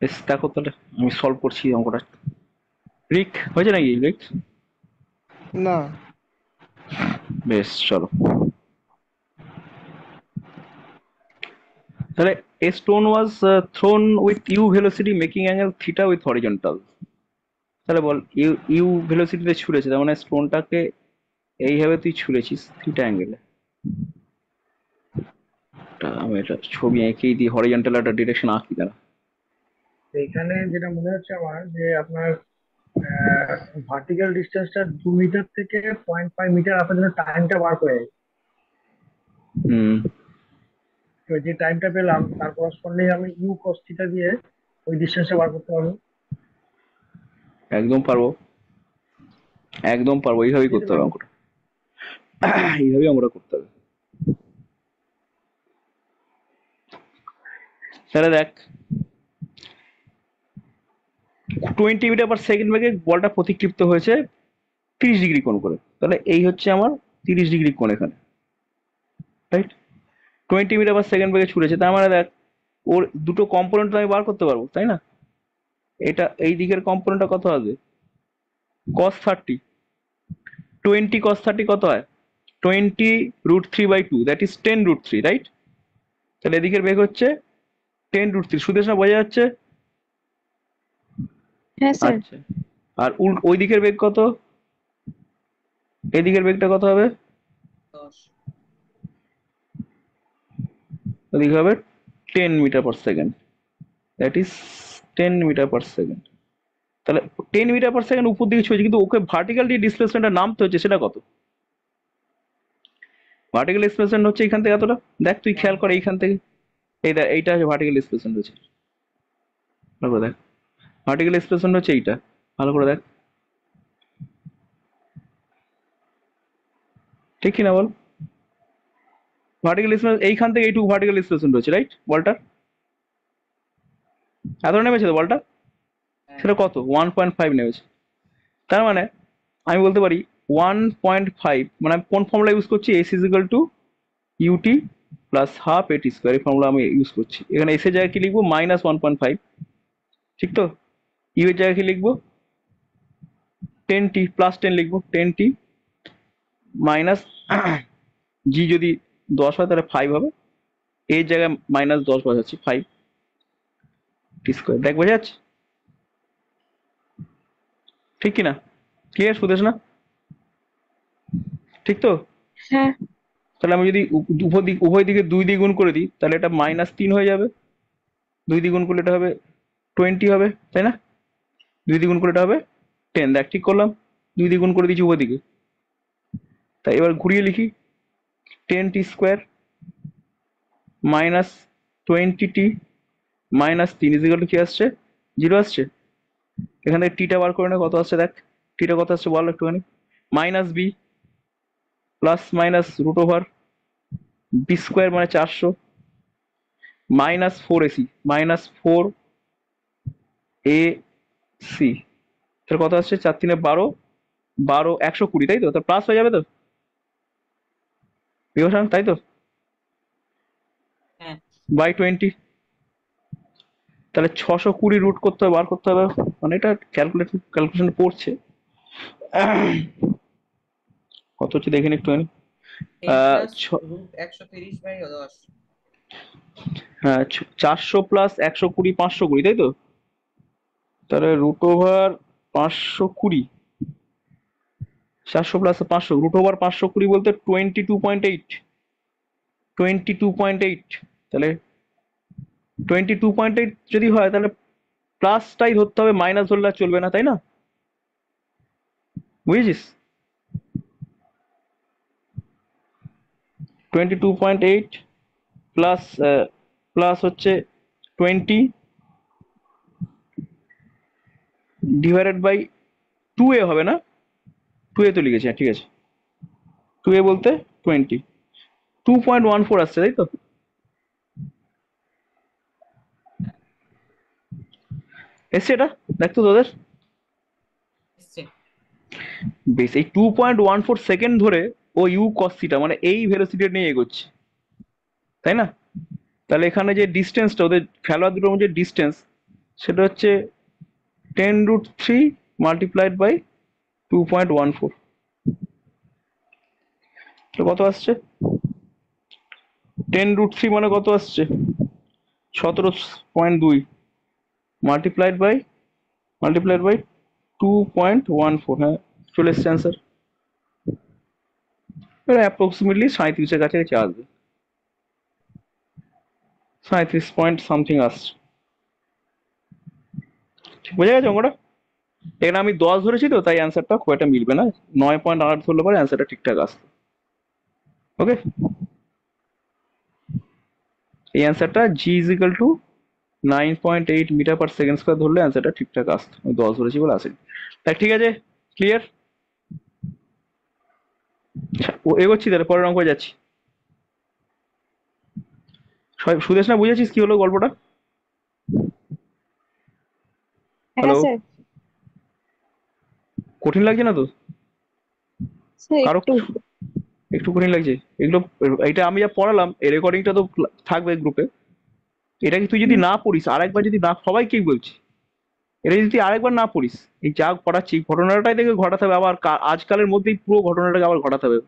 বেশ দেখো তাহলে আমি সলভ করছি অঙ্কটা রিক হয়েছে নাকি রিক না বেশ চলো তাহলে a stone was uh, with u velocity making angle angle theta with horizontal তাহলে বল ইউ ইউ ভেলোসিটিতে ছুঁড়েছে তার মানে স্টোনটাকে এইভাবে তুই ছুঁড়েছিস থিটা অ্যাঙ্গেলে আমি এটা ছবি এঁকেই দিই হরিজন্টাল একটা ডিরেকশন আঁকি দাঁড়া এখানে যেটা মনে হচ্ছে আমার যে আপনার ভার্টিক্যাল ডিসটেন্সটা দু মিটার থেকে পয়েন্ট ফাইভ মিটার আপনার জন্য টাইমটা বার করে হুম তো যে টাইমটা পেলাম তার করসপন্ডিং আমি ইউ কস্টিটা দিয়ে ওই ডিসটেন্সটা বার করতে পারবো একদম পারবো একদম পারবো এইভাবেই করতে হবে অঙ্কটা এইভাবেই আমরা করতে হবে তাহলে দেখ টোয়েন্টি মিটার পার সেকেন্ড বেগে বলটা প্রতিক্ষিপ্ত হয়েছে তিরিশ ডিগ্রি কোণ করে তাহলে এই হচ্ছে আমার তিরিশ ডিগ্রি কোণ এখানে right twenty metre per second বেগে ছুটেছে তার মানে দেখ ওর দুটো কম্পোনেন্ট আমি বার করতে পারবো তাই না এটা এই দিকের কম্পোনেন্টটা কত আসবে cos thirty twenty cos thirty কত হয় twenty root three by two that is ten root three right তাহলে এদিকের বেগ হচ্ছে টেন রুট থ্রি সুদেশনা বোঝা যাচ্ছে হ্যাঁ, আচ্ছা। আর ওই দিকের বেগ কত এদিকের বেগটা কত হবে ওদিকে হবে ten metre per second that is ten metre per second তাহলে টেন মিটার পার সেকেন্ড উপর দিকে ছুঁয়েছে কিন্তু ওকে ভার্টিক্যাল যে ডিসপ্লেসমেন্টটা নামতে হচ্ছে সেটা কত ভার্টিক্যাল ডিসপ্লেসমেন্ট হচ্ছে এখান থেকে এতটা দেখ তুই খেয়াল কর এইখান থেকে এইটা এইটা হচ্ছে ভার্টিক্যাল এক্সপ্রেশন রয়েছে ভালো করে দেখ ভার্টিক্যাল এক্সপ্রেশন হচ্ছে এইটা ভালো করে দেখ ঠিক কিনা বল ভার্টিক্যাল এক্সপ্রেশন এইখান থেকে এইটুকু ভার্টিক্যাল এক্সপ্রেশন রয়েছে রাইট বলটার এত নেমেছে তো বলটা হ্যাঁ। সেটা কত ওয়ান পয়েন্ট ফাইভ নেমেছে তার মানে আমি বলতে পারি ওয়ান পয়েন্ট ফাইভ মানে আমি কোন ফর্মুলা ইউজ করছি s is to u t plus half a t square এই ফর্মুলা আমি ইউজ করছি এখানে এসের জায়গায় কি লিখবো মাইনাস ওয়ান পয়েন্ট ফাইভ ঠিক তো ইউ এর জায়গায় কি লিখবো টেন টি প্লাস টেন লিখবো টেন টি মাইনাস জি যদি দশ হয় তাহলে ফাইভ হবে এর জায়গায় মাইনাস দশ বসাচ্ছি ফাইভ টি স্কোয়ার দেখ বোঝা যাচ্ছে ঠিক কিনা ক্লিয়ার সুদেশ না ঠিক তো হ্যাঁ তাহলে আমি যদি উভয় উভয় দিকে দুই দিয়ে গুণ করে দিই তাহলে এটা মাইনাস তিন হয়ে যাবে দুই দিয়ে গুণ করলে এটা হবে টোয়েন্টি হবে তাই না দুই দিয়ে গুণ এটা হবে টেন দেখ ঠিক করলাম দুই দিয়ে গুণ করে দিচ্ছি উভয় দিকে তাই এবার ঘুরিয়ে লিখি ten t square minus twenty t minus তিন ইজিকাল কি আসছে জিরো আসছে এখান থেকে টিটা বার করে না কত আসছে দেখ টিটা কত আসছে বল একটুখানি minus b plus minus root over b square মানে চারশো minus four a c minus four a c তাহলে কথা হচ্ছে চার তিনে বারো বারো একশো কুড়ি তাই তো তার প্লাস হয়ে যাবে তো বিভাসান তাই তো বাই হ্যাঁ। টোয়েন্টি তাহলে ছশো কুড়ি রুট করতে হবে বার করতে হবে মানে এটা ক্যালকুলেট ক্যালকুলেশন পড়ছে কত হচ্ছে দেখেন একটুখানি মানে হ্যাঁ চারশো প্লাস একশো কুড়ি পাঁচশো কুড়ি তাই তো তাহলে রুট ওভার পাঁচশো কুড়ি চারশো প্লাস পাঁচশো রুট ওভার পাঁচশো কুড়ি বলতে twenty two point eight twenty two point eight তাহলে টোয়েন্টি টু পয়েন্ট এইট যদি হয় তাহলে প্লাসটাই ধরতে হবে মাইনাস ধরলে চলবে না তাই না বুঝেছিস twenty two point eight plus plus হচ্ছে টোয়েন্টি ডিভাইডেড বাই টু এ হবে না টু এ তো লিখেছে হ্যাঁ, ঠিক আছে টু এ বলতে twenty two point one four আসছে তাই তো এসছে এটা দেখতো তোদের বেশ এই two point one four second ধরে ও ইউ কসিটা মানে এই ভেলোসিটি নিয়ে এগোচ্ছে তাই না তাহলে এখানে যে ডিস্টেন্সটা ওদের খেলোয়াড় দুটোর মধ্যে ডিস্টেন্স সেটা হচ্ছে ten root three multiplied by two point one four কত আসছে টেন রুট থ্রি মানে কত আসছে সতেরো পয়েন্ট দুই multiplied by multiplied by two point one four হ্যাঁ চলে এসছে অ্যান্সার অ্যাপ্রক্সিমেটলি সাঁত্রিশের কাছে আসবে সাঁত্রিশ পয়েন্ট সামথিং আসছে বোঝা গেছে অঙ্কটা এখানে আমি দশ ধরেছি তো তাই অ্যান্সারটা খুব একটা মিলবে না নয় পয়েন্ট আট ধরলে পরে অ্যান্সারটা ঠিকঠাক আসতো ওকে এই অ্যান্সারটা g is equal to nine point eight metre per second square ধরলে অ্যান্সারটা ঠিকঠাক আসতো আমি দশ ধরেছি বলে আসেনি তাই ঠিক আছে ক্লিয়ার এগোচ্ছি তাহলে পরের অঙ্ক যাচ্ছি সুদেশ না বুঝেছিস কি হলো গল্পটা হ্যালো কঠিন লাগছে না তো কারো একটু কঠিন লাগছে এগুলো এটা আমি যা পড়ালাম এই রেকর্ডিংটা তো থাকবে গ্রুপে এটা কি তুই যদি না পড়িস আরেকবার যদি না সবাই কি বলছি এটা যদি আরেকবার না পড়িস এই যা পড়াচ্ছি ঘটনাটাই দেখে ঘটাতে হবে আবার আজকালের মধ্যেই পুরো ঘটনাটাকে আবার ঘটাতে হবে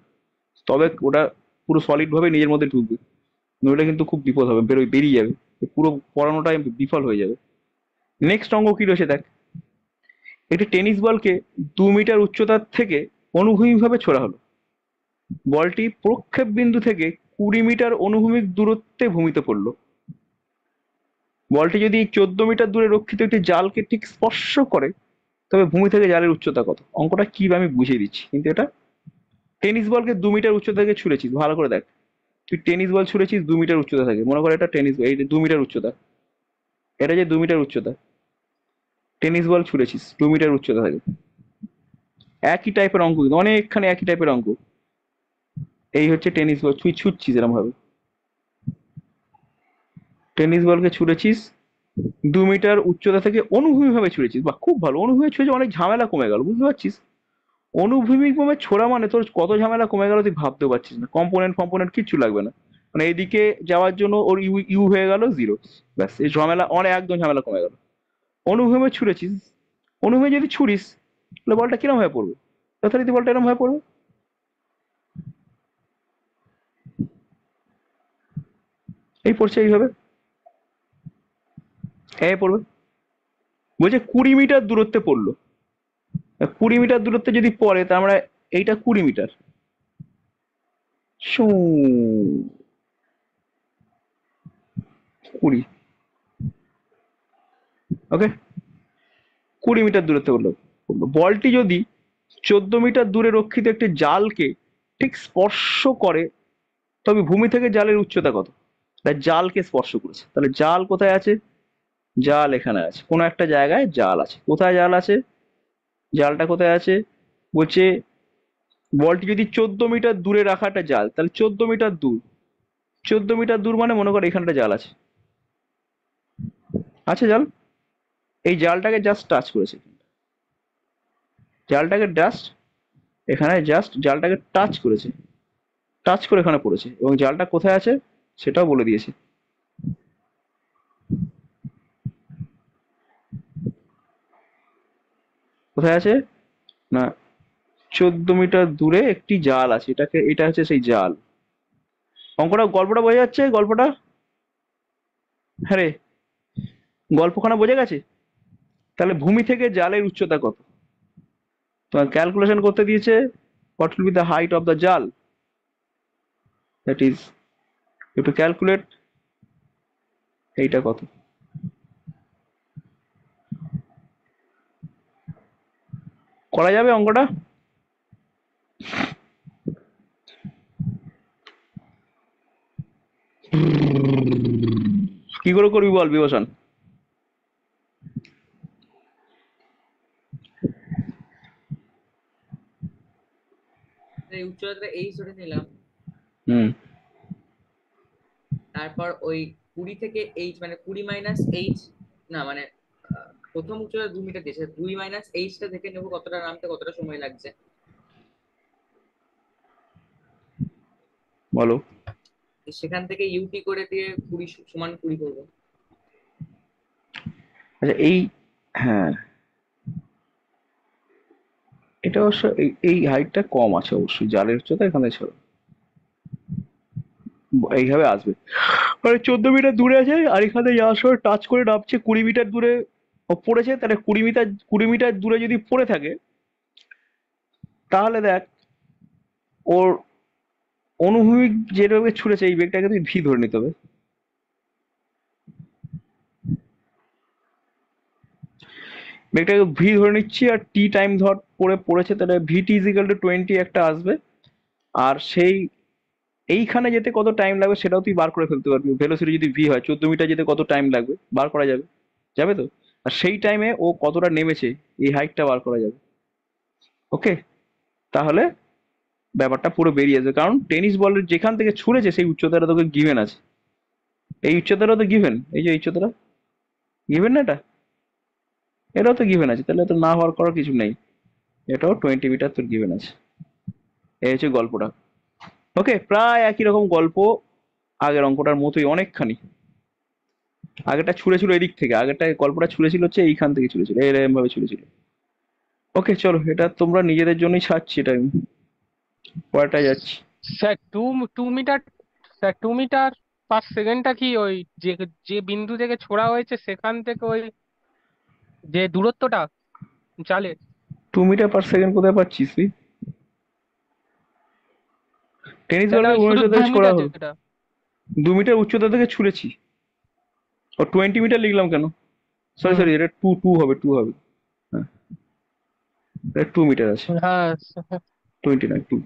তবে ওটা পুরো সলিড ভাবে নিজের মধ্যে ঢুকবে নইলে কিন্তু খুব বিপদ হবে বেরোয় বেরিয়ে যাবে পুরো পড়ানোটাই বিফল হয়ে যাবে নেক্সট অঙ্গ কি রয়েছে দেখ একটি টেনিস বলকে দু মিটার উচ্চতার থেকে অনুভূমিকভাবে ছোড়া হলো বলটি প্রক্ষেপ বিন্দু থেকে কুড়ি মিটার অনুভূমিক দূরত্বে ভূমিতে পড়লো বলটি যদি চোদ্দ মিটার দূরে রক্ষিত একটি জালকে ঠিক স্পর্শ করে তবে ভূমি থেকে জালের উচ্চতা কত অঙ্কটা কি আমি বুঝিয়ে দিচ্ছি কিন্তু এটা টেনিস বলকে দু মিটার উচ্চতা থেকে ছুঁড়েছিস ভালো করে দেখ তুই টেনিস বল ছুঁড়েছিস দু মিটার উচ্চতা থেকে মনে করে এটা টেনিস এই দু মিটার উচ্চতা এটা যে দু মিটার উচ্চতা টেনিস বল ছুঁড়েছিস দু মিটার উচ্চতা থেকে একই টাইপের অঙ্ক কিন্তু অনেকখানি একই টাইপের অঙ্ক এই হচ্ছে টেনিস বল তুই ছুটছিস এরকম ভাবে টেনিস বলকে ছুঁড়েছিস দু মিটার উচ্চতা থেকে অনুভূমিকভাবে ছুঁড়েছিস বা খুব ভালো অনুভূমি ছুঁয়েছে অনেক ঝামেলা কমে গেল বুঝতে পারছিস অনুভূমিকভাবে ছোড়া মানে তোর কত ঝামেলা কমে গেল তুই ভাবতে পারছিস না কম্পোনেন্ট কম্পোনেন্ট কিচ্ছু লাগবে না মানে এদিকে যাওয়ার জন্য ওর ইউ ইউ হয়ে গেল জিরো ব্যাস এই ঝামেলা অনেক একদম ঝামেলা কমে গেল অনুভূমে ছুঁড়েছিস অনুভূমে যদি ছুঁড়িস তাহলে বলটা কিরম হয়ে পড়বে যথারীতি বলটা এরম হয়ে পড়বে এই পড়ছে এইভাবে হ্যাঁ পড়বে বলছে কুড়ি মিটার দূরত্বে পড়লো কুড়ি মিটার দূরত্বে যদি পড়ে তা আমরা মানে এইটা কুড়ি মিটার কুড়ি ওকে কুড়ি মিটার দূরত্বে পড়লো পড়লো বলটি যদি চোদ্দ মিটার দূরে রক্ষিত একটি জালকে ঠিক স্পর্শ করে তবে ভূমি থেকে জালের উচ্চতা কত জালকে স্পর্শ করেছে তাহলে জাল কোথায় আছে জাল এখানে আছে কোনো একটা জায়গায় জাল আছে কোথায় জাল আছে জালটা কোথায় আছে বলছে বলটি যদি চোদ্দ মিটার দূরে রাখাটা জাল তাহলে চোদ্দ মিটার দূর চোদ্দ মিটার দূর মানে মনে করো এখানটা জাল আছে আছে জাল এই জালটাকে জাস্ট টাচ করেছে জালটাকে জাস্ট এখানে জাস্ট জালটাকে টাচ করেছে টাচ করে এখানে পড়েছে এবং জালটা কোথায় আছে সেটাও বলে দিয়েছে কোথায় আছে না চোদ্দ মিটার দূরে একটি জাল আছে এটাকে এটা হচ্ছে সেই জাল অঙ্কটা গল্পটা বোঝা যাচ্ছে গল্পটা হ্যাঁ রে গল্পখানা বোঝা গেছে তাহলে ভূমি থেকে জালের উচ্চতা কত তোমার ক্যালকুলেশন করতে দিয়েছে what will be the height of the জাল that is you to calculate এইটা কত করা যাবে অঙ্কটা কি করে করবি বল বিভাষণ উচ্চতা নিলাম হুম তারপর ওই কুড়ি থেকে এইচ মানে কুড়ি মাইনাস এইচ না মানে প্রথম উচ্চতা দুই মিটার দিয়েছে দুই মাইনাস এইচটা দেখে নেবো কতটা নামতে কতটা সময় লাগছে বলো সেখান থেকে ইউটি করে দিয়ে কুড়ি সমান কুড়ি করবো আচ্ছা এই হ্যাঁ এটা অবশ্য এই হাইটটা কম আছে অবশ্যই জালের উচ্চতা এখানে ছিল এইভাবে আসবে মানে চোদ্দ মিটার দূরে আছে আর এখানে যাওয়ার সময় টাচ করে নামছে কুড়ি মিটার দূরে ও পড়েছে তাহলে কুড়ি মিটার কুড়ি মিটার দূরে যদি পড়ে থাকে তাহলে দেখ ওর অনুভূমিক যেভাবে ছুঁড়েছে এই বেগটাকে তুই ভি ধরে নিতে হবে বেগটাকে ভি ধরে নিচ্ছি আর টি টাইম ধর পড়ে পড়েছে তাহলে v t is equal to twenty একটা আসবে আর সেই এইখানে যেতে কত টাইম লাগবে সেটাও তুই বার করে ফেলতে পারবি ভেলোসিটি যদি ভি হয় চোদ্দ মিটার যেতে কত টাইম লাগবে বার করা যাবে যাবে তো আর সেই টাইমে ও কতটা নেমেছে এই হাইটটা বার করা যাবে ওকে তাহলে ব্যাপারটা পুরো বেরিয়ে যাবে কারণ টেনিস বলের যেখান থেকে ছুঁড়েছে সেই উচ্চতাটা তোকে গিভেন আছে এই উচ্চতাটা তো গিভেন এই যে উচ্চতাটা গিভেন না এটা এটাও তো গিভেন আছে তাহলে তো না হওয়ার করার কিছু নেই এটাও টোয়েন্টি মিটার তোর গিভেন আছে এই হচ্ছে গল্পটা ওকে প্রায় একই রকম গল্প আগের অঙ্কটার মতোই অনেকখানি আগেটা ছুঁড়েছিল এদিক থেকে আগেটা গল্পটা ছুঁড়েছিল হচ্ছে এইখান থেকে ছুঁড়েছিল এরকম ভাবে ছুঁড়েছিল ওকে চলো এটা তোমরা নিজেদের জন্যই ছাড়ছি এটা আমি পরেরটা যাচ্ছি sir two two metre sir two metre per সেকেন্ডটা কি ওই যে যে বিন্দু থেকে ছোড়া হয়েছে সেখান থেকে ওই যে দূরত্বটা চালে টু মিটার পার সেকেন্ড কোথায় পাচ্ছিস তুই টেনিস বলের দু মিটার উচ্চতা থেকে ছুঁড়েছি ও টোয়েন্টি মিটার লিখলাম কেন সরি সরি এটা টু টু হবে টু হবে হ্যাঁ এটা টু মিটার আছে হ্যাঁ টোয়েন্টি নয় টু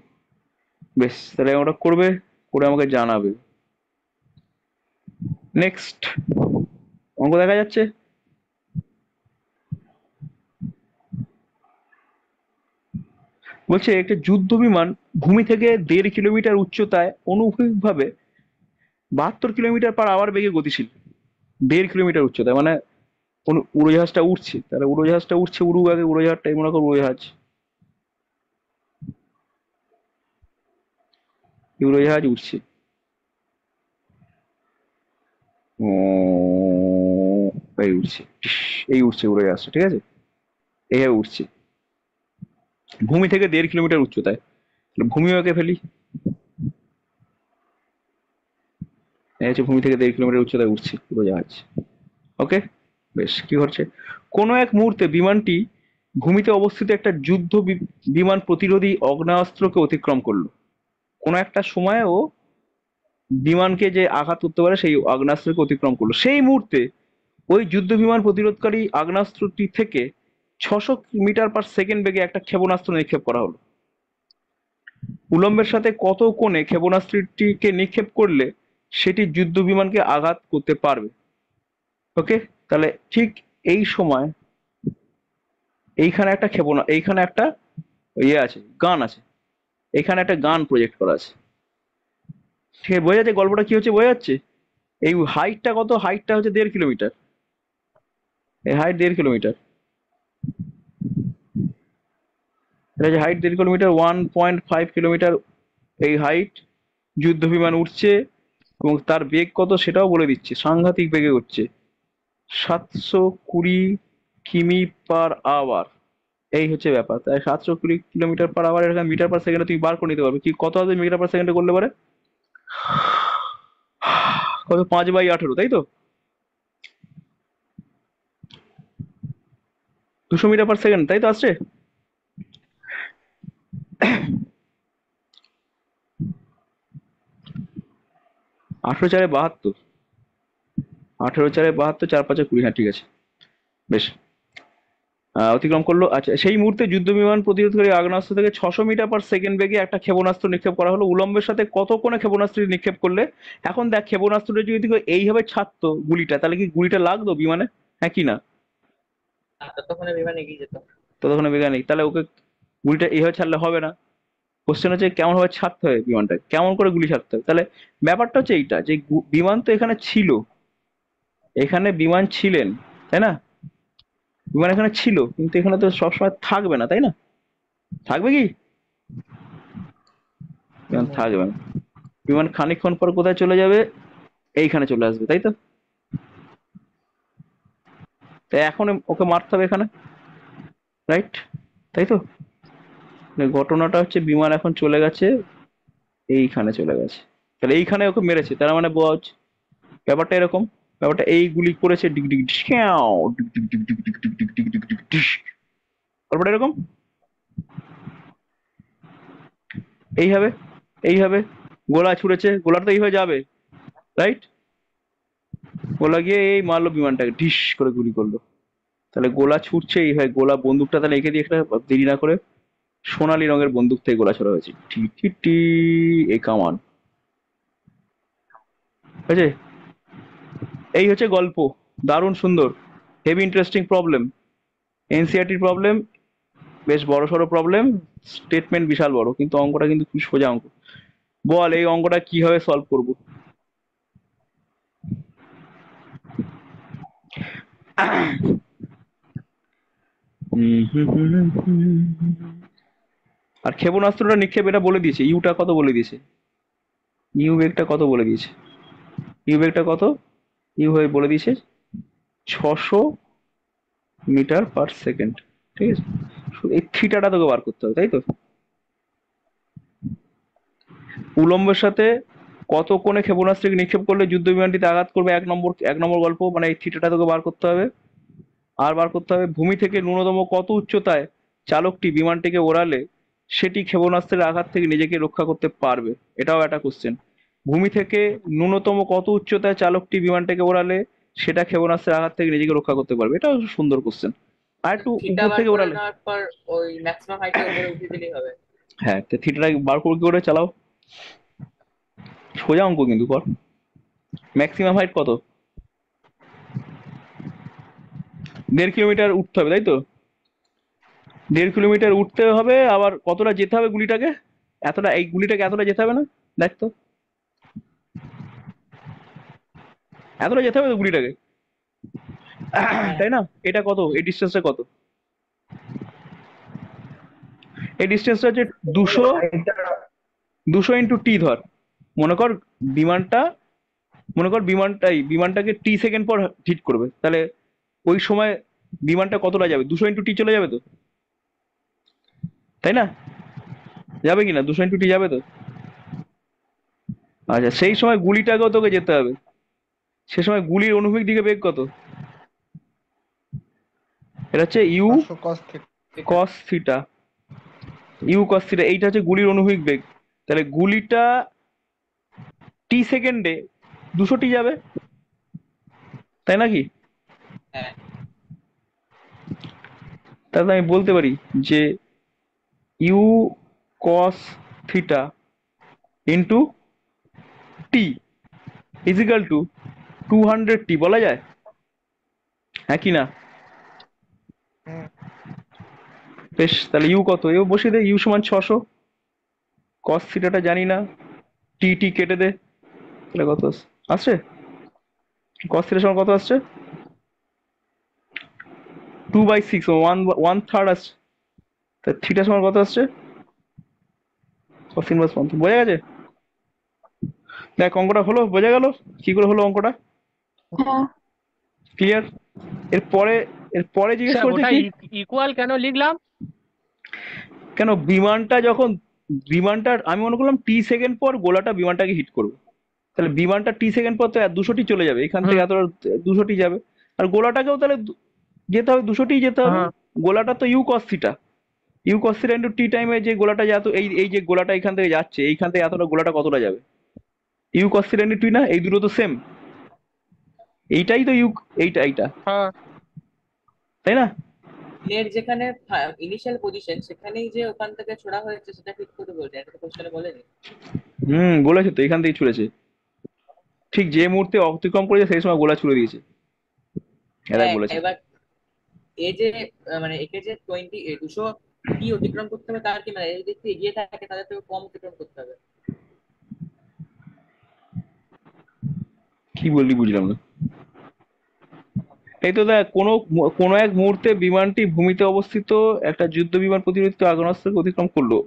বেশ তাহলে ওটা করবে করে আমাকে জানাবে নেক্সট অঙ্ক দেখা যাচ্ছে বলছে একটা যুদ্ধ বিমান ভূমি থেকে দেড় কিলোমিটার উচ্চতায় অনুভূমিকভাবে বাহাত্তর কিলোমিটার পার আওয়ার বেগে গতিশীল দেড় কিলোমিটার উচ্চতা মানে কোন উড়োজাহাজটা উঠছে তাহলে উড়োজাহাজটা উঠছে আগে উড়োজাহাজটা মনে করো উড়োজাহাজ উড়োজাহাজ উঠছে এই উঠছে এই উঠছে উড়োজাহাজটা ঠিক আছে এইভাবে উঠছে ভূমি থেকে দেড় কিলোমিটার উচ্চতায় ভূমিও এঁকে ফেলি হচ্ছে ভূমি থেকে দেড় কিলোমিটার উচ্চতায় উঠছে উড়োজাহাজ ওকে বেশ কি হচ্ছে কোনো এক মুহূর্তে বিমানটি ভূমিতে অবস্থিত একটা যুদ্ধ বিমান প্রতিরোধী অগ্নাস্ত্রকে অতিক্রম করলো কোনো একটা সময়েও ও বিমানকে যে আঘাত করতে পারে সেই আগ্নাস্ত্রকে অতিক্রম করলো সেই মুহূর্তে ওই যুদ্ধ বিমান প্রতিরোধকারী আগ্নাস্ত্রটি থেকে ছশো মিটার পার সেকেন্ড বেগে একটা ক্ষেপণাস্ত্র নিক্ষেপ করা হলো উলম্বের সাথে কত কোণে ক্ষেপণাস্ত্রটিকে নিক্ষেপ করলে সেটি যুদ্ধ বিমানকে আঘাত করতে পারবে ওকে তাহলে ঠিক এই সময় এইখানে একটা ক্ষেপণা এইখানে একটা ইয়ে আছে গান আছে এখানে একটা গান প্রজেক্ট করা আছে ঠিক আছে বোঝা যাচ্ছে গল্পটা কি হচ্ছে বোঝা যাচ্ছে এই হাইটটা কত হাইটটা হচ্ছে দেড় কিলোমিটার এই হাইট দেড় কিলোমিটার এটা হাইট দেড় kilometre one point five kilometre এই হাইট যুদ্ধ বিমান উঠছে এবং তার বেগ কত সেটাও বলে দিচ্ছে সাংঘাতিক বেগে উঠছে সাতশো কুড়ি কিমি পার আওয়ার এই হচ্ছে ব্যাপার তাই সাতশো কুড়ি কিলোমিটার পার আওয়ার এরকম মিটার পার সেকেন্ডে তুমি বার করে নিতে পারবে কি কত আছে মিটার পার সেকেন্ডে করলে পারে কত পাঁচ বাই আঠেরো তাই তো দুশো মিটার পার সেকেন্ড তাই তো আসছে আঠেরো চারে বাহাত্তর আঠেরো চারে বাহাত্তর চার পাঁচে কুড়ি হ্যাঁ ঠিক আছে বেশ অতিক্রম করলো আচ্ছা সেই মুহূর্তে যুদ্ধ বিমান প্রতিরোধকারী আগ্নেয়াস্ত্র থেকে ছশো মিটার পার সেকেন্ড বেগে একটা ক্ষেপণাস্ত্র নিক্ষেপ করা হলো উলম্বের সাথে কত কোনো ক্ষেপণাস্ত্রটি নিক্ষেপ করলে এখন দেখ ক্ষেপণাস্ত্রটা যদি এইভাবে ছাড়তো গুলিটা তাহলে কি গুলিটা লাগতো বিমানে হ্যাঁ কি না ততক্ষণে বিমানে এগিয়ে যেত ততক্ষণে বিমানে তাহলে ওকে গুলিটা এইভাবে ছাড়লে হবে না কোশ্চেন হচ্ছে কেমন ভাবে ছাড়তে হবে বিমানটা কেমন করে গুলি ছাড়তে হবে তাহলে ব্যাপারটা হচ্ছে এইটা যে বিমান তো এখানে ছিল এখানে বিমান ছিলেন তাই না বিমান এখানে ছিল কিন্তু এখানে তো সবসময় থাকবে না তাই না থাকবে কি বিমান থাকবে না বিমান খানিক্ষণ পর কোথায় চলে যাবে এইখানে চলে আসবে তাই তো এখন ওকে মারতে হবে এখানে রাইট তাই তো ঘটনাটা হচ্ছে বিমান এখন চলে গেছে এইখানে চলে গেছে তাহলে এইখানে ওকে মেরেছে তার মানে বজ ব্যাপারটা এরকম ব্যাপারটা এই গুলি করেছে ডিক ডিক তারপরে এরকম এইভাবে এইভাবে গোলা ছুড়েছে গোলাটা তো এইভাবে যাবে রাইট গোলা গিয়ে এই মারলো বিমানটাকে ঢিস করে গুলি করলো তাহলে গোলা ছুটছে এইভাবে গোলা বন্দুকটা তাহলে এঁকে দিয়ে একটা দেরি না করে সোনালি রঙের বন্দুক থেকে গোলা ছড়া হয়েছে টি টি কামান আছে এই হচ্ছে গল্প দারুণ সুন্দর হেভি ইন্টারেস্টিং প্রবলেম এনসিআরটির প্রবলেম বেশ বড় সড়ো প্রবলেম স্টেটমেন্ট বিশাল বড় কিন্তু অঙ্কটা কিন্তু খুব সোজা অঙ্ক বল এই অঙ্কটা কিভাবে সলভ করব হুম হুম হুম হুম আর ক্ষেপণাস্ত্রটা নিক্ষেপ এটা বলে দিয়েছে ইউটা কত বলে দিয়েছে ইউ বেগটা কত বলে দিয়েছে ইউ বেগটা কত ইউ হয়ে বলে দিয়েছে ছশো মিটার পার সেকেন্ড ঠিক আছে এই থিটাটা তোকে বার করতে হবে তাই তো উলম্বের সাথে কত কোণে ক্ষেপণাস্ত্রকে নিক্ষেপ করলে যুদ্ধ বিমানটিতে আঘাত করবে এক নম্বর এক নম্বর গল্প মানে এই থিটাটা তোকে বার করতে হবে আর বার করতে হবে ভূমি থেকে ন্যূনতম কত উচ্চতায় চালকটি বিমানটিকে ওড়ালে সেটি ক্ষেপণাস্ত্রের আঘাত থেকে নিজেকে রক্ষা করতে পারবে এটাও একটা কোশ্চেন ভূমি থেকে ন্যূনতম কত উচ্চতায় চালকটি বিমানটাকে ওড়ালে সেটা ক্ষেপণাস্ত্রের আঘাত থেকে নিজেকে রক্ষা করতে পারবে এটাও সুন্দর কোশ্চেন আর একটু উপর থেকে ওড়ালে হ্যাঁ তো থিটাটা বার করে কি করে চালাও সোজা অঙ্ক কিন্তু কর ম্যাক্সিমাম হাইট কত দেড় কিলোমিটার উঠতে হবে তাই তো দেড় কিলোমিটার উঠতে হবে আবার কতটা যেতে হবে গুলিটাকে এতটা এই গুলিটাকে এতটা যেতে হবে না দেখ তো এতটা যেতে হবে তো গুলিটাকে তাই না এটা কত এই ডিস্টেন্সটা কত এই ডিস্টেন্সটা হচ্ছে দুশো দুশো ইন্টু টি ধর মনে কর বিমানটা মনে কর বিমানটাই বিমানটাকে টি সেকেন্ড পর হিট করবে তাহলে ওই সময় বিমানটা কতটা যাবে দুশো ইন্টু টি চলে যাবে তো তাই না যাবে কি না দুশো ইন্টু টি যাবে তো আচ্ছা সেই সময় গুলিটাকেও তোকে যেতে হবে সে সময় গুলির অনুভূমিক দিকে বেগ কত এটা হচ্ছে u cos theta u cos theta এইটা হচ্ছে গুলির অনুভূমিক বেগ তাহলে গুলিটা টি সেকেন্ডে দুশো টি যাবে তাই নাকি হ্যাঁ। তাহলে আমি বলতে পারি যে u cos theta into t is equal to two hundred t বলা যায় হ্যাঁ কি না বেশ তাহলে ইউ কত ইউ বসিয়ে দে ইউ সমান ছশো কস থিটাটা জানি না টি টি কেটে দে তাহলে কত আসছে কস থিটার সমান কত আসছে two by six one one third আসছে তা থিটা সময় কত আসছে কোসিন বাস পঞ্চাশ বোঝা গেছে দেখ অঙ্কটা হলো বোঝা গেল কি করে হলো অঙ্কটা ক্লিয়ার এরপরে এরপরে জিজ্ঞেস করছে কি ইকুয়াল কেন লিখলাম কেন বিমানটা যখন বিমানটা আমি মনে করলাম টি সেকেন্ড পর গোলাটা বিমানটাকে হিট করবে তাহলে বিমানটা টি সেকেন্ড পর তো দুশোটি চলে যাবে এখান থেকে এতটা দুশোটি যাবে আর গোলাটাকেও তাহলে যেতে হবে দুশোটি যেতে হবে হ্যাঁ। গোলাটা তো ইউ কস থিটা ইউকোসিড ইন্টু টি টাইমে যে গোলাটা যাতো এই এই যে গোলাটা এখান থেকে যাচ্ছে এইখান থেকে এতটা গোলাটা কতটা যাবে ইউকোসিড ইন্টু টি না এই দুটো তো সেম এইটাই তো ইউ এইটা এইটা হ্যাঁ। তাই না এর যেখানে ইনিশিয়াল পজিশন সেখানেই যে ওখান থেকে ছোড়া হয়েছে সেটা ঠিক করে বলছে এটা তো কোশ্চেনে বলেনি হুম বলেছে তো এখান থেকে ছুড়েছে ঠিক যে মুহূর্তে অতিক্রম করেছে সেই সময় গোলা ছুড়ে দিয়েছে এটা হ্যাঁ, বলেছে এবার এ যে মানে একে যে টোয়েন্টি দুশো কি অতিক্রম করতে হবে তার কি মানে যদি এগিয়ে থাকে তাদের থেকে কম অতিক্রম করতে হবে কি বললি বুঝলাম না এই তো দেখ কোন কোন এক মুহূর্তে বিমানটি ভূমিতে অবস্থিত একটা যুদ্ধ বিমান প্রতিরোধিত আগ্নেয়াস্ত্রকে অতিক্রম করলো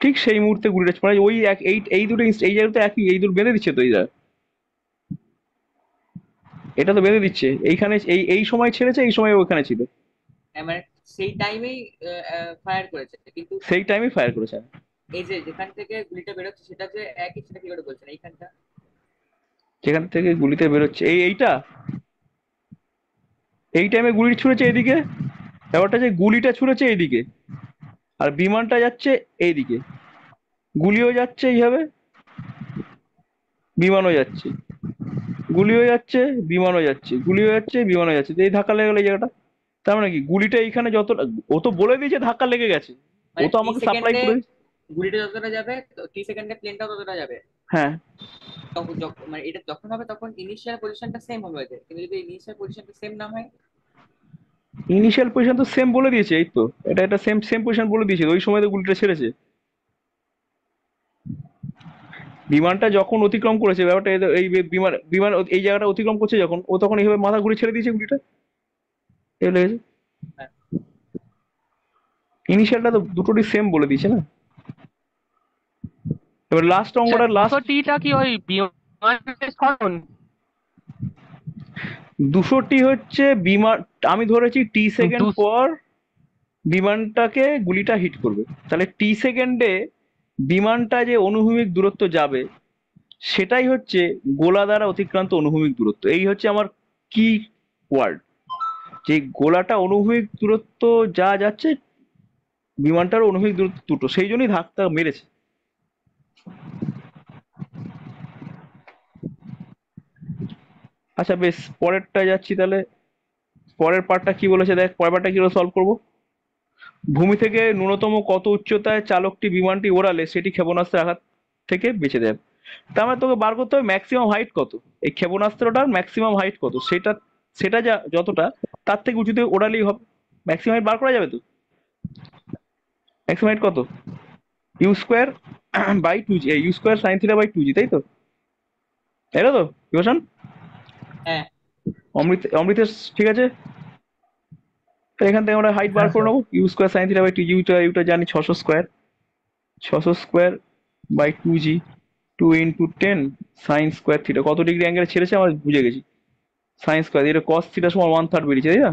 ঠিক সেই মুহূর্তে গুলিটা মানে ওই এক এই এই দুটো এই তো একই এই দুটো বেঁধে দিচ্ছে তো এই জায়গা এটা তো বেঁধে দিচ্ছে এইখানে এই এই সময় ছেড়েছে এই সময় ওখানে ছিল হ্যাঁ, মানে সেই টাইমেই ফায়ার করেছে কিন্তু সেই টাইমেই ফায়ার করেছে এই যে যেখান থেকে গুলিটা বেরোচ্ছে সেটা যে একই সেটা কি করে বলছেন এইখানটা যেখান থেকে গুলিতে বেরোচ্ছে এই এইটা এই টাইমে গুলি ছুঁড়েছে এইদিকে ব্যাপারটা যে গুলিটা ছুঁড়েছে এইদিকে আর বিমানটা যাচ্ছে এইদিকে গুলিও যাচ্ছে এইভাবে বিমানও যাচ্ছে গুলিও যাচ্ছে বিমানও যাচ্ছে গুলিও যাচ্ছে বিমানও যাচ্ছে এই ধাক্কা লেগে গেল জায়গাটা তার মানে কি গুলিটা এখানে যত ও তো বলে দিয়েছে ধাক্কা লেগে গেছে মানে ও তো আমাকে সাপ্লাই করে গুলিটা যতটা যাবে 30 সেকেন্ডে প্লেনটা ততটা যাবে হ্যাঁ মানে এটা যখন হবে তখন ইনিশিয়াল পজিশনটা সেম হবে ওদের কিন্তু যদি ইনিশিয়াল পজিশনটা সেম না হয় ইনিশিয়াল পজিশন তো সেম বলে দিয়েছে এই তো এটা এটা সেম সেম পজিশন বলে দিয়েছে ওই সময় তো গুলিটা ছেড়েছে বিমানটা যখন অতিক্রম করেছে ব্যাপারটা এই বিমান বিমান এই জায়গাটা অতিক্রম করছে যখন ও তখন এইভাবে মাথা ঘুরে ছেড়ে দিয়েছে গুলিটা ইনিশিয়ালটা হ্যাঁ। তো দুটোরই সেম বলে দিয়েছে না এবার লাস্ট লাস্ট টিটা কি ওই দুশো টি হচ্ছে বিমান আমি ধরেছি টি সেকেন্ড পর বিমানটাকে গুলিটা হিট করবে তাহলে টি সেকেন্ডে বিমানটা যে অনুভূমিক দূরত্ব যাবে সেটাই হচ্ছে গোলা দ্বারা অতিক্রান্ত অনুভূমিক দূরত্ব এই হচ্ছে আমার কি ওয়ার্ড যে গোলাটা অনুভূমিক দূরত্ব যা যাচ্ছে বিমানটার অনুভূমিক দূরত্ব দুটো সেই জন্যই ধাক্কা মেরেছে আচ্ছা বেশ পরেরটা যাচ্ছি তাহলে পরের পার্টটা কি বলেছে দেখ পরের পার্টটা কিভাবে সলভ করবো ভূমি থেকে ন্যূনতম কত উচ্চতায় চালকটি বিমানটি ওড়ালে সেটি ক্ষেপণাস্ত্রের আঘাত থেকে বেঁচে দেয় তার মানে তোকে বার করতে হবে ম্যাক্সিমাম হাইট কত এই ক্ষেপণাস্ত্রটার ম্যাক্সিমাম হাইট কত সেটা সেটা যা যতটা তার থেকে উঁচুতে ওড়ালেই হবে ম্যাক্সিমাম বার করা যাবে তো ম্যাক্সিমাম কত u square by two g u square sine theta by two g তাই তো এটা তো ইমোশন হ্যাঁ। অমৃত অমৃতের ঠিক আছে এখান থেকে আমরা হাইট বার হ্যাঁ, করে নেবো u square sine theta by two ইউটা ইউটা জানি ছশো স্কোয়ার ছশো square by two g two into ten sine square theta কত ডিগ্রি অ্যাঙ্গেল ছেড়েছে আমরা বুঝে গেছি সাইন স্কোয়ার এটা কস থিটা সমান ওয়ান থার্ড বেরিয়েছে তাই না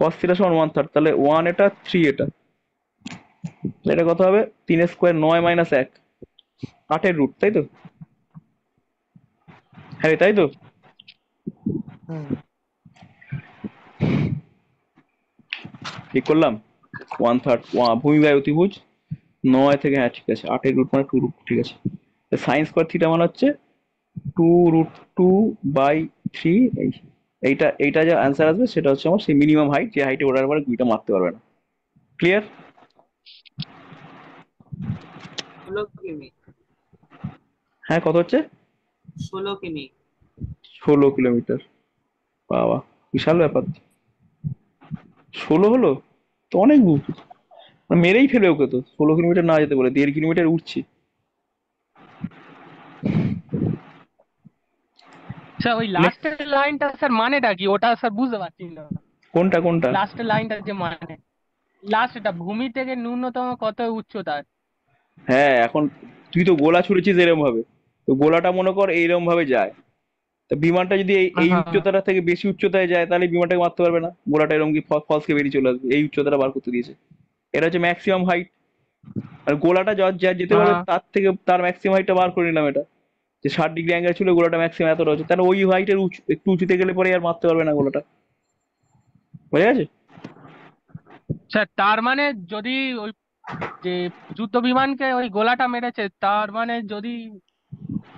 কস থিটা সমান ওয়ান থার্ড তাহলে ওয়ান এটা থ্রি এটা এটা কত হবে তিন স্কোয়ার নয় মাইনাস এক আটের রুট তাই তো হ্যাঁ তাই তো ঠিক করলাম ওয়ান থার্ড ভূমি বায়ু অতিভুজ নয় থেকে হ্যাঁ ঠিক আছে আটের রুট মানে টু রুট ঠিক আছে সাইন স্কোয়ার থিটা মানে হচ্ছে two root two by three এইটা এইটা যে অ্যান্সার আসবে সেটা হচ্ছে আমার সেই মিনিমাম হাইট যে হাইটে ওঠার পরে গুইটা মারতে পারবে না ক্লিয়ার হ্যাঁ কত হচ্ছে ষোলো কিমি ষোলো কিলোমিটার বাবা বিশাল ব্যাপার ষোলো হলো তো অনেক দূর মানে মেরেই ফেলে ওকে তো ষোলো কিলোমিটার না যেতে বলে দেড় কিলোমিটার উঠছি আচ্ছা ওই লাস্টের লাইনটা স্যার মানেটা কি ওটা স্যার বুঝতে পারছি না কোনটা কোনটা লাস্টের লাইনটা যে মানে লাস্টটা ভূমি থেকে ন্যূনতম কত উচ্চতা হ্যাঁ এখন তুই তো গোলা ছুড়েছিস এরম ভাবে তো গোলাটা মনে কর এইরকম ভাবে যায় তা বিমানটা যদি এই হ্যাঁ, হ্যাঁ। উচ্চতাটা থেকে বেশি উচ্চতায় যায় তাহলে বিমানটাকে মারতে পারবে না গোলাটা এরকম কি ফলসকে বেরিয়ে চলে আসবে এই উচ্চতাটা বার করতে দিয়েছে এটা হচ্ছে ম্যাক্সিমাম হাইট আর গোলাটা যত যা যেতে হ্যাঁ। পারে তার থেকে তার ম্যাক্সিমাম হাইটটা বার করে নিলাম এটা যে ষাট ডিগ্রি অ্যাঙ্গেল ছিল গোলাটা ম্যাক্সিমাম এত রয়েছে তাহলে ওই হাইটের একটু উঁচুতে গেলে পরে আর মারতে পারবে না গোলাটা বুঝে গেছে স্যার তার মানে যদি ওই যে যুদ্ধ বিমানকে ওই গোলাটা মেরেছে তার মানে যদি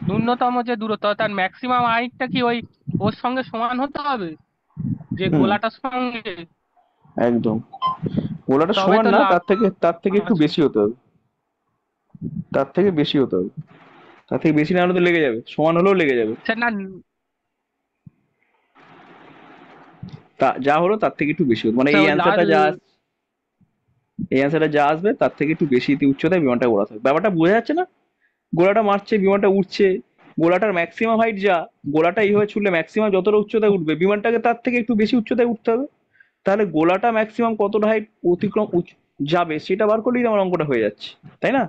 ন্যূনতম যে দূরত্ব তার ম্যাক্সিমাম হাইটটা কি ওই ওর সঙ্গে সমান হতে হবে যে গোলাটার সঙ্গে একদম গোলাটা সমান না তার থেকে তার থেকে একটু বেশি হতে হবে তার থেকে বেশি হতে হবে তার থেকে বেশি না হলে তো লেগে যাবে সমান হলেও লেগে যাবে তা যা হলো তার থেকে একটু বেশি মানে এই অ্যান্সারটা যা এই অ্যান্সারটা যা আসবে তার থেকে একটু বেশি উচ্চতায় বিমানটা গোড়া থাকবে ব্যাপারটা বোঝা যাচ্ছে না গোলাটা মারছে বিমানটা উঠছে গোলাটার ম্যাক্সিমাম হাইট যা গোলাটা এইভাবে ছুটলে ম্যাক্সিমাম যতটা উচ্চতায় উঠবে বিমানটাকে তার থেকে একটু বেশি উচ্চতায় উঠতে হবে তাহলে গোলাটা ম্যাক্সিমাম কতটা হাইট অতিক্রম যাবে সেটা বার করলেই আমার অঙ্কটা হয়ে যাচ্ছে তাই না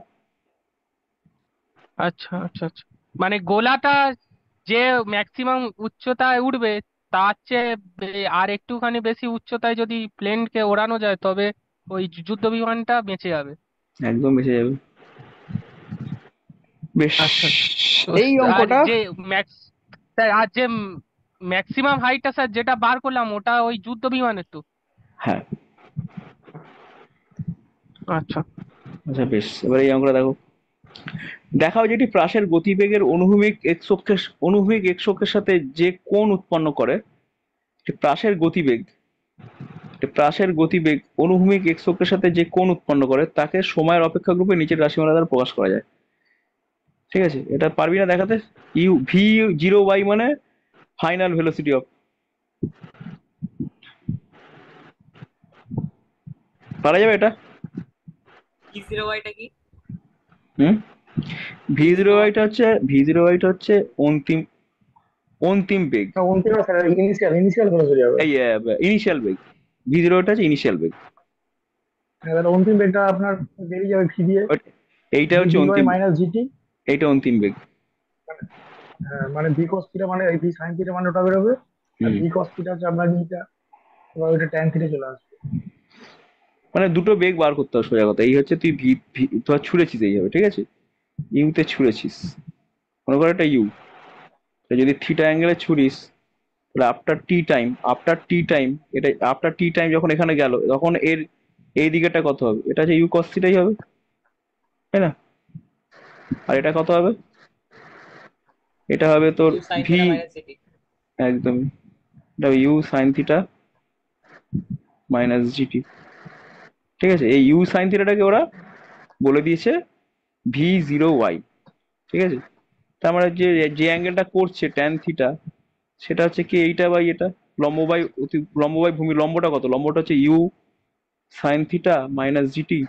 আচ্ছা আচ্ছা আচ্ছা মানে গোলাটা যে ম্যাক্সিমাম উচ্চতায় উঠবে তার চেয়ে আর একটুখানি বেশি উচ্চতায় যদি প্লেনকে ওড়ানো যায় তবে ওই যুদ্ধ বিমানটা বেঁচে যাবে একদম বেঁচে যাবে বেশ আচ্ছা, আচ্ছা। এই অঙ্কটা যে ম্যাক্স স্যার আর যে ম্যাক্সিমাম হাইটটা স্যার যেটা বার করলাম ওটা ওই যুদ্ধ বিমানের তো হ্যাঁ আচ্ছা আচ্ছা বেশ এবার এই অঙ্কটা দেখো দেখাও যেটি প্রাসের গতিবেগের অনুভূমিক এক্সক্ষের অনুভূমিক এক্সক্ষের সাথে যে কোণ উৎপন্ন করে প্রাসের গতিবেগ প্রাসের গতিবেগ অনুভূমিক এক্সক্ষের সাথে যে কোণ উৎপন্ন করে তাকে সময়ের অপেক্ষা গ্রুপে নিচের রাশিমালা দ্বারা প্রকাশ করা যায় ঠিক আছে এটা পারবি না দেখাতে ইউ ভি জিরো ওয়াই মানে ফাইনাল ভেলোসিটি অফ পারা যাবে এটা জিরো ওয়াইটা কি হুম ভি জিরো ওয়াইটা হচ্ছে ভি জিরো ওয়াইটা হচ্ছে অন্তিম অন্তিম বেগ ইনিশিয়াল ইনিশিয়াল বলে চলে যাবে ইনিশিয়াল বেগ ভি জিরোটা হচ্ছে ইনিশিয়াল বেগ হ্যাঁ, তাহলে অন্তিম বেগটা আপনার বেরিয়ে যাবে ভি দিয়ে এইটা হচ্ছে অন্তিম মাইনাস জিটি এইটা অন্তিম বেগ মানে ভি হ্যাঁ, মানে cos থিটা মানে এই ভি sin থিটা মানে ওটা বেরোবে আর ভি cos থিটা হচ্ছে আপনার নিটা এবার ওটা tan থিটা চলে আসবে মানে দুটো বেগ বার করতে হবে সোজা কথা এই হচ্ছে তুই ভি তোর ছুঁড়েছিস এইভাবে ঠিক আছে ইউতে ছুঁড়েছিস মনে করো এটা ইউ যদি থিটা অ্যাঙ্গেলে ছুঁড়িস তাহলে after t time after t time এটা আফটার টি টাইম যখন এখানে গেল তখন এর এই দিকেটা কত হবে এটা হচ্ছে ইউ কস হবে তাই না আর এটা কত হবে এটা হবে তোর ভি একদম এটা u sine theta minus g t ঠিক আছে এই ইউ সাইন থিটাটাকে ওরা বলে দিয়েছে ভি জিরো ওয়াই ঠিক আছে তার মানে যে যে অ্যাঙ্গেলটা করছে ট্যান থিটা সেটা হচ্ছে কি এইটা বাই এটা লম্ববাই অতি লম্ববাই ভূমি লম্বটা কত লম্বটা হচ্ছে u sine theta minus g t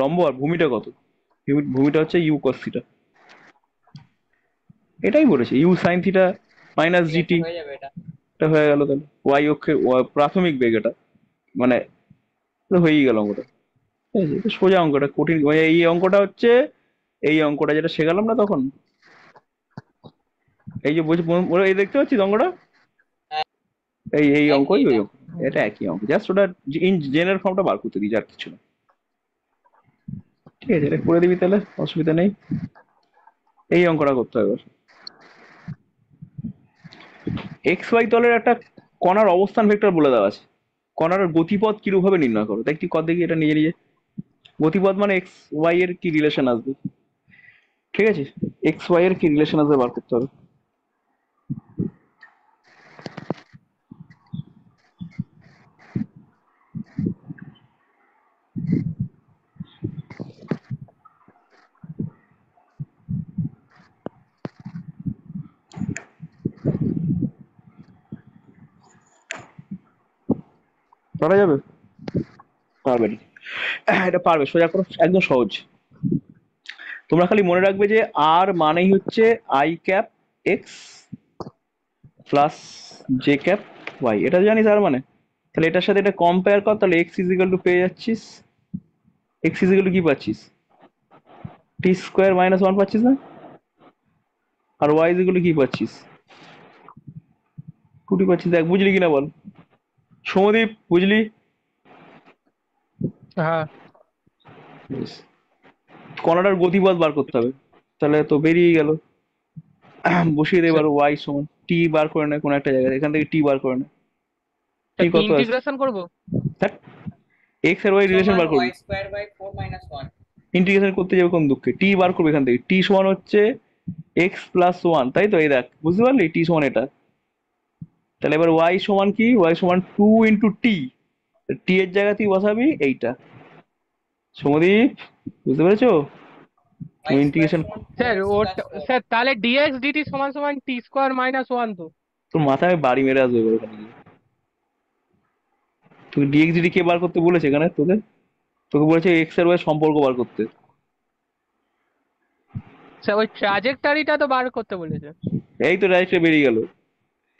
লম্ব আর ভূমিটা কত ভূমিটা হচ্ছে ইউ কস থিটা এটাই বলেছে u sine theta minus g t এটা হয়ে গেল তাহলে ওয়াই অক্ষে প্রাথমিক বেগ এটা মানে হয়েই গেল অঙ্কটা ঠিক আছে সোজা অঙ্কটা কঠিন মানে এই অঙ্কটা হচ্ছে এই অঙ্কটা যেটা শেখালাম না তখন এই যে বুঝ এই দেখতে পাচ্ছিস অঙ্কটা এই এই অঙ্ক ওই অঙ্ক এটা একই অঙ্ক জাস্ট ওটা ইন জেনারেল ফর্মটা বার করতে দিই আর কিছু না ঠিক আছে এটা করে দিবি তাহলে অসুবিধা নেই এই অঙ্কটা করতে হবে এক্স ওয়াই তলের একটা কণার অবস্থান ভেক্টর বলে দেওয়া আছে কণার গতিপথ কিরূপ ভাবে নির্ণয় করো দেখি কত দেখি এটা নিজে নিজে গতিপথ মানে এক্স ওয়াই এর কি রিলেশন আসবে ঠিক আছে এক্স ওয়াই এর কি রিলেশন আছে বার করতে হবে পারা যাবে পারবে না এটা পারবে সোজা করো একদম সহজ তোমরা খালি মনে রাখবে যে আর মানেই হচ্ছে i cap x plus j cap y এটা জানিস আর মানে তাহলে এটার সাথে এটা কম্পেয়ার কর তাহলে এক্স ইজিক্যাল টু পেয়ে যাচ্ছিস এক্স ইজিক্যাল টু কি পাচ্ছিস টি স্কোয়ার মাইনাস ওয়ান পাচ্ছিস না আর ওয়াই ইজিক্যাল কি পাচ্ছিস টুটি পাচ্ছিস দেখ বুঝলি কিনা বল সমদীপ বুঝলি হ্যাঁ কণাটার গতিপথ বার করতে হবে তাহলে তো বেরিয়ে গেল বসিয়ে দে ওয়াই সমান টি বার করে নেয় কোন একটা জায়গায় এখান থেকে টি বার করে নেয় টি কত ইন্টিগ্রেশন করব এক্স আর ওয়াই রিলেশন বার করব ইন্টিগ্রেশন করতে যাবে কোন দুঃখে টি বার করবে এখান থেকে টি সমান হচ্ছে এক্স প্লাস ওয়ান তাই তো এই দেখ বুঝতে পারলি টি সমান এটা তাহলে এবার ওয়াই সমান কি ওয়াই সমান টু ইন্টু টি টি এর জায়গাতেই বসাবি এইটা সমদীপ বুঝতে পেরেছো ইন্টিগ্রেশন স্যার ওটা স্যার তাহলে ডিএক্স ডিটি সমান সমান টি স্কয়ার মাইনাস ওয়ান তো তোর মাথায় বাড়ি মেরে আসবে এবার ওখানে তুই ডিএক্স ডিটি কে বার করতে বলেছে এখানে তোকে তোকে বলেছে এক্স এর ওয়াই সম্পর্ক বার করতে স্যার ওই ট্র্যাজেক্টরিটা তো বার করতে বলেছে এই তো ট্র্যাজেক্টরি বেরিয়ে গেল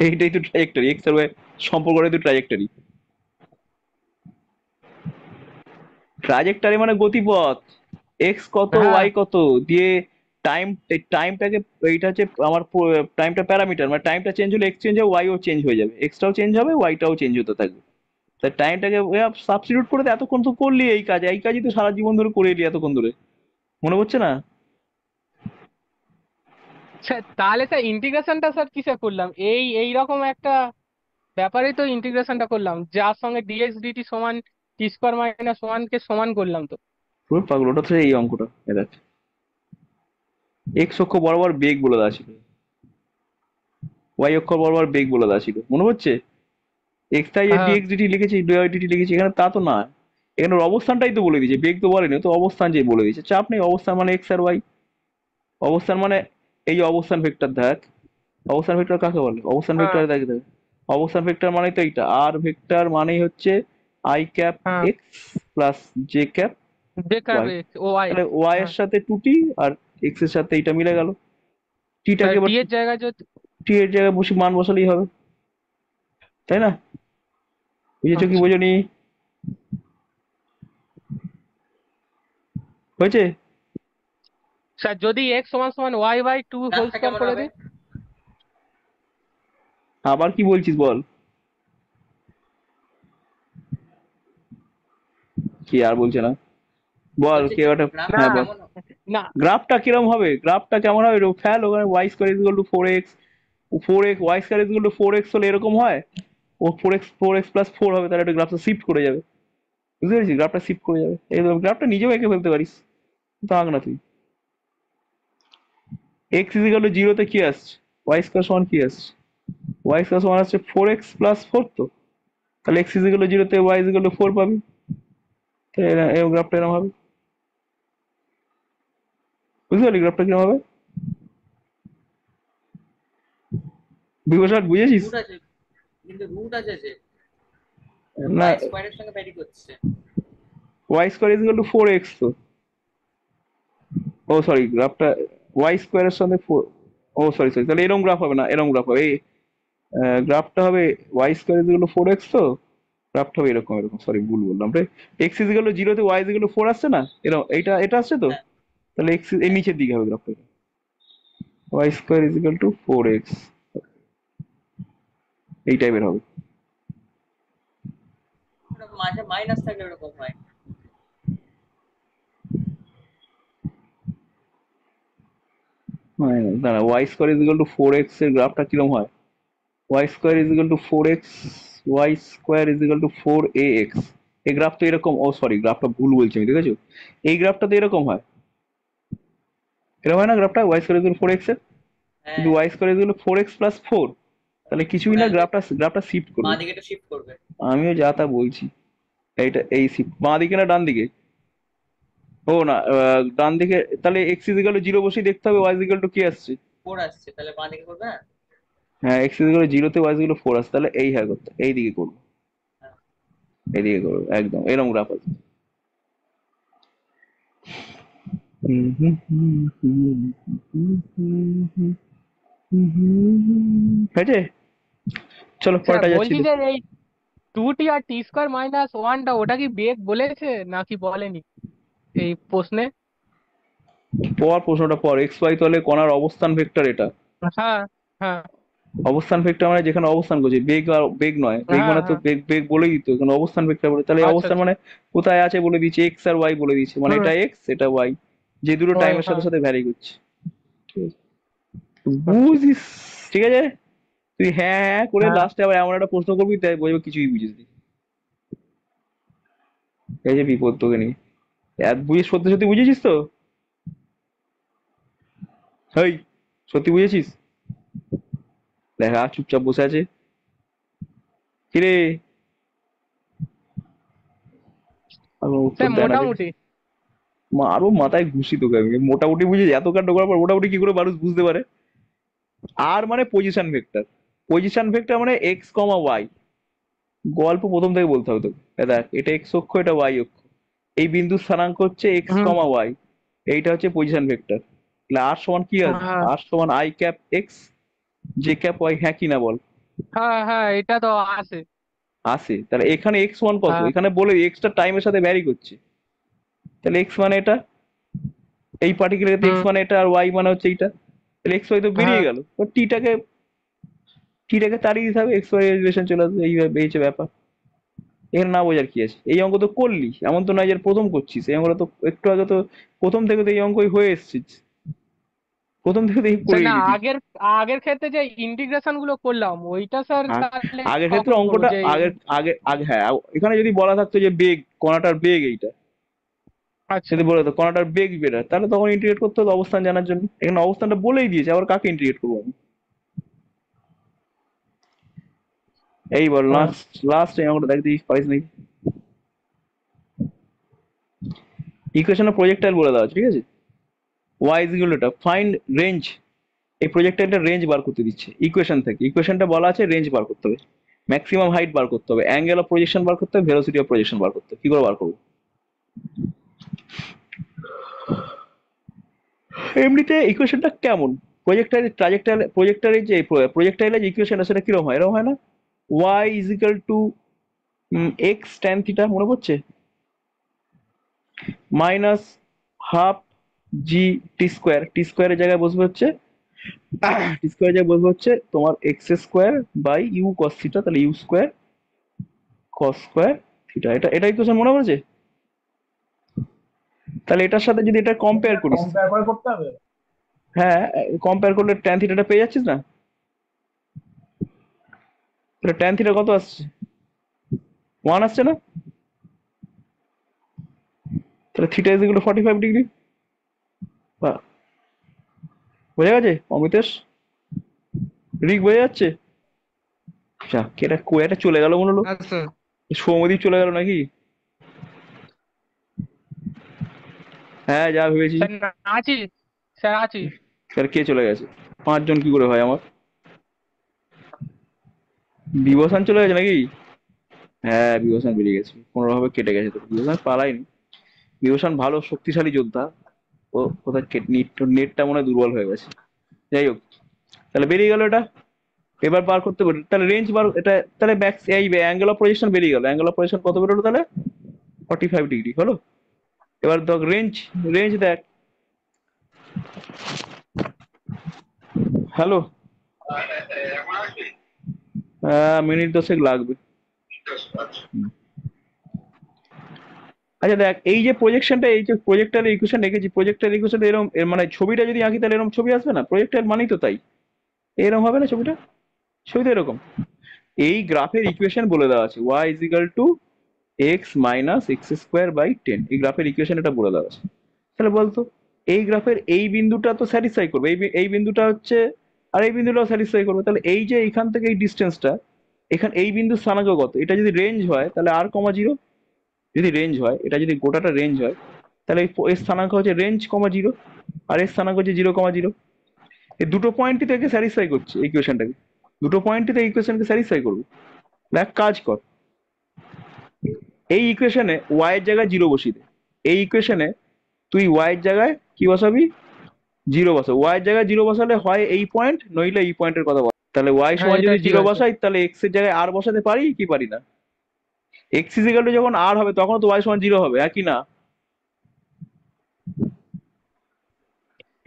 এইটাই তো ট্র্যাজেক্টরি এক্স এর ওয়াই সম্পর্কটাই তো ট্র্যাজেক্টরি ট্রাজেক্টারি মানে গতিপথ এক্স কত ওয়াই হ্যাঁ। কত দিয়ে টাইম টাইমটাকে এইটা হচ্ছে আমার টাইমটা প্যারামিটার মানে টাইমটা চেঞ্জ হলে এক্স চেঞ্জ হবে ওয়াইও চেঞ্জ হয়ে যাবে এক্সটাও চেঞ্জ হবে ওয়াইটাও চেঞ্জ হতে থাকবে তাই টাইমটাকে সাবস্টিটিউট করে এতক্ষণ তো করলি এই কাজ এই কাজই তো সারা জীবন ধরে করে এলি এতক্ষণ ধরে মনে হচ্ছে না স্যার তাহলে স্যার ইন্টিগ্রেশনটা স্যার কিসে করলাম এই এই রকম একটা ব্যাপারে তো ইন্টিগ্রেশনটা করলাম যার সঙ্গে ডিএক্স ডিটি সমান টি স্কোয়ার মাইনাস ওয়ান কে সমান করলাম তো পুরো পাগল ওটা এই অঙ্কটা এক্স অক্ষ বরাবর বেগ বলে দেওয়া ছিল ওয়াই অক্ষ বরাবর বেগ বলে দেওয়া ছিল মনে হচ্ছে এক্স তাই ডিএক্স হ্যাঁ। ডিটি লিখেছি ডিআই ডিটি লিখেছি এখানে তা তো না এখানে অবস্থানটাই তো বলে দিয়েছে বেগ তো বলেনি তো অবস্থান যে বলে দিয়েছে চাপ নেই অবস্থান মানে এক্স আর ওয়াই অবস্থান মানে এই অবস্থান ভেক্টর দেখ অবস্থান ভেক্টর কাকে বলে অবস্থান ভেক্টর হ্যাঁ। দেখ দেখ অবস্থান ভেক্টর মানেই তো এইটা আর ভেক্টর মানেই হচ্ছে i cap x plus j cap j cap ও আই তাহলে ওয়াই হ্যাঁ। এর সাথে টু টি আর এক্স এর সাথে এটা মিলে গেল টিটাকে টি এর জায়গায় যে টি এর জায়গায় বসে মান বসালেই হবে তাই না বুঝেছো কি আচ্ছা। বোঝনি হয়েছে স্যার যদি x সমান সমান y by two whole square করে দিই আবার কি বলছিস বল কি আর বলছে না বল কে ওটা হ্যাঁ না গ্রাফটা কিরম হবে গ্রাফটা কেমন হবে ফেল ওখানে y square is to four x four x y square is to four x হলে এরকম হয় ও four x four x plus four হবে তাহলে একটা গ্রাফটা শিফট করে যাবে বুঝতে পেরেছিস গ্রাফটা শিফট করে যাবে এই গ্রাফটা নিজেও এঁকে ফেলতে পারিস তো না তুই এক্স ইজ ইকাল টু তে কি আসছে ওয়াই স্কয়ার সমান কি আসছে ওয়াই স্কয়ার সমান আসছে ফোর এক্স প্লাস ফোর তো তাহলে এক্স ইজ ইকাল টু জিরোতে y is equal to four পাবি এই গ্রাফটা এরকম হবে বুঝতে পারলি গ্রাফটা কিরকম হবে বিভূষণ বুঝেছিস কিন্তু রুট না স্কয়ারের সঙ্গে ভ্যারি করছে ইজ ইকুয়াল টু 4x তো ও সরি গ্রাফটা ওয়াই স্কোয়ারের সঙ্গে 4 ও সরি সরি তাহলে এরকম গ্রাফ হবে না এরকম গ্রাফ হবে এই গ্রাফটা হবে y square is equal to 4x তো গ্রাফটা হবে এরকম এরকম সরি ভুল বললাম রে এক্স ইজ গেলো জিরোতে ওয়াই ইজ গেলো ফোর আসছে না এরকম এইটা এটা আসছে তো হ্যাঁ। তাহলে এক্স এর নিচের দিকে হবে গ্রাফটা y square is equal to four x এই টাইপের হবে মাঝে মাইনাস থাকলে এরকম হয় দাঁড়া y square is equal to four x এর গ্রাফটা কিরম হয় y square is equal to four x y square is equal to four a x এই গ্রাফ তো এরকম ও সরি গ্রাফটা ভুল বলছি আমি ঠিক আছে এই গ্রাফটা তো এরকম হয় এরকম হয় না গ্রাফটা y square is equal four x এর হ্যাঁ। কিন্তু y square is equal four x plus four তাহলে কিছুই না গ্রাফটা গ্রাফটা শিফট করবে বাঁ দিকে তো শিফট করবে আমিও যা তা বলছি এইটা এই শিফট বাঁ দিকে না ডান দিকে ও না ডান দিকে তাহলে x is equal to zero বসেই দেখতে হবে ওয়াই ইজ ইকাল টু কি আসছে ফোর আসছে তাহলে বাঁ দিকে করবে না হ্যাঁ? হ্যাঁ এক্স ইজ ইকুয়াল জিরো তে ওয়াইস গুলো ফোর আছে তাহলে এই হ্যাঁ করতে এই দিকে করবো এই দিকে করবো একদম এরকম গ্রাফ আছে হয়েছে চলো আচ্ছা, পরটা যাচ্ছি এই টুটি আর টি স্কোয়ার মাইনাস ওয়ানটা ওটা কি বেগ বলেছে নাকি বলেনি এই প্রশ্নে পর প্রশ্নটা পর এক্স ওয়াই তলে কণার অবস্থান ভেক্টর এটা হ্যাঁ হ্যাঁ অবস্থান ভেক্টর মানে যেখানে অবস্থান করছে বেগ আর বেগ নয় বেগ মানে তো হ্যাঁ, হ্যাঁ। বেগ বেগ বলেই দিত এখানে অবস্থান ভেক্টর বলে তাহলে আচ্ছা, অবস্থান আচ্ছা। মানে কোথায় আছে বলে দিচ্ছে এক্স আর ওয়াই বলে দিচ্ছে মানে এটা এক্স এটা ওয়াই যে দুটো টাইমের সাথে সাথে ভ্যারি করছে বুঝিস ঠিক আছে তুই হ্যাঁ হ্যাঁ করে লাস্টে হ্যাঁ। আবার এমন একটা প্রশ্ন করবি তাই বলবো কিছুই বুঝিস নি এই যে বিপদ তোকে নিয়ে এত বুঝে সত্যি সত্যি বুঝেছিস তো হেই সত্যি বুঝেছিস দেখা চুপচাপ বসে আছে কিরে মোটামুটি আরো মাথায় ঘুষি তোকে আমি মোটামুটি বুঝি এত কাণ্ড করার পর মোটামুটি কি করে মানুষ বুঝতে পারে আর মানে পজিশন ভেক্টর পজিশন ভেক্টর মানে এক্স কমা ওয়াই গল্প প্রথম থেকে বলতে হবে তোকে দেখ এটা এক্স অক্ষ এটা ওয়াই অক্ষ এই বিন্দু স্থানাঙ্ক হচ্ছে এক্স কমা ওয়াই এইটা হচ্ছে পজিশন ভেক্টর আর সমান কি আছে আর হ্যাঁ। সমান আই ক্যাপ এক্স যে ক্যাপ ওয়াই হ্যাঁ কিনা বল হ্যাঁ হ্যাঁ এটা তো আছে আছে তাহলে এখানে এক্স ওয়ান কত হ্যাঁ। এখানে বলে এক্সটা টাইমের সাথে ভ্যারি করছে তাহলে এক্স মানে এটা এই পার্টিকুলার এক্স মানে এটা আর ওয়াই মানে হচ্ছে এইটা তাহলে এক্স ওয়াই তো বেরিয়ে হ্যাঁ। গেল তো টিটাকে টিটাকে তাড়িয়ে দিতে হবে এক্স ওয়াই রিলেশন চলে আসবে এই বেরিয়েছে হচ্ছে ব্যাপার এখানে না বোঝার কি আছে এই অঙ্ক তো করলি এমন তো নয় যে প্রথম করছিস এই অঙ্কটা তো একটু আগে তো প্রথম থেকে তো এই অঙ্কই হয়ে এসছিস প্রথম থেকে দেখি করে না আগের আগের ক্ষেত্রে যে ইন্টিগ্রেশন গুলো করলাম ওইটা স্যার তাহলে আগের ক্ষেত্রে অঙ্কটা আগের আগে আগে হ্যাঁ এখানে যদি বলা থাকতো যে বেগ কণাটার বেগ এইটা আচ্ছা বলে তো কণাটার বেগ বেটার তাহলে তখন ইন্টিগ্রেট করতে হবে অবস্থান জানার জন্য এখানে অবস্থানটা বলেই দিয়েছে আবার কাকে ইন্টিগ্রেট করবো আমি এইবার লাস্ট হ্যাঁ। লাস্ট এই অঙ্কটা দেখ দিস পারিস নাকি ইকুয়েশনের প্রজেক্টাইল বলে দাও ঠিক আছে ওয়াই ইজগুলো এটা ফাইন্ড রেঞ্জ এই প্রজেক্টটা একটা রেঞ্জ বার করতে দিচ্ছে ইকুয়েশন থেকে ইকুয়েশনটা বলা আছে রেঞ্জ বার করতে হবে ম্যাক্সিমাম হাইট বার করতে হবে অ্যাঙ্গেল অফ প্রজেকশন বার করতে হবে ভেলোসিটি অফ প্রজেকশন বার করতে হবে কি করে বার করবো এমনিতে ইকুয়েশনটা কেমন প্রজেক্টার ট্রাজেক্টাইল প্রজেক্টারের যে প্রজেক্টাইলের যে ইকুয়েশন সেটা কিরকম হয় এরকম হয় না y is equal to x tan theta মনে পড়ছে minus half g t square t স্কোয়ারের জায়গায় বসবে হচ্ছে টি স্কোয়ারের জায়গায় বসবে হচ্ছে তোমার x square by u cos theta তাহলে u square cos square theta এটা এটাই কোশ্চেন মনে পড়েছে তাহলে এটার সাথে যদি এটা কম্পেয়ার করিস কম্পেয়ার করতে হবে হ্যাঁ কম্পেয়ার করলে ট্যান থিটাটা পেয়ে যাচ্ছিস না তাহলে ট্যান থিটা কত আসছে ওয়ান আসছে না তাহলে theta is equal to forty five degree বোঝা গেছে অমিতেশ রিক বোঝা যাচ্ছে যাক এটা কোয়াটা চলে গেল মনে হলো হ্যাঁ, সৌমদীপ চলে গেল নাকি হ্যাঁ যা ভেবেছি আছি স্যার আছি স্যার কে চলে গেছে পাঁচজন কি করে হয় আমার বিবসান চলে গেছে নাকি হ্যাঁ বিবসান বেরিয়ে গেছে কোনোভাবে কেটে গেছে তো বিবসান পালাইনি বিবসান ভালো শক্তিশালী যোদ্ধা ও কোথায় নেট নেটটা মনে হয় দুর্বল হয়ে গেছে যাই হোক তাহলে বেরিয়ে গেল এটা এবার বার করতে পারি তাহলে রেঞ্জ বার এটা তাহলে ব্যাক এই অ্যাঙ্গেল অফ প্রজেকশন বেরিয়ে গেল অ্যাঙ্গেল অফ প্রজেকশন কত বেরোলো তাহলে ফর্টি ফাইভ ডিগ্রি হলো এবার দেখ রেঞ্জ রেঞ্জ দেখ হ্যালো হ্যাঁ মিনিট দশেক লাগবে আচ্ছা। আচ্ছা দেখ এই যে প্রজেকশনটা এই যে প্রজেক্টার ইকুয়েশন রেখেছি প্রজেক্টার ইকুয়েশন এরকম মানে ছবিটা যদি আঁকি তাহলে এরকম ছবি আসবে না প্রজেক্টার মানেই তো তাই এরকম হবে না ছবিটা ছবি তো এরকম এই গ্রাফের ইকুয়েশন বলে দেওয়া আছে y is equal to x minus x square by ten এই গ্রাফের ইকুয়েশন এটা বলে দেওয়া আছে তাহলে বলতো এই গ্রাফের এই বিন্দুটা তো স্যাটিসফাই করবে এই এই বিন্দুটা হচ্ছে আর এই বিন্দুটাও স্যাটিসফাই করবে তাহলে এই যে এখান থেকে এই ডিস্টেন্সটা এখান এই বিন্দু স্থানাঙ্ক কত এটা যদি রেঞ্জ হয় তাহলে আর কমা জিরো যদি রেঞ্জ হয় এটা যদি গোটাটা রেঞ্জ হয় তাহলে এর স্থানাঙ্ক হচ্ছে রেঞ্জ কমা জিরো আর এর স্থানাঙ্ক হচ্ছে জিরো কমা জিরো এই দুটো পয়েন্টই তো একে স্যাটিসফাই করছে ইকুয়েশনটাকে দুটো পয়েন্টই তো ইকুয়েশনকে স্যাটিসফাই করবে এক কাজ কর এই ইকুয়েশনে ওয়াই এর জায়গায় জিরো বসিয়ে দে এই ইকুয়েশনে তুই ওয়াই এর জায়গায় কি বসাবি জিরো বসা ওয়াই এর জায়গায় জিরো বসালে হয় এই পয়েন্ট নইলে এই পয়েন্টের কথা বল তাহলে ওয়াই সমান হ্যাঁ, যদি জিরো বসাই তাহলে এক্স এর জায়গায় আর বসাতে পারি কি পারি না এক্স ইজ ইকাল টু যখন আর হবে তখন তো ওয়াই সমান জিরো হবে একই না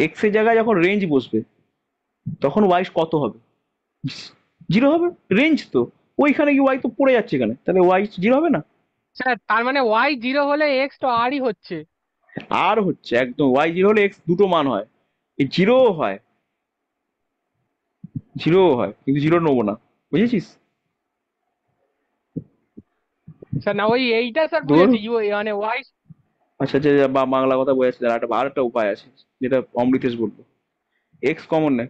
এক্স এর জায়গায় যখন রেঞ্জ বসবে তখন ওয়াই কত হবে জিরো হবে রেঞ্জ তো ওইখানে কি ওয়াই তো পড়ে যাচ্ছে এখানে তাহলে ওয়াই জিরো হবে না স্যার তার মানে ওয়াই জিরো হলে এক্স তো আরই হচ্ছে আর হচ্ছে একদম ওয়াই জিরো হলে এক্স দুটো মান হয় এই জিরো হয় জিরো হয় কিন্তু জিরো নেবো না বুঝেছিস স্যার আচ্ছা, না ওই এইটা স্যার বুঝেছি মানে ওয়াইস আচ্ছা যে বাংলা কথা বোঝা যাচ্ছে একটা আর একটা উপায় আছে যেটা অমৃতেশ বলবো এক্স কমন নেয়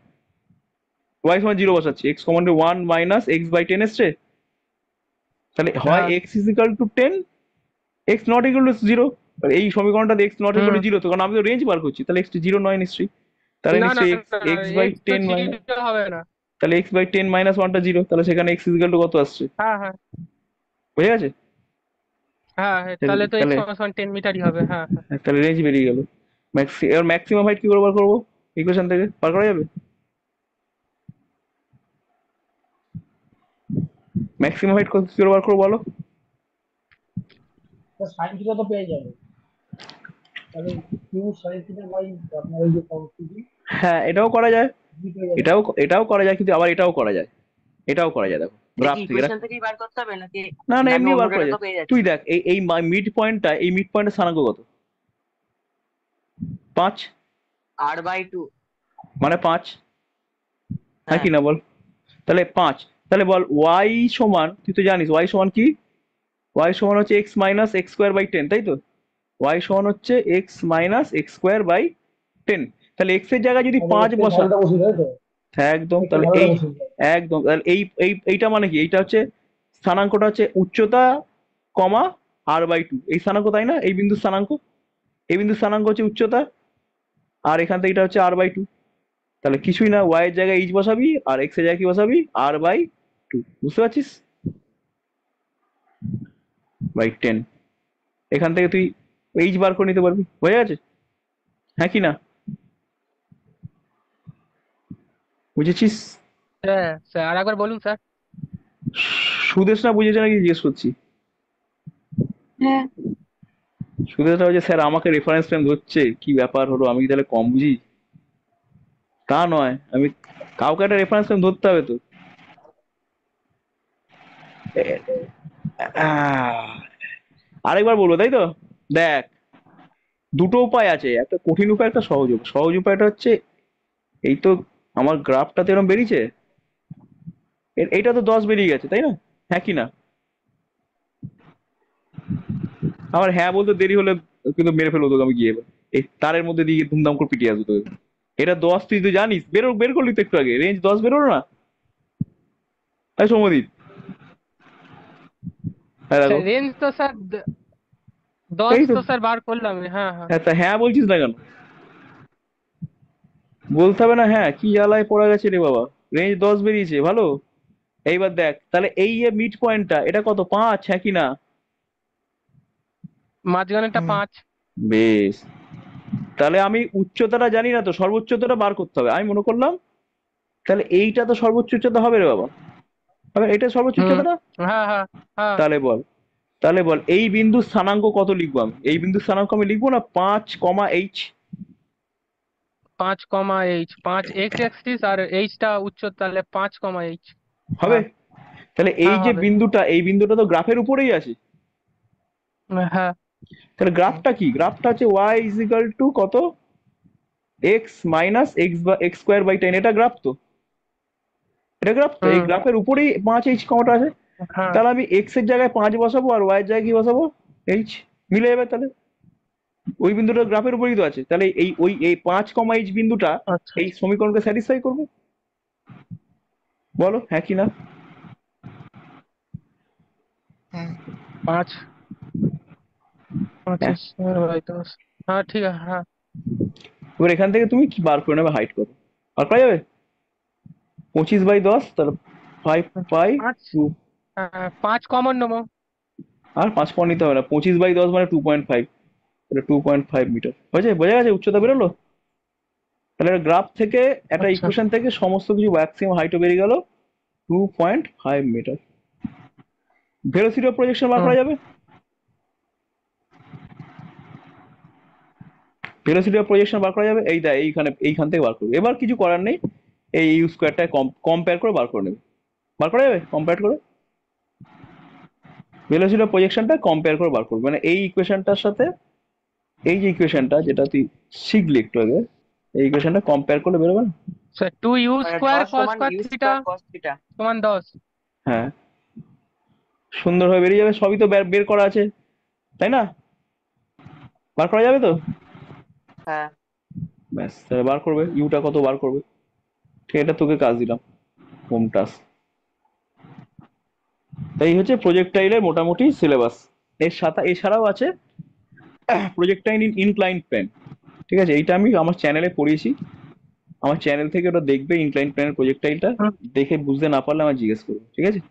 ওয়াই সমান জিরো বসাচ্ছি x common one minus x by ten এসছে তাহলে আচ্ছা। হয় x is equal to ten x not equal to zero এই সমীকরণটা x not equal to zero তো কারণ আমি তো রেঞ্জ বার করছি তাহলে এক্স জিরো নয় নিশ্চয়ই তাহলে নিশ্চয়ই এক্স বাই টেন হবে না তাহলে এক্স বাই টেন মাইনাস ওয়ানটা জিরো তাহলে সেখানে এক্স ইজ ইকাল টু কত আসছে হ্যাঁ হ্যাঁ বুঝে গেছে হ্যাঁ হ্যাঁ তাহলে তো তাহলে- এক্স সমান সমান টেন মিটারই হবে হ্যাঁ হ্যাঁ, হ্যাঁ তাহলে রেঞ্জ বেরিয়ে গেল ম্যাক্সি এবার ম্যাক্সিমাম হাইট কি করে বার করবো ইকুয়েশন থেকে বার করা যাবে ম্যাক্সিমাম হাইট কত কি করে বার করবো বলো তো সাইন থিটা তো পেয়ে যাবে তাহলে কিউ সাইন থিটা বাই আপনার ওই যে সংস্কৃতি হ্যাঁ এটাও করা যায় এটাও এটাও করা যায় কিন্তু আবার এটাও করা যায় এটাও করা যায় দেখো গ্রাফ থেকে না না এমনি বার করা যায় তুই দেখ এই এই মিড পয়েন্টটা এই মিড পয়েন্টের স্থানাঙ্ক কত পাঁচ আর বাই টু মানে পাঁচ হ্যাঁ কি না বল তাহলে পাঁচ তাহলে বল ওয়াই সমান তুই তো জানিস ওয়াই সমান কি ওয়াই সমান হচ্ছে x minus x square by ten তাই তো ওয়াই সমান হচ্ছে x minus x square by ten তাহলে এক্স এর জায়গায় যদি মানে পাঁচ বসা একদম তাহলে এই একদম তাহলে এই এই এইটা মানে কি এইটা হচ্ছে স্থানাঙ্কটা হচ্ছে উচ্চতা কমা আর বাই টু এই স্থানাঙ্ক তাই না এই বিন্দু স্থানাঙ্ক এই বিন্দু স্থানাঙ্ক হচ্ছে উচ্চতা আর এখান থেকে এটা হচ্ছে আর বাই টু তাহলে কিছুই না ওয়াই এর জায়গায় ইচ বসাবি আর এক্স এর জায়গায় কি বসাবি আর বাই টু বুঝতে পারছিস বাই টেন এখান থেকে তুই এইচ বার করে নিতে পারবি হয়ে গেছে হ্যাঁ কি না বুঝেছিস হ্যাঁ স্যার আর একবার বলুন স্যার না বুঝেছে নাকি জিজ্ঞেস করছি হ্যাঁ না হচ্ছে স্যার আমাকে রেফারেন্স ফ্রেম ধরছে কি ব্যাপার হলো আমি তাহলে কম বুঝি তা নয় আমি কাউকে একটা রেফারেন্স ফ্রেম ধরতে হবে তো আরেকবার বলবো তাই তো দেখ দুটো উপায় আছে একটা কঠিন উপায় একটা সহজ উপায় সহজ উপায়টা হচ্ছে এই তো আমার গ্রাফটা তো এরকম বেরিয়েছে এইটা তো দশ বেরিয়ে গেছে তাই না হ্যাঁ কি না আমার হ্যাঁ বলতে দেরি হলে কিন্তু মেরে ফেলবো তোকে আমি গিয়ে এই তারের মধ্যে দিয়ে ধুমধাম করে পিটিয়ে আসবো তোকে এটা দশ তুই তো জানিস বেরো বের করলি তো একটু আগে রেঞ্জ দশ বেরোলো না তাই সমদীপ রেঞ্জ তো স্যার দশ তো স্যার বার করলাম হ্যাঁ হ্যাঁ হ্যাঁ, হ্যাঁ বলছিস না কেন বলতে হবে না হ্যাঁ কি জ্বালায় পড়া গেছে রে বাবা রেঞ্জ দশ বেরিয়েছে ভালো এইবার দেখ তাহলে এই যে মিড পয়েন্টটা এটা কত পাঁচ হ্যাঁ কি না পাঁচ বেশ তাহলে আমি উচ্চতাটা জানি না তো সর্বোচ্চতাটা বার করতে হবে আমি মনে করলাম তাহলে এইটা তো সর্বোচ্চ উচ্চতা হবে রে বাবা হবে এটা সর্বোচ্চ উচ্চতাটা হ্যাঁ, হ্যাঁ হ্যাঁ তাহলে বল তাহলে বল এই বিন্দু স্থানাঙ্ক কত লিখবো আমি এই বিন্দু স্থানাঙ্ক আমি লিখবো না পাঁচ কমা এইচ পাঁচ কমা এইচ পাঁচ এক্স এক্সিস আর এইচটা উচ্চ তাহলে পাঁচ কমা এইচ হবে হ্যাঁ। তাহলে এই যে হ্যাঁ, বিন্দুটা এই বিন্দুটা তো গ্রাফের উপরেই আছে হ্যাঁ তাহলে গ্রাফটা কি গ্রাফটা আছে ওয়াই ইজ ইকাল টু কত এক্স মাইনাস এক্স বা এক্স স্কোয়ার বাই টেন এটা গ্রাফ তো এটা গ্রাফ তো এই গ্রাফের উপরেই পাঁচ এইচ কমাটা আছে হ্যাঁ। তাহলে আমি এক্স এর জায়গায় পাঁচ বসাবো আর ওয়াই এর জায়গায় কি বসাবো এইচ মিলে যাবে তাহলে ওই বিন্দুটা গ্রাফের উপরেই তো আছে তাহলে এই ওই এই পাঁচ কমা এইচ বিন্দুটা আচ্ছা। এই সমীকরণকে স্যাটিসফাই করবে বলো হ্যাঁ কি না হ্যাঁ। পাঁচ হ্যাঁ।, হ্যাঁ ঠিক আছে হ্যাঁ এবার এখান থেকে তুমি কি বার করে নেবে হাইট করো আর করা যাবে পঁচিশ বাই দশ তাহলে ফাইভ বাই টু পাঁচ কমন হ্যাঁ, নেবো আর পাঁচ কমন নিতে হবে না পঁচিশ বাই দশ মানে টু পয়েন্ট ফাইভ এটা টু পয়েন্ট ফাইভ মিটার হয়েছে বোঝা গেছে উচ্চতা বেরোলো তাহলে গ্রাফ থেকে একটা ইকুয়েশন আচ্ছা। থেকে সমস্ত কিছু ম্যাক্সিমাম হাইটও বেরিয়ে গেল two point five metre velocity of projection বার করা যাবে ভেলোসিটি অফ প্রজেকশন বার করা যাবে এই দেয় এইখানে এইখান থেকে বার করবে এবার কিছু করার নেই এই ইউ স্কোয়ারটা কম্পেয়ার করে বার করে নেবে বার করা যাবে কম্পেয়ার করে ভেলোসিটি অফ প্রজেকশনটা কম্পেয়ার করে বার করবে মানে এই ইকুয়েশনটার সাথে এই যে ইকুয়েশনটা যেটা তুই শিখলি একটু আগে এই ইকুয়েশনটা কম্পেয়ার করলে বেরোবে না sir 2u square cos square theta সমান 10 হ্যাঁ সুন্দরভাবে বেরিয়ে যাবে সবই তো বের করা আছে তাই না বার করা যাবে তো হ্যাঁ ব্যাস তাহলে বার করবে ইউটা কত বার করবে ঠিক এটা তোকে কাজ দিলাম হোম টাস তাই হচ্ছে প্রজেক্টাইলের মোটামুটি সিলেবাস এর সাথে এছাড়াও আছে প্রজেক্টাইন ইন ইনক্লাইন প্লেন ঠিক আছে এইটা আমি আমার চ্যানেলে পড়িয়েছি আমার চ্যানেল থেকে ওটা দেখবে ইনক্লাইন প্লেনের প্রজেক্টাইলটা দেখে বুঝতে না পারলে আমার জিজ্ঞেস করবে ঠিক আছে